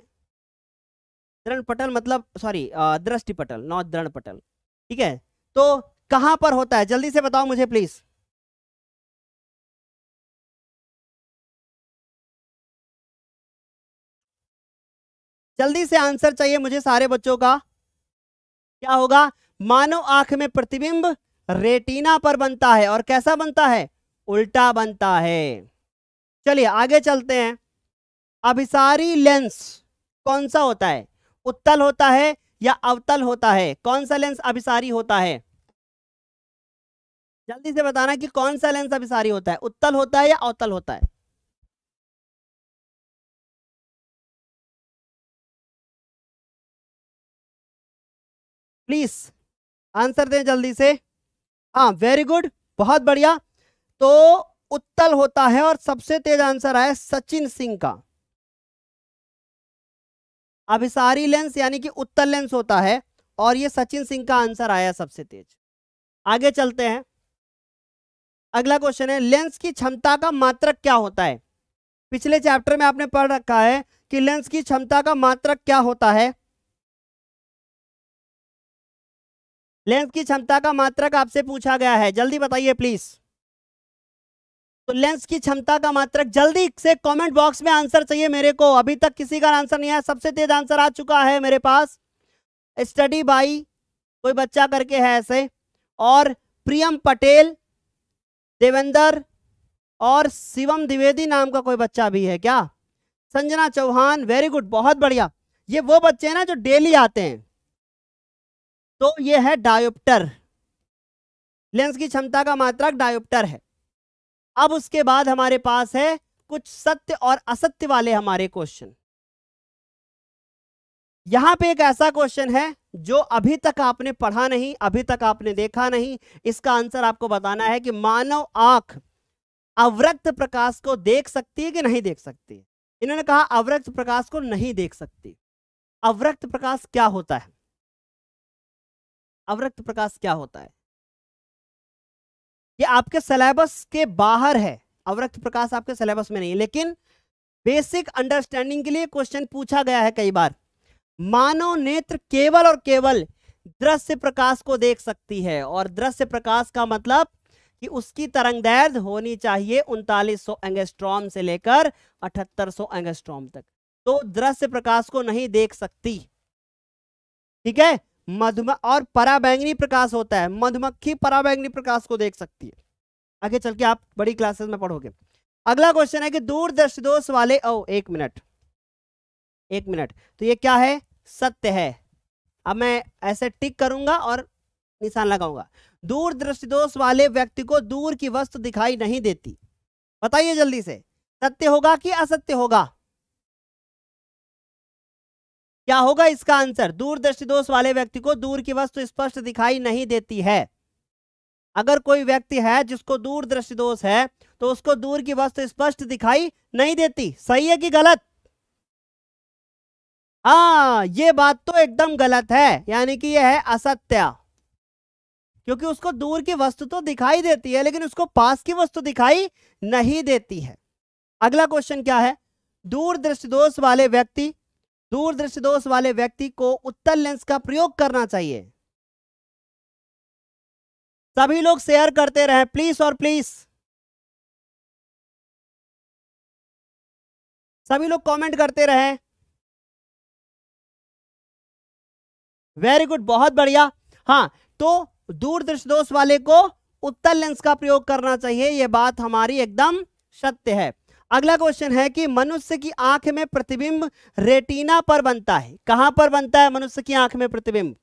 [SPEAKER 1] दृण पटल मतलब सॉरी दृष्टि पटल नॉट दृण पटल ठीक है तो
[SPEAKER 2] कहां पर होता है जल्दी से बताओ मुझे प्लीज जल्दी से आंसर चाहिए मुझे सारे बच्चों का क्या होगा मानव आंख में
[SPEAKER 1] प्रतिबिंब रेटिना पर बनता है और कैसा बनता है उल्टा बनता है चलिए आगे चलते हैं अभिसारी लेंस कौन सा होता है उत्तल होता है या अवतल होता है कौन सा लेंस अभिसारी होता है
[SPEAKER 2] जल्दी से बताना कि कौन सा लेंस अभिसारी होता है उत्तल होता है या अवतल होता है प्लीज आंसर दें जल्दी से हाँ वेरी गुड बहुत बढ़िया तो उत्तल होता है और
[SPEAKER 1] सबसे तेज आंसर आया सचिन सिंह का अभिसारी लेंस यानी कि उत्तल लेंस होता है और ये सचिन सिंह का आंसर आया सबसे तेज आगे चलते हैं अगला क्वेश्चन है लेंस की क्षमता का मात्रक क्या होता है पिछले चैप्टर में आपने पढ़ रखा है कि लेंस की क्षमता का मात्रक क्या
[SPEAKER 2] होता है लेंस की क्षमता का मात्रक आपसे पूछा गया है जल्दी बताइए प्लीज तो लेंस की क्षमता
[SPEAKER 1] का मात्रक जल्दी से कमेंट बॉक्स में आंसर चाहिए मेरे को अभी तक किसी का आंसर नहीं आया सबसे तेज आंसर आ चुका है मेरे पास स्टडी बाई कोई बच्चा करके है ऐसे और प्रियम पटेल देवेंदर और शिवम द्विवेदी नाम का कोई बच्चा भी है क्या संजना चौहान वेरी गुड बहुत बढ़िया ये वो बच्चे हैं ना जो डेली आते हैं तो ये है डायोप्टर लेंस की क्षमता का मात्रक डायोप्टर है अब उसके बाद हमारे पास है कुछ सत्य और असत्य वाले हमारे क्वेश्चन यहां पे एक ऐसा क्वेश्चन है जो अभी तक आपने पढ़ा नहीं अभी तक आपने देखा नहीं इसका आंसर आपको बताना है कि मानव आंख अवरक्त प्रकाश को देख सकती है कि नहीं देख सकती इन्होंने कहा अवरक्त प्रकाश को नहीं देख सकती
[SPEAKER 2] अवरक्त प्रकाश क्या होता है अवरक्त प्रकाश क्या होता है ये आपके सिलेबस के बाहर है अवरक्त प्रकाश
[SPEAKER 1] आपके सिलेबस में नहीं लेकिन बेसिक अंडरस्टैंडिंग के लिए क्वेश्चन पूछा गया है कई बार मानव नेत्र केवल और केवल दृश्य प्रकाश को देख सकती है और दृश्य प्रकाश का मतलब कि उसकी तरंग दैर्ध होनी चाहिए उनतालीस सौ एंगस्ट्रॉम से लेकर अठहत्तर सौ एंगस्ट्रॉम तक तो दृश्य प्रकाश को नहीं देख सकती ठीक है मधुमक्ख और पराबैंगनी प्रकाश होता है मधुमक्खी पराबैंगनी प्रकाश को देख सकती है आगे चल के आप बड़ी क्लासेस में पढ़ोगे अगला क्वेश्चन है कि दूरदर्श दोष वाले ओ एक मिनट एक मिनट तो ये क्या है सत्य है अब मैं ऐसे टिक करूंगा और निशान लगाऊंगा दूरदृष्टि दोष वाले व्यक्ति को दूर की वस्तु दिखाई नहीं देती बताइए जल्दी से सत्य होगा कि असत्य होगा क्या होगा इसका आंसर दूरदृष्टि दोष वाले व्यक्ति को दूर की वस्तु स्पष्ट दिखाई नहीं देती है अगर कोई व्यक्ति है जिसको दूरदृष्टि दोष है तो उसको दूर की वस्तु स्पष्ट दिखाई नहीं देती सही है कि गलत हाँ ये बात तो एकदम गलत है यानी कि यह है असत्य क्योंकि उसको दूर की वस्तु तो दिखाई देती है लेकिन उसको पास की वस्तु दिखाई नहीं देती है अगला क्वेश्चन क्या है दूरदृष्टि दोष वाले व्यक्ति दूरदृष्टि दोष
[SPEAKER 2] वाले व्यक्ति को उत्तर लेंस का प्रयोग करना चाहिए सभी लोग शेयर करते रहे प्लीज और प्लीज सभी लोग कमेंट करते रहे वेरी गुड बहुत बढ़िया हाँ तो दूरदृष्टि
[SPEAKER 1] दोष वाले को उत्तर लेंस का प्रयोग करना चाहिए यह बात हमारी एकदम सत्य है अगला क्वेश्चन है कि मनुष्य की आंख में प्रतिबिंब रेटिना पर बनता है
[SPEAKER 2] कहां पर बनता है मनुष्य की आंख में प्रतिबिंब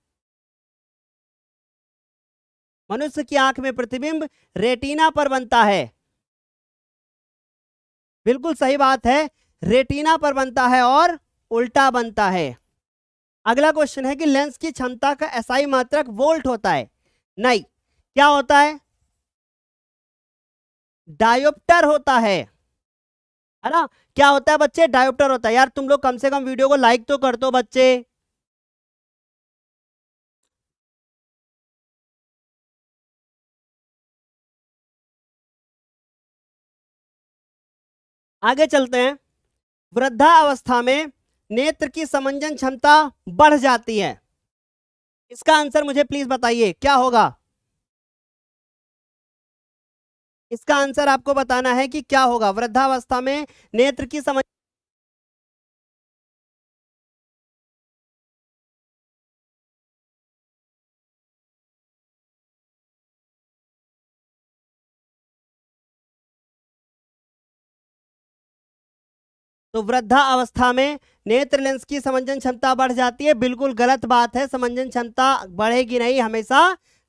[SPEAKER 2] मनुष्य की आंख में प्रतिबिंब रेटिना पर बनता है
[SPEAKER 1] बिल्कुल सही बात है रेटिना पर बनता है और उल्टा बनता है अगला क्वेश्चन है कि लेंस की क्षमता का एसआई मात्रक वोल्ट होता है नहीं क्या होता है डायोप्टर होता है
[SPEAKER 2] है ना क्या होता है बच्चे डायोप्टर होता है यार तुम लोग कम से कम वीडियो को लाइक तो कर दो बच्चे आगे चलते हैं वृद्धा अवस्था में नेत्र की समंजन क्षमता बढ़ जाती है इसका आंसर मुझे प्लीज बताइए क्या होगा इसका आंसर आपको बताना है कि क्या होगा वृद्धावस्था में नेत्र की समझ तो वृद्धा अवस्था में नेत्र लेंस की समंजन क्षमता
[SPEAKER 1] बढ़ जाती है बिल्कुल गलत बात है समंजन क्षमता बढ़ेगी नहीं हमेशा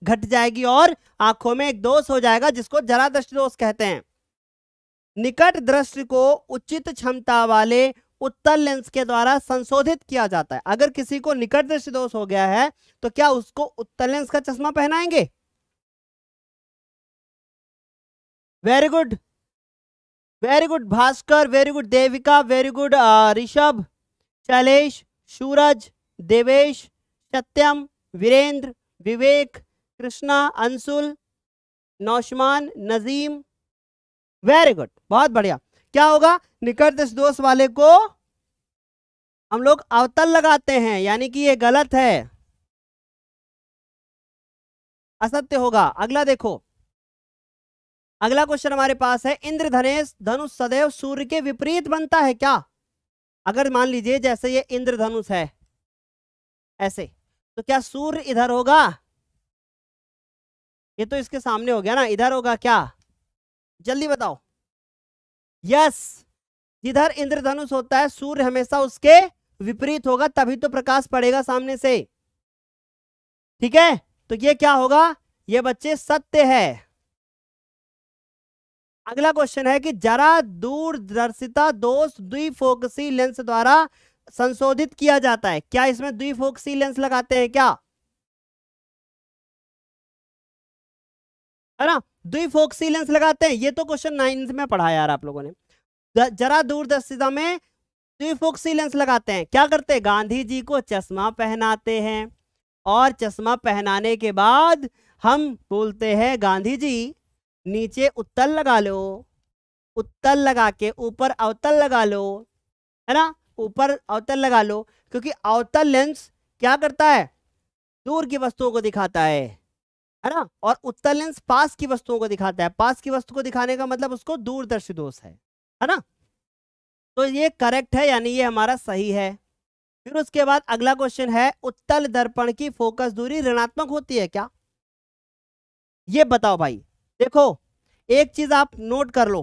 [SPEAKER 1] घट जाएगी और आंखों में एक दोष हो जाएगा जिसको जरा दृष्टि दोष कहते हैं निकट दृष्टि को उचित क्षमता वाले उत्तर लेंस के द्वारा संशोधित किया जाता है
[SPEAKER 2] अगर किसी को निकट दृष्टि दोष हो गया है तो क्या उसको उत्तर लेंस का चश्मा पहनाएंगे very good very good Bhaskar very good Devika very good Rishabh Shailesh
[SPEAKER 1] Suraj Devesh Satyam Virendra Vivek Krishna Anshul Naushman Najim very good बहुत बढ़िया
[SPEAKER 2] क्या होगा निकटस्थ दोष वाले को हम लोग अवतल लगाते हैं यानी कि ये गलत है असत्य
[SPEAKER 1] होगा अगला देखो अगला क्वेश्चन हमारे पास है इंद्र धनेश धनुष सदैव सूर्य के विपरीत बनता है क्या अगर मान लीजिए जैसे ये इंद्र धनुष है
[SPEAKER 2] ऐसे तो क्या सूर्य इधर होगा ये तो इसके सामने हो गया ना इधर होगा क्या जल्दी बताओ
[SPEAKER 1] यस जिधर इंद्रधनुष होता है सूर्य हमेशा उसके विपरीत होगा तभी तो प्रकाश पड़ेगा सामने से ठीक है तो ये क्या होगा ये बच्चे सत्य है अगला क्वेश्चन है कि जरा दूरदर्शिता दोष द्विफोकसी लेंस द्वारा संशोधित किया जाता है क्या इसमें द्विफोकसी लेंस लगाते हैं क्या है ना द्विफोक्सी लेंस लगाते हैं ये तो क्वेश्चन नाइन में पढ़ा यार आप लोगों ने जरा दूरदर्शिता में द्विफोक्सी लेंस लगाते हैं क्या करते हैं गांधी जी को चश्मा पहनाते हैं और चश्मा पहनाने के बाद हम बोलते हैं गांधी जी नीचे उत्तल लगा लो उत्तल लगा के ऊपर अवतल लगा लो है ना ऊपर अवतल लगा लो क्योंकि अवतल लेंस क्या करता है दूर की वस्तुओं को दिखाता है है ना और उत्तर लेंस पास की वस्तुओं को दिखाता है पास की वस्तु को दिखाने का मतलब उसको दूरदर्शी दोष है है ना तो ये करेक्ट है यानी ये हमारा सही है फिर उसके बाद अगला क्वेश्चन है उत्तल दर्पण की फोकस दूरी ऋणात्मक होती है क्या
[SPEAKER 2] ये बताओ भाई देखो एक चीज आप नोट कर लो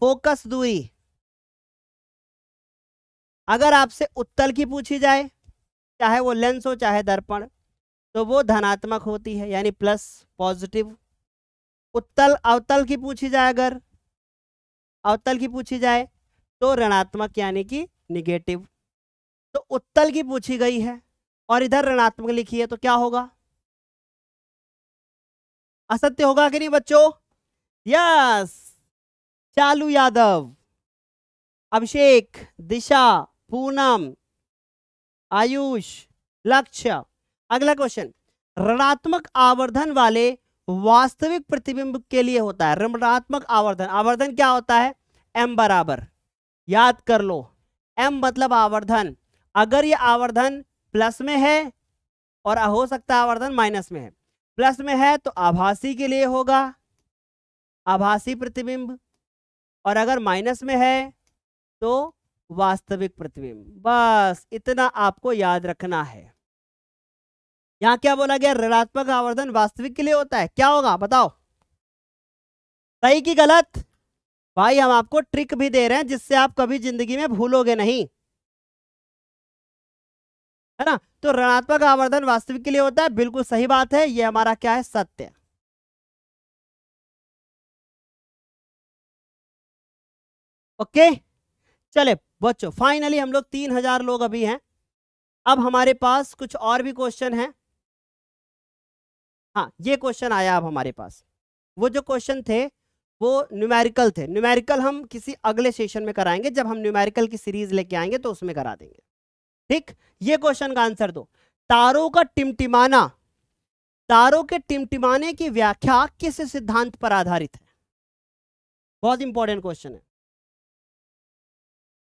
[SPEAKER 2] फोकस दूरी अगर आपसे उत्तल की
[SPEAKER 1] पूछी जाए चाहे वो लेंस हो चाहे दर्पण तो वो धनात्मक होती है यानी प्लस पॉजिटिव उत्तल अवतल की पूछी जाए अगर अवतल की पूछी जाए तो ऋणात्मक यानी कि निगेटिव तो
[SPEAKER 2] उत्तल की पूछी गई है और इधर ऋणात्मक लिखी है तो क्या होगा असत्य होगा कि नहीं बच्चों यस चालू यादव अभिषेक दिशा पूनम
[SPEAKER 1] आयुष लक्ष्य अगला क्वेश्चन ऋणात्मक आवर्धन वाले वास्तविक प्रतिबिंब के लिए होता है ऋणात्मक आवर्धन आवर्धन क्या होता है एम बराबर याद कर लो एम मतलब आवर्धन अगर ये आवर्धन प्लस में है और हो सकता है आवर्धन माइनस में है प्लस में है तो आभासी के लिए होगा आभासी प्रतिबिंब और अगर माइनस में है तो वास्तविक प्रतिबिंब बस इतना आपको याद रखना है यहां क्या बोला गया ऋणात्मक आवर्धन वास्तविक के लिए होता है क्या होगा बताओ सही की गलत भाई हम आपको ट्रिक भी दे रहे हैं जिससे आप कभी जिंदगी में भूलोगे नहीं
[SPEAKER 2] है ना तो ऋणात्मक आवर्धन वास्तविक के लिए होता है बिल्कुल सही बात है ये हमारा क्या है सत्य ओके चले बच्चों फाइनली हम लोग तीन हजार लोग अभी हैं
[SPEAKER 1] अब हमारे पास कुछ और भी क्वेश्चन हैं हाँ ये क्वेश्चन आया अब हमारे पास वो जो क्वेश्चन थे वो न्यूमेरिकल थे न्यूमेरिकल हम किसी अगले सेशन में कराएंगे जब हम न्यूमेरिकल की सीरीज लेके आएंगे तो उसमें करा देंगे ठीक ये क्वेश्चन का आंसर दो तारों का टिमटिमाना तारों के टिमटिमाने की व्याख्या किस सिद्धांत पर आधारित है बहुत इंपॉर्टेंट क्वेश्चन है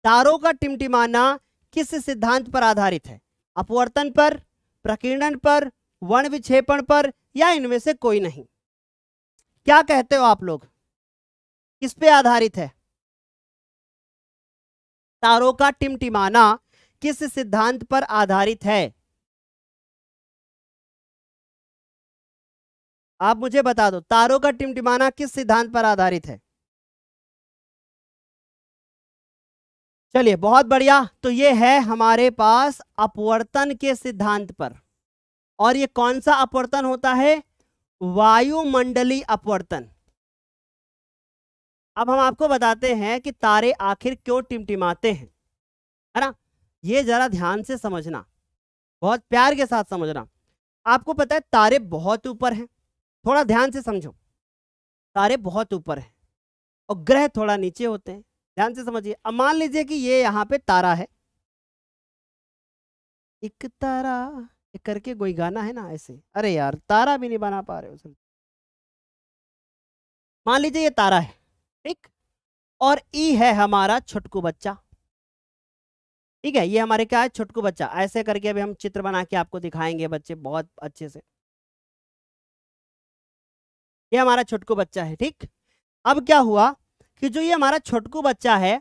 [SPEAKER 1] तारों का टिमटिमाना किस सिद्धांत पर आधारित है अपवर्तन पर प्रकीर्णन पर वन विक्षेपण पर या इनमें
[SPEAKER 2] से कोई नहीं क्या कहते हो आप लोग किस पे आधारित है तारों का टिमटिमाना किस सिद्धांत पर आधारित है आप मुझे बता दो तारों का टिमटिमाना किस सिद्धांत पर आधारित है
[SPEAKER 1] चलिए बहुत बढ़िया तो ये है हमारे पास अपवर्तन के सिद्धांत पर और ये कौन सा अपवर्तन होता है वायुमंडली अपवर्तन अब हम आपको बताते हैं कि तारे आखिर क्यों टिमटिमाते हैं है ना ये जरा ध्यान से समझना बहुत प्यार के साथ समझना आपको पता है तारे बहुत ऊपर हैं थोड़ा ध्यान से समझो तारे बहुत ऊपर हैं और ग्रह थोड़ा नीचे होते हैं ध्यान से समझिए अब मान लीजिए कि ये यहाँ पे तारा है एक तारा एक करके कोई गाना है ना ऐसे अरे यार तारा भी नहीं बना
[SPEAKER 2] पा रहे हो मान लीजिए ये तारा है ठीक और ई है हमारा छुटकू बच्चा ठीक है ये हमारे क्या है छुटकू
[SPEAKER 1] बच्चा ऐसे करके अभी हम चित्र बना के आपको दिखाएंगे बच्चे बहुत अच्छे से ये हमारा छुटकू बच्चा है ठीक अब क्या हुआ कि जो ये हमारा छुटकू बच्चा है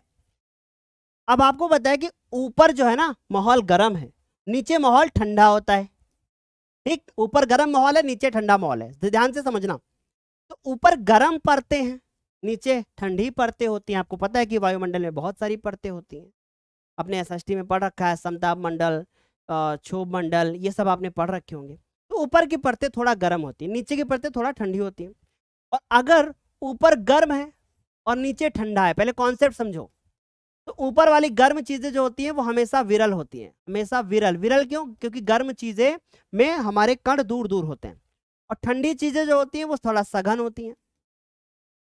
[SPEAKER 1] अब आपको बताया कि ऊपर जो है ना माहौल गर्म है नीचे माहौल ठंडा होता है ठीक ऊपर गर्म माहौल है नीचे ठंडा माहौल है ध्यान से समझना तो ऊपर गर्म परते हैं नीचे ठंडी परते होती हैं आपको पता है कि वायुमंडल में बहुत सारी परतें होती हैं अपने एस में पढ़ रखा है समताप मंडल क्षोभ मंडल ये सब आपने पढ़ रखे होंगे तो ऊपर की परतें थोड़ा गर्म होती है नीचे की परतें थोड़ा ठंडी होती हैं और अगर ऊपर गर्म है और नीचे ठंडा है पहले कॉन्सेप्ट समझो तो ऊपर वाली गर्म चीजें जो होती हैं वो हमेशा विरल होती हैं हमेशा विरल विरल क्यों क्योंकि गर्म चीजें में हमारे कण दूर दूर होते हैं और ठंडी चीजें जो होती हैं वो थोड़ा सघन होती हैं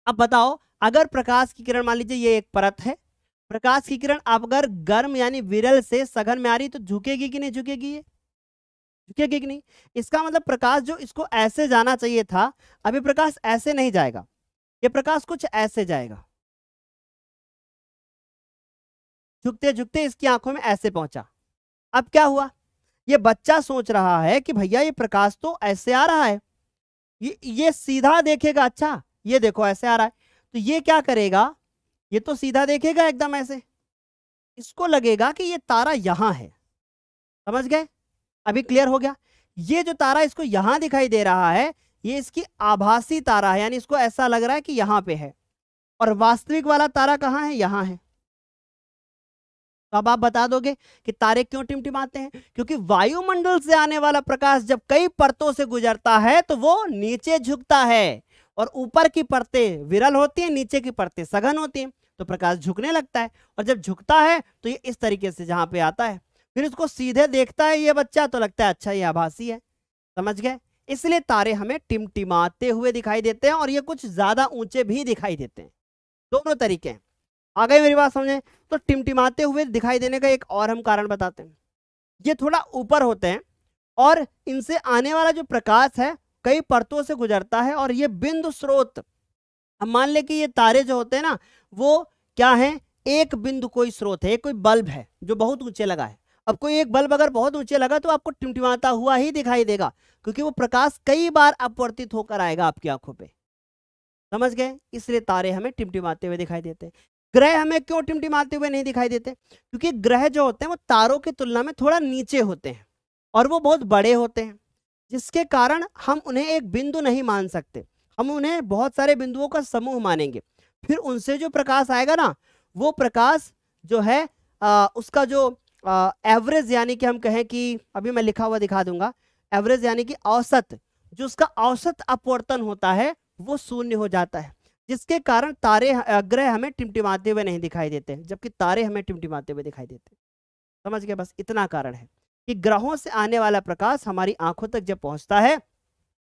[SPEAKER 1] अब बताओ अगर प्रकाश की किरण मान लीजिए ये एक परत है प्रकाश की किरण अगर गर्म यानी विरल से सघन में आ रही तो झुकेगी कि नहीं झुकेगी ये झुकेगी कि नहीं इसका मतलब प्रकाश जो इसको ऐसे जाना चाहिए था अभी प्रकाश ऐसे नहीं जाएगा ये प्रकाश कुछ ऐसे जाएगा झुकते झुकते इसकी आंखों में ऐसे पहुंचा अब क्या हुआ ये बच्चा सोच रहा है कि भैया ये प्रकाश तो ऐसे आ रहा है ये ये सीधा देखेगा अच्छा ये देखो ऐसे आ रहा है तो ये क्या करेगा ये तो सीधा देखेगा एकदम ऐसे इसको लगेगा कि ये तारा यहाँ है समझ गए अभी क्लियर हो गया ये जो तारा इसको यहाँ दिखाई दे रहा है ये इसकी आभासी तारा है यानी इसको ऐसा लग रहा है कि यहाँ पे है और वास्तविक वाला तारा कहाँ है यहाँ है तो अब आप बता दोगे कि तारे क्यों टिमटिमाते हैं क्योंकि वायुमंडल से आने वाला प्रकाश जब कई परतों से गुजरता है तो वो नीचे झुकता है और ऊपर की परतें विरल होती हैं नीचे की परतें सघन होती हैं तो प्रकाश झुकने लगता है और जब झुकता है तो ये इस तरीके से जहाँ पे आता है फिर इसको सीधे देखता है ये बच्चा तो लगता है अच्छा ये आभासी है समझ गए इसलिए तारे हमें टिमटिमाते हुए दिखाई देते हैं और ये कुछ ज़्यादा ऊंचे भी दिखाई देते हैं दोनों तरीके हैं आ गए मेरी बात समझे तो टिमटिमाते हुए दिखाई देने का एक और हम कारण बताते हैं ये थोड़ा ऊपर होते हैं और इनसे आने वाला जो प्रकाश है कई परतों से गुजरता है और ये बिंदु स्रोत हम मान ले कि ये तारे जो होते हैं ना वो क्या है एक बिंदु कोई स्रोत है कोई बल्ब है जो बहुत ऊंचे लगा है अब कोई एक बल्ब अगर बहुत ऊंचे लगा तो आपको टिमटिमाता हुआ ही दिखाई देगा क्योंकि वो प्रकाश कई बार अपवर्तित होकर आएगा आपकी आंखों पे समझ गए इसलिए तारे हमें टिमटिमाते हुए दिखाई देते हैं ग्रह हमें क्यों टिमटिमाते हुए नहीं दिखाई देते क्योंकि ग्रह जो होते हैं वो तारों की तुलना में थोड़ा नीचे होते हैं और वो बहुत बड़े होते हैं जिसके कारण हम उन्हें एक बिंदु नहीं मान सकते हम उन्हें बहुत सारे बिंदुओं का समूह मानेंगे फिर उनसे जो प्रकाश आएगा ना वो प्रकाश जो है आ, उसका जो एवरेज यानी कि हम कहें कि अभी मैं लिखा हुआ दिखा दूंगा एवरेज यानी कि औसत जो उसका औसत अपवर्तन होता है वो शून्य हो जाता है जिसके कारण तारे ग्रह हमें टिमटिमाते हुए नहीं दिखाई देते जबकि तारे हमें टिमटिमाते हुए दिखाई देते समझ गए बस इतना कारण है कि ग्रहों से आने वाला प्रकाश हमारी आंखों तक जब पहुंचता है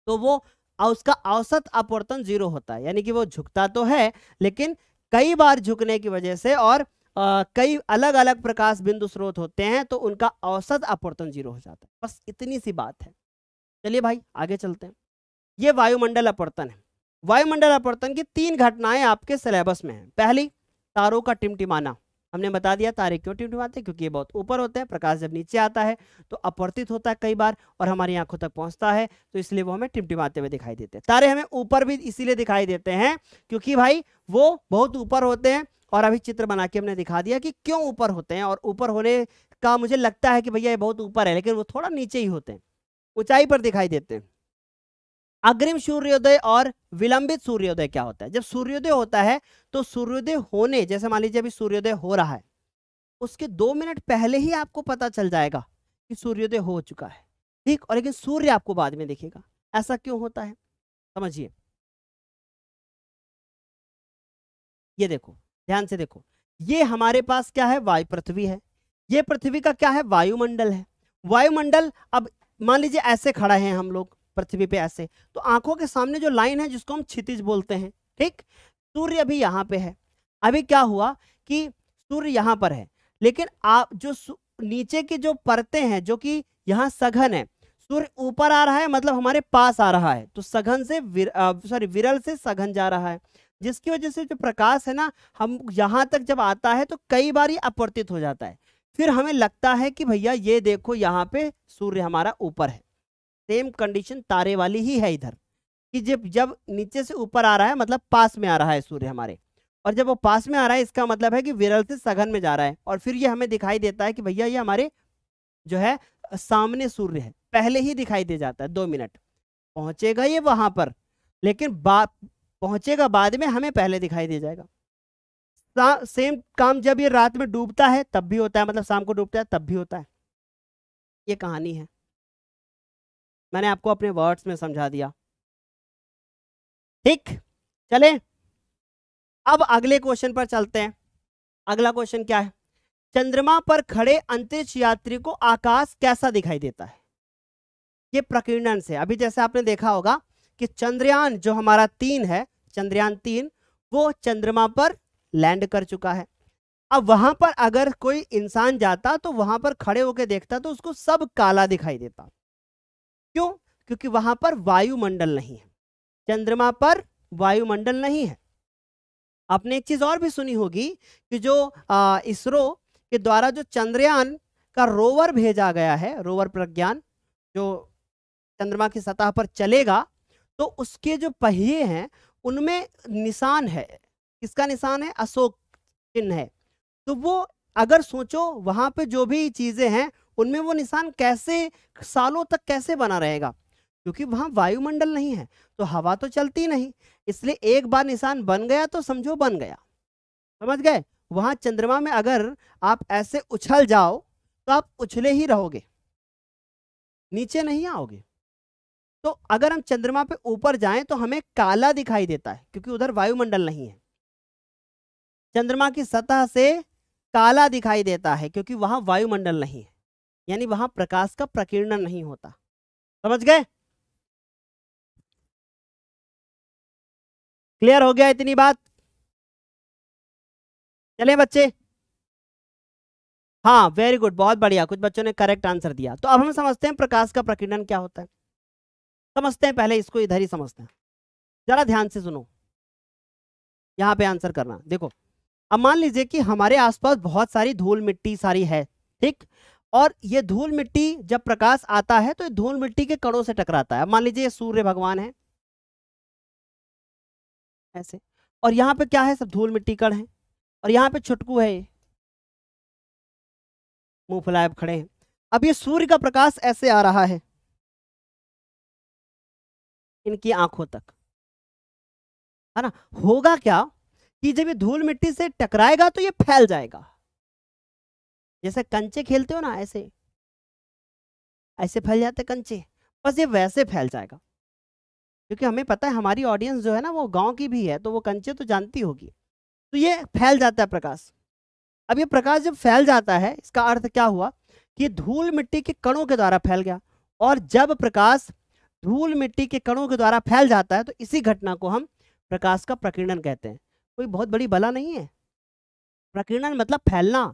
[SPEAKER 1] तो वो उसका औसत अपवर्तन जीरो होता है यानी कि वो झुकता तो है लेकिन कई बार झुकने की वजह से और आ, कई अलग अलग प्रकाश बिंदु स्रोत होते हैं तो उनका औसत अपवर्तन जीरो हो जाता है बस इतनी सी बात है चलिए भाई आगे चलते हैं ये वायुमंडल अपवर्तन है वायुमंडल अपवर्तन की तीन घटनाएं आपके सिलेबस में हैं पहली तारों का टिमटिमाना हमने बता दिया तारे क्यों टिमटिमाते हैं क्योंकि ये बहुत ऊपर होते हैं प्रकाश जब नीचे आता है तो अपवर्तित होता है कई बार और हमारी आंखों तक पहुंचता है तो इसलिए वो हमें टिमटिमाते हुए दिखाई देते हैं तारे हमें ऊपर भी इसीलिए दिखाई देते हैं क्योंकि भाई वो बहुत ऊपर होते हैं और अभी चित्र बना के हमने दिखा दिया कि क्यों ऊपर होते हैं और ऊपर होने का मुझे लगता है कि भैया ये बहुत ऊपर है लेकिन वो थोड़ा नीचे ही होते हैं ऊंचाई पर दिखाई देते हैं अग्रिम सूर्योदय और विलंबित सूर्योदय क्या होता है जब सूर्योदय होता है तो सूर्योदय होने जैसे मान लीजिए अभी सूर्योदय हो रहा है उसके दो मिनट पहले ही आपको पता चल जाएगा
[SPEAKER 2] कि सूर्योदय हो चुका है ठीक और लेकिन सूर्य आपको बाद में दिखेगा ऐसा क्यों होता है समझिए ये देखो
[SPEAKER 1] ध्यान से देखो ये हमारे पास क्या है वायु पृथ्वी है ये पृथ्वी का क्या है वायुमंडल है वायुमंडल अब मान लीजिए ऐसे खड़ा है हम लोग पृथ्वी पे ऐसे तो आंखों के सामने जो लाइन है जिसको हम छितिज बोलते हैं ठीक सूर्य अभी यहाँ पे है अभी क्या हुआ कि सूर्य यहाँ पर है लेकिन आप जो नीचे की जो परतें हैं जो कि यहाँ सघन है सूर्य ऊपर आ रहा है मतलब हमारे पास आ रहा है तो सघन से विर, सॉरी विरल से सघन जा रहा है जिसकी वजह से जो प्रकाश है ना हम यहाँ तक जब आता है तो कई बार ही अपवर्तित हो जाता है फिर हमें लगता है कि भैया ये देखो यहाँ पे सूर्य हमारा ऊपर है सेम कंडीशन तारे वाली ही है इधर कि जब जब नीचे से ऊपर आ रहा है मतलब पास में आ रहा है सूर्य हमारे और जब वो पास में आ रहा है इसका मतलब है कि विरल से सघन में जा रहा है और फिर ये हमें दिखाई देता है कि भैया ये हमारे जो है सामने सूर्य है पहले ही दिखाई दे जाता है दो मिनट पहुंचेगा ये वहां पर लेकिन बा पहुंचेगा बाद में हमें पहले दिखाई दे जाएगा सेम काम जब ये रात में डूबता है तब भी होता है मतलब शाम को डूबता है तब भी होता है
[SPEAKER 2] ये कहानी है मैंने आपको अपने वर्ड्स में समझा दिया ठीक चले अब अगले क्वेश्चन पर चलते
[SPEAKER 1] हैं अगला क्वेश्चन क्या है चंद्रमा पर खड़े अंतरिक्ष यात्री को आकाश कैसा दिखाई देता है ये प्रकीर्णन से अभी जैसे आपने देखा होगा कि चंद्रयान जो हमारा तीन है चंद्रयान तीन वो चंद्रमा पर लैंड कर चुका है अब वहां पर अगर कोई इंसान जाता तो वहां पर खड़े होकर देखता तो उसको सब काला दिखाई देता क्यों क्योंकि वहां पर वायुमंडल नहीं है चंद्रमा पर वायुमंडल नहीं है आपने एक चीज और भी सुनी होगी कि जो इसरो के द्वारा जो चंद्रयान का रोवर भेजा गया है रोवर प्रज्ञान जो चंद्रमा की सतह पर चलेगा तो उसके जो पहिए हैं उनमें निशान है किसका निशान है अशोक चिन्ह है तो वो अगर सोचो वहां पे जो भी चीजें हैं उनमें वो निशान कैसे सालों तक कैसे बना रहेगा क्योंकि वहाँ वायुमंडल नहीं है तो हवा तो चलती नहीं इसलिए एक बार निशान बन गया तो समझो बन गया समझ गए वहाँ चंद्रमा में अगर आप ऐसे उछल जाओ तो आप उछले ही रहोगे नीचे नहीं आओगे तो अगर हम चंद्रमा पे ऊपर जाएं तो हमें काला दिखाई देता है क्योंकि उधर वायुमंडल नहीं है चंद्रमा की सतह से काला दिखाई देता है क्योंकि वहां वायुमंडल नहीं है यानी वहां
[SPEAKER 2] प्रकाश का प्रकीर्णन नहीं होता समझ गए क्लियर हो गया इतनी बात चले बच्चे हाँ वेरी गुड बहुत बढ़िया कुछ बच्चों ने करेक्ट आंसर दिया
[SPEAKER 1] तो अब हम समझते हैं प्रकाश का प्रकीर्णन क्या होता है समझते हैं पहले इसको इधर ही समझते हैं जरा ध्यान से सुनो यहाँ पे आंसर करना देखो अब मान लीजिए कि हमारे आसपास बहुत सारी धूल मिट्टी सारी है ठीक और ये धूल मिट्टी जब प्रकाश आता है तो ये धूल मिट्टी के कणों से टकराता है मान लीजिए ये सूर्य भगवान है
[SPEAKER 2] ऐसे और यहाँ पे क्या है सब धूल मिट्टी कण है और यहां पे छुटकू है ये मुंह फुलाए खड़े हैं अब ये सूर्य का प्रकाश ऐसे आ रहा है इनकी आंखों तक है ना होगा क्या कि जब ये धूल मिट्टी से
[SPEAKER 1] टकराएगा तो ये फैल जाएगा जैसे कंचे खेलते हो ना ऐसे ऐसे फैल जाते कंचे बस ये वैसे फैल जाएगा क्योंकि हमें पता है हमारी ऑडियंस जो है ना वो गांव की भी है तो वो कंचे तो जानती होगी तो ये फैल जाता है प्रकाश अब ये प्रकाश जब फैल जाता है इसका अर्थ क्या हुआ कि धूल मिट्टी के कणों के द्वारा फैल गया और जब प्रकाश धूल मिट्टी के कणों के द्वारा फैल जाता है तो इसी घटना को हम प्रकाश का प्रकीर्णन कहते हैं कोई बहुत बड़ी बला नहीं है प्रकीर्णन मतलब फैलना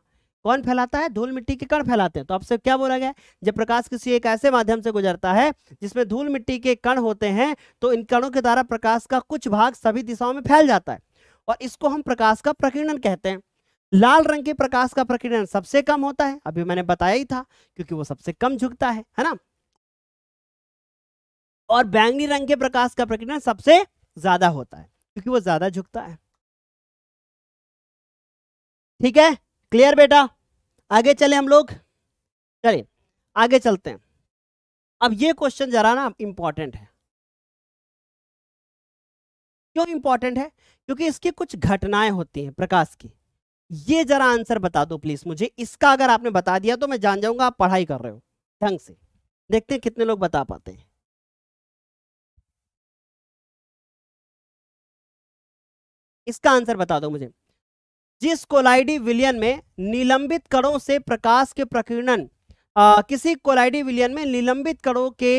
[SPEAKER 1] कौन फैलाता है धूल मिट्टी के कण फैलाते हैं तो आपसे क्या बोला गया जब प्रकाश किसी एक ऐसे माध्यम से गुजरता है जिसमें धूल मिट्टी के कण होते हैं तो इन कणों के द्वारा प्रकाश का कुछ भाग सभी दिशाओं में फैल जाता है और इसको हम प्रकाश का प्रकीर्णन कहते हैं लाल रंग के प्रकाश का प्रकीर्णन सबसे कम होता है अभी मैंने बताया ही था क्योंकि वो सबसे
[SPEAKER 2] कम झुकता है है ना और बैंगनी रंग के प्रकाश का प्रकीर्णन सबसे ज्यादा होता है क्योंकि वो ज्यादा झुकता है ठीक है क्लियर बेटा आगे चले हम लोग चलिए
[SPEAKER 1] आगे चलते हैं अब ये क्वेश्चन जरा ना इंपॉर्टेंट है क्यों इंपॉर्टेंट है क्योंकि इसकी कुछ घटनाएं होती हैं प्रकाश की ये जरा आंसर बता दो प्लीज मुझे इसका अगर आपने बता दिया तो मैं जान जाऊंगा आप पढ़ाई कर रहे हो
[SPEAKER 2] ढंग से देखते हैं कितने लोग बता पाते हैं इसका आंसर बता दो मुझे
[SPEAKER 1] जिस कोलाइडी विलियन में निलंबित कणों से प्रकाश के प्रकीर्णन किसी कोलाइडी विलियन में निलंबित कणों के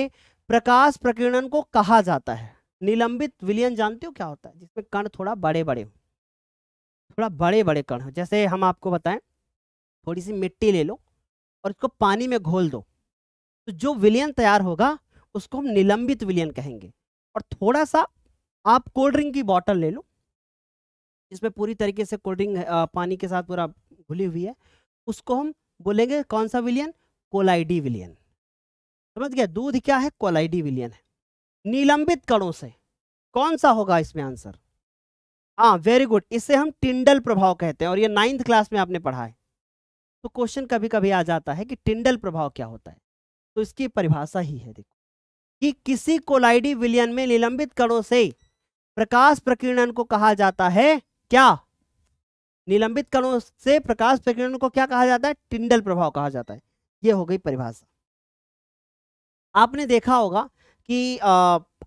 [SPEAKER 1] प्रकाश प्रकीर्णन को कहा जाता है निलंबित विलियन जानते हो क्या होता है जिसमें कण थोड़ा बड़े बड़े हो थोड़ा बड़े बड़े कण हो जैसे हम आपको बताएं थोड़ी सी मिट्टी ले लो और इसको पानी में घोल दो तो जो विलियन तैयार होगा उसको हम निलंबित विलियन कहेंगे और थोड़ा सा आप कोल्ड ड्रिंक की बॉटल ले लो जिसमें पूरी तरीके से कोल्ड ड्रिंक पानी के साथ पूरा घुली हुई है उसको हम बोलेंगे कौन सा विलियन कोलाइडी विलियन समझ गया दूध क्या है कोलाइडी विलियन है निलंबित कणों से कौन सा होगा इसमें आंसर हाँ वेरी गुड इसे हम टिंडल प्रभाव कहते हैं और ये नाइन्थ क्लास में आपने पढ़ा है तो क्वेश्चन कभी कभी आ जाता है कि टिंडल प्रभाव क्या होता है तो इसकी परिभाषा ही है देखो कि किसी कोलाइडी विलियन में निलंबित कणों से प्रकाश प्रकीर्णन को कहा जाता है क्या निलंबित कणों से प्रकाश प्रकीर्णन को क्या कहा जाता है टिंडल प्रभाव कहा जाता है ये हो गई परिभाषा आपने देखा होगा कि आ,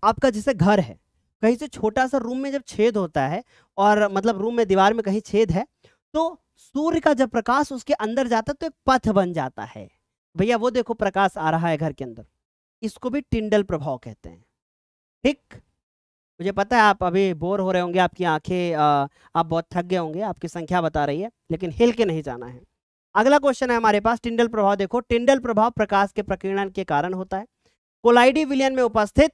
[SPEAKER 1] आपका जैसे घर है कहीं से छोटा सा रूम में जब छेद होता है और मतलब रूम में दीवार में कहीं छेद है तो सूर्य का जब प्रकाश उसके अंदर जाता है तो एक पथ बन जाता है भैया वो देखो प्रकाश आ रहा है घर के अंदर इसको भी टिंडल प्रभाव कहते हैं ठीक मुझे पता है आप अभी बोर हो रहे होंगे आपकी आंखें आप बहुत थक गए होंगे आपकी संख्या बता रही है लेकिन हिल के नहीं जाना है अगला क्वेश्चन है हमारे पास टिंडल प्रभाव देखो टिंडल प्रभाव प्रकाश के प्रकीर्णन के कारण होता है कोलाइडी विलियन में उपस्थित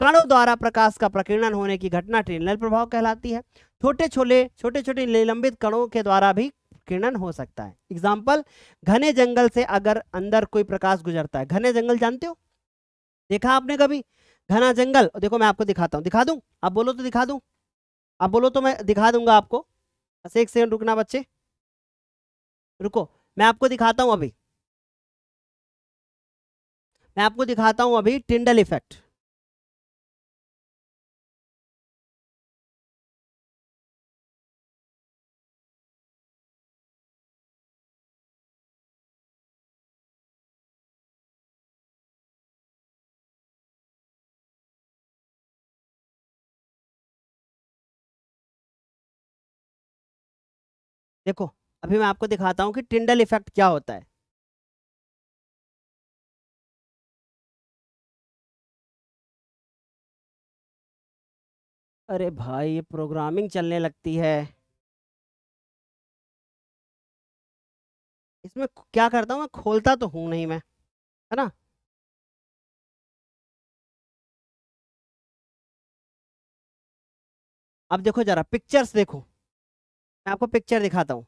[SPEAKER 1] कणों द्वारा प्रकाश का प्रकीर्णन होने की घटना टिंडल प्रभाव कहलाती है छोटे छोले छोटे छोटे निलंबित कणों के द्वारा भी किरण हो सकता है एग्जाम्पल घने जंगल से अगर अंदर कोई प्रकाश गुजरता है घने जंगल जानते हो देखा आपने कभी घना जंगल देखो मैं आपको दिखाता हूँ दिखा दूँ आप बोलो तो दिखा दूँ आप बोलो तो मैं दिखा दूंगा आपको बस एक सेकेंड रुकना
[SPEAKER 2] बच्चे रुको मैं आपको दिखाता हूँ अभी मैं आपको दिखाता हूँ अभी टिंडल इफेक्ट देखो अभी मैं आपको दिखाता हूं कि टिंडल इफेक्ट क्या होता है अरे भाई ये प्रोग्रामिंग चलने लगती है इसमें क्या करता हूं मैं खोलता तो हूं नहीं मैं है ना अब देखो जरा पिक्चर्स देखो मैं आपको पिक्चर दिखाता हूँ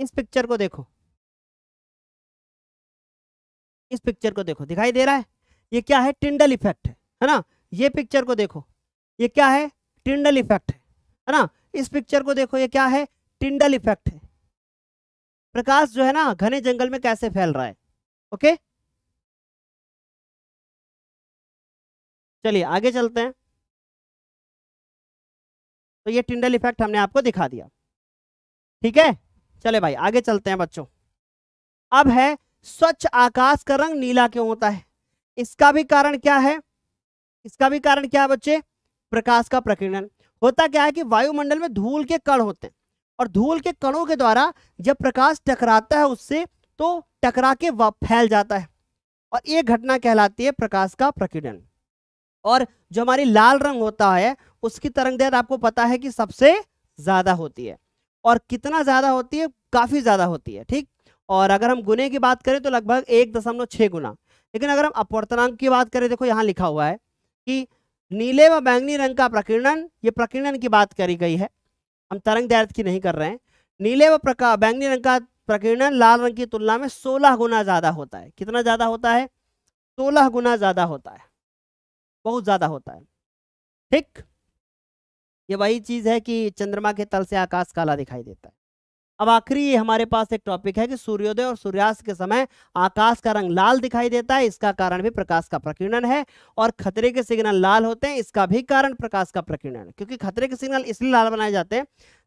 [SPEAKER 2] इस पिक्चर को देखो इस पिक्चर को देखो दिखाई दे रहा है ये क्या है टिंडल इफेक्ट है है ना ये पिक्चर को देखो
[SPEAKER 1] ये क्या है टिंडल इफेक्ट है है ना इस पिक्चर को देखो ये क्या है टिंडल इफेक्ट है
[SPEAKER 2] प्रकाश जो है ना घने जंगल में कैसे फैल रहा है ओके चलिए आगे चलते हैं तो ये टिंडल इफेक्ट हमने आपको दिखा दिया ठीक है
[SPEAKER 1] चले भाई आगे चलते हैं बच्चों अब है स्वच्छ आकाश का रंग नीला क्यों होता है इसका भी कारण क्या है इसका भी कारण क्या है बच्चे प्रकाश का प्रकीर्णन होता क्या है कि वायुमंडल में धूल के कण होते हैं और धूल के कणों के द्वारा जब प्रकाश टकराता है उससे तो टकरा के फैल जाता है और ये घटना कहलाती है प्रकाश का प्रकीर्णन और जो हमारी लाल रंग होता है उसकी तरंग आपको पता है कि सबसे ज्यादा होती है और कितना ज़्यादा होती है काफ़ी ज़्यादा होती है ठीक और अगर हम गुने की बात करें तो लगभग एक दशमलव छः गुना लेकिन अगर हम अपवर्तनांक की बात करें देखो यहाँ लिखा हुआ है कि नीले व बैंगनी रंग का प्रकीर्णन ये प्रकीर्णन की बात करी गई है हम तरंग दैर्द की नहीं कर रहे हैं नीले व प्रका बैंगनी रंग का प्रकीर्णन लाल रंग की तुलना में सोलह गुना ज़्यादा होता है कितना ज़्यादा होता है सोलह गुना ज़्यादा होता है बहुत ज़्यादा होता है ठीक ये वही चीज़ है कि चंद्रमा के तल से आकाश काला दिखाई देता है अब आखिरी हमारे पास एक टॉपिक है कि सूर्योदय और सूर्यास्त के समय आकाश का रंग लाल दिखाई देता है इसका कारण भी प्रकाश का प्रकीर्णन है और खतरे के सिग्नल लाल होते हैं इसका भी कारण प्रकाश का प्रकीर्णन है क्योंकि खतरे के सिग्नल इसलिए लाल बनाए जाते हैं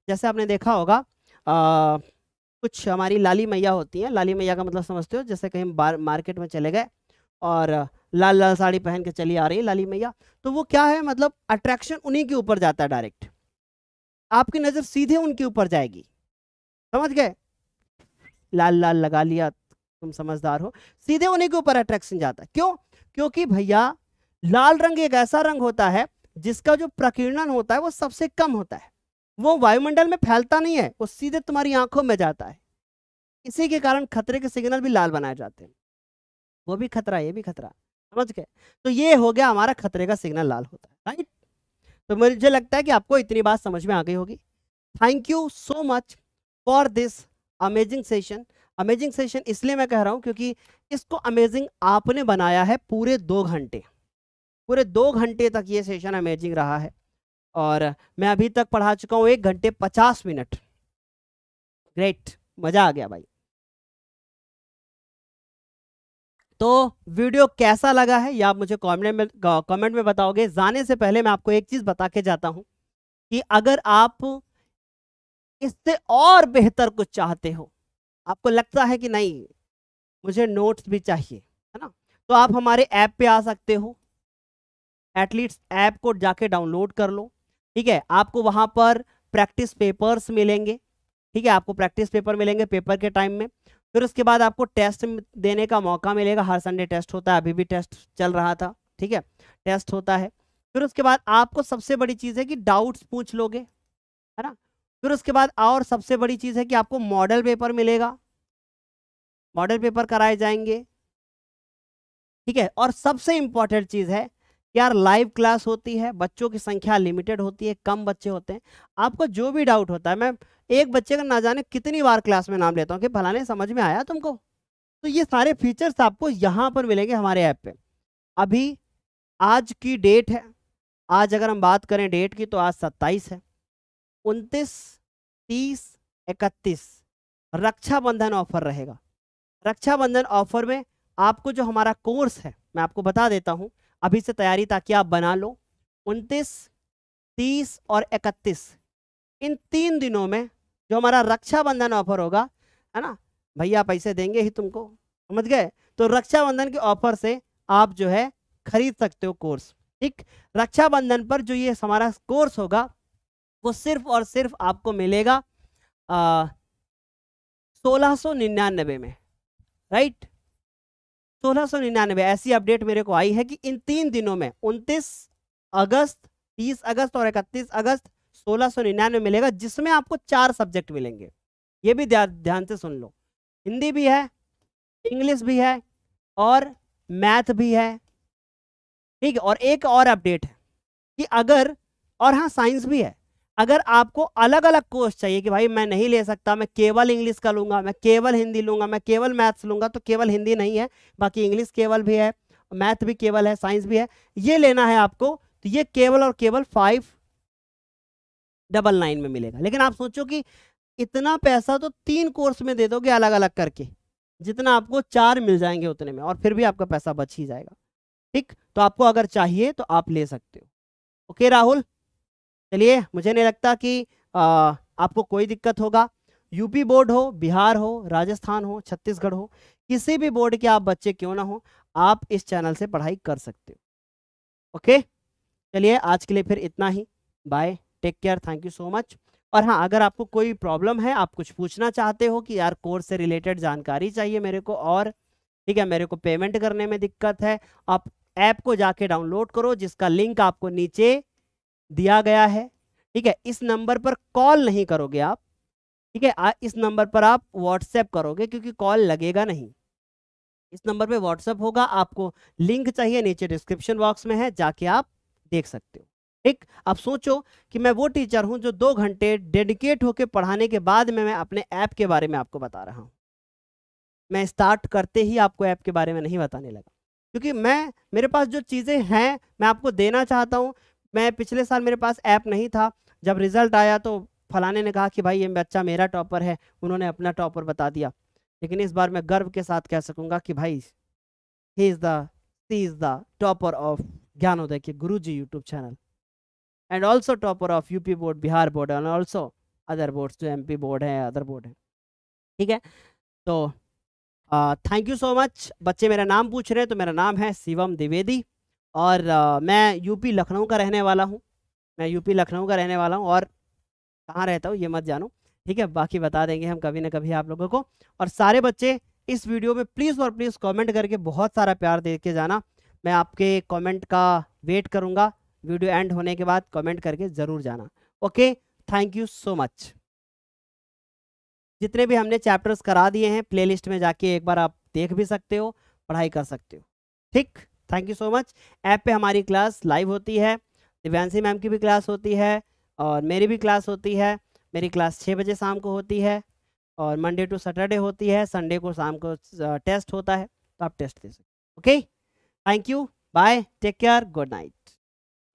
[SPEAKER 1] जैसे आपने देखा होगा आ, कुछ हमारी लाली मैया होती हैं लाली मैया का मतलब समझते हो जैसे कहीं मार्केट में चले गए और लाल लाल साड़ी पहन के चली आ रही है लाली मैया तो वो क्या है मतलब अट्रैक्शन उन्हीं के ऊपर जाता है डायरेक्ट आपकी नज़र सीधे उनके ऊपर जाएगी समझ गए लाल लाल लगा लिया तुम समझदार हो सीधे उन्हीं के ऊपर अट्रैक्शन जाता है क्यों क्योंकि भैया लाल रंग एक ऐसा रंग होता है जिसका जो प्रकीर्णन होता है वो सबसे कम होता है वो वायुमंडल में फैलता नहीं है वो सीधे तुम्हारी आंखों में जाता है इसी के कारण खतरे के सिग्नल भी लाल बनाए जाते हैं वो भी खतरा ये भी खतरा समझ गए तो ये हो गया हमारा खतरे का सिग्नल लाल होता है राइट तो मुझे लगता है कि आपको इतनी बात समझ में आ गई होगी thank you so much for this amazing session amazing session इसलिए मैं कह रहा हूँ क्योंकि इसको अमेजिंग आपने बनाया है पूरे दो घंटे पूरे दो घंटे तक ये सेशन अमेजिंग रहा है
[SPEAKER 2] और मैं अभी तक पढ़ा चुका हूँ एक घंटे पचास मिनट ग्रेट मज़ा आ गया भाई तो
[SPEAKER 1] वीडियो कैसा लगा है या आप मुझे कमेंट में कमेंट में बताओगे जाने से पहले मैं आपको एक चीज़ बता के जाता हूं कि अगर आप इससे और बेहतर कुछ चाहते हो आपको लगता है कि नहीं मुझे नोट्स भी चाहिए है ना तो आप हमारे ऐप पे आ सकते हो एटलीट्स ऐप को जाके डाउनलोड कर लो ठीक है आपको वहां पर प्रैक्टिस पेपर्स मिलेंगे ठीक है आपको प्रैक्टिस पेपर मिलेंगे पेपर के टाइम में फिर उसके बाद आपको टेस्ट देने का मौका मिलेगा हर संडे टेस्ट होता है अभी भी टेस्ट चल रहा था ठीक है टेस्ट होता है फिर उसके बाद आपको सबसे बड़ी चीज़ है कि डाउट्स पूछ लोगे है ना फिर उसके बाद और सबसे बड़ी चीज़ है कि आपको मॉडल पेपर मिलेगा मॉडल पेपर कराए जाएंगे ठीक है और सबसे इम्पॉर्टेंट चीज़ है यार लाइव क्लास होती है बच्चों की संख्या लिमिटेड होती है कम बच्चे होते हैं आपको जो भी डाउट होता है मैं एक बच्चे का ना जाने कितनी बार क्लास में नाम लेता हूँ कि फलाने समझ में आया तुमको तो ये सारे फीचर्स आपको यहाँ पर मिलेंगे हमारे ऐप पे अभी आज की डेट है आज अगर हम बात करें डेट की तो आज सत्ताईस है उनतीस तीस इकतीस रक्षाबंधन ऑफर रहेगा रक्षाबंधन ऑफर में आपको जो हमारा कोर्स है मैं आपको बता देता हूँ अभी से तैयारी ताकि आप बना लो उनतीस तीस और इकतीस इन तीन दिनों में जो हमारा रक्षाबंधन ऑफर होगा है ना भैया पैसे देंगे ही तुमको समझ गए तो रक्षाबंधन के ऑफर से आप जो है खरीद सकते हो कोर्स ठीक रक्षाबंधन पर जो ये हमारा कोर्स होगा वो सिर्फ और सिर्फ आपको मिलेगा सोलह सौ निन्यानबे में राइट सोलह सौ निन्यानवे ऐसी अपडेट मेरे को आई है कि इन तीन दिनों में उनतीस अगस्त तीस अगस्त और इकतीस अगस्त सोलह सौ निन्यानवे मिलेगा जिसमें आपको चार सब्जेक्ट मिलेंगे ये भी ध्यान से सुन लो हिंदी भी है इंग्लिश भी है और मैथ भी है ठीक है और एक और अपडेट है कि अगर और हाँ साइंस भी है अगर आपको अलग अलग कोर्स चाहिए कि भाई मैं नहीं ले सकता मैं केवल इंग्लिश का लूंगा मैं केवल हिंदी लूंगा मैं केवल मैथ्स लूंगा तो केवल हिंदी नहीं है बाकी इंग्लिश केवल भी है मैथ भी केवल है साइंस भी है ये लेना है आपको तो ये केवल और केवल फाइव डबल नाइन में मिलेगा लेकिन आप सोचो कि इतना पैसा तो तीन कोर्स में दे दोगे अलग अलग करके जितना आपको चार मिल जाएंगे उतने में और फिर भी आपका पैसा बच ही जाएगा ठीक तो आपको अगर चाहिए तो आप ले सकते हो ओके राहुल चलिए मुझे नहीं लगता कि आ, आपको कोई दिक्कत होगा यूपी बोर्ड हो बिहार हो राजस्थान हो छत्तीसगढ़ हो किसी भी बोर्ड के आप बच्चे क्यों ना हो आप इस चैनल से पढ़ाई कर सकते हो ओके चलिए आज के लिए फिर इतना ही bye take care thank you so much और हाँ अगर आपको कोई प्रॉब्लम है आप कुछ पूछना चाहते हो कि यार कोर्स से रिलेटेड जानकारी चाहिए मेरे को और ठीक है मेरे को पेमेंट करने में दिक्कत है आप ऐप को जाके डाउनलोड करो जिसका लिंक आपको नीचे दिया गया है ठीक है इस नंबर पर कॉल नहीं करोगे आप ठीक है इस नंबर पर आप व्हाट्सएप करोगे क्योंकि कॉल लगेगा नहीं इस नंबर पे व्हाट्सएप होगा आपको लिंक चाहिए नीचे डिस्क्रिप्शन बॉक्स में है जाके आप देख सकते हो एक अब सोचो कि मैं वो टीचर हूं जो दो घंटे डेडिकेट होकर पढ़ाने के बाद में मैं अपने ऐप के बारे में आपको बता रहा हूँ मैं स्टार्ट करते ही आपको ऐप के बारे में नहीं बताने लगा क्योंकि मैं मेरे पास जो चीज़ें हैं मैं आपको देना चाहता हूं मैं पिछले साल मेरे पास ऐप नहीं था जब रिजल्ट आया तो फलाने ने कहा कि भाई ये बच्चा मेरा टॉपर है उन्होंने अपना टॉपर बता दिया लेकिन इस बार मैं गर्व के साथ कह सकूँगा कि भाई he is the C is the topper of Gyanoday के Guru ji YouTube channel and also topper of UP board Bihar board and also other board जो पी बोर्ड है अदर बोर्ड है ठीक है तो थैंक यू सो मच बच्चे मेरा नाम पूछ रहे हैं तो मेरा नाम है शिवम द्विवेदी और uh, मैं यूपी लखनऊ का रहने वाला हूँ मैं यूपी लखनऊ का रहने वाला हूँ और कहाँ रहता हूँ ये मत जानो ठीक है बाकी बता देंगे हम कभी ना कभी आप लोगों को और सारे बच्चे इस वीडियो में प्लीज़ और प्लीज़ कमेंट करके बहुत सारा प्यार दे के जाना मैं आपके कमेंट का वेट करूँगा वीडियो एंड होने के बाद कमेंट करके ज़रूर जाना okay thank you so much जितने भी हमने चैप्टर्स करा दिए हैं प्लेलिस्ट में जाके एक बार आप देख भी सकते हो पढ़ाई कर सकते हो ठीक thank you so much app पे हमारी क्लास लाइव होती है दिव्यांशी मैम की भी क्लास होती है और मेरी भी क्लास होती है मेरी क्लास छः बजे शाम को होती है और मंडे टू सैटरडे होती है संडे को शाम को टेस्ट होता है तो आप टेस्ट दे सकते
[SPEAKER 2] okay thank you bye take care good night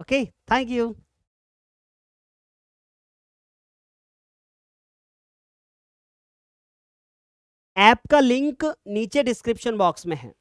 [SPEAKER 2] Okay, thank you. App का लिंक नीचे डिस्क्रिप्शन बॉक्स में है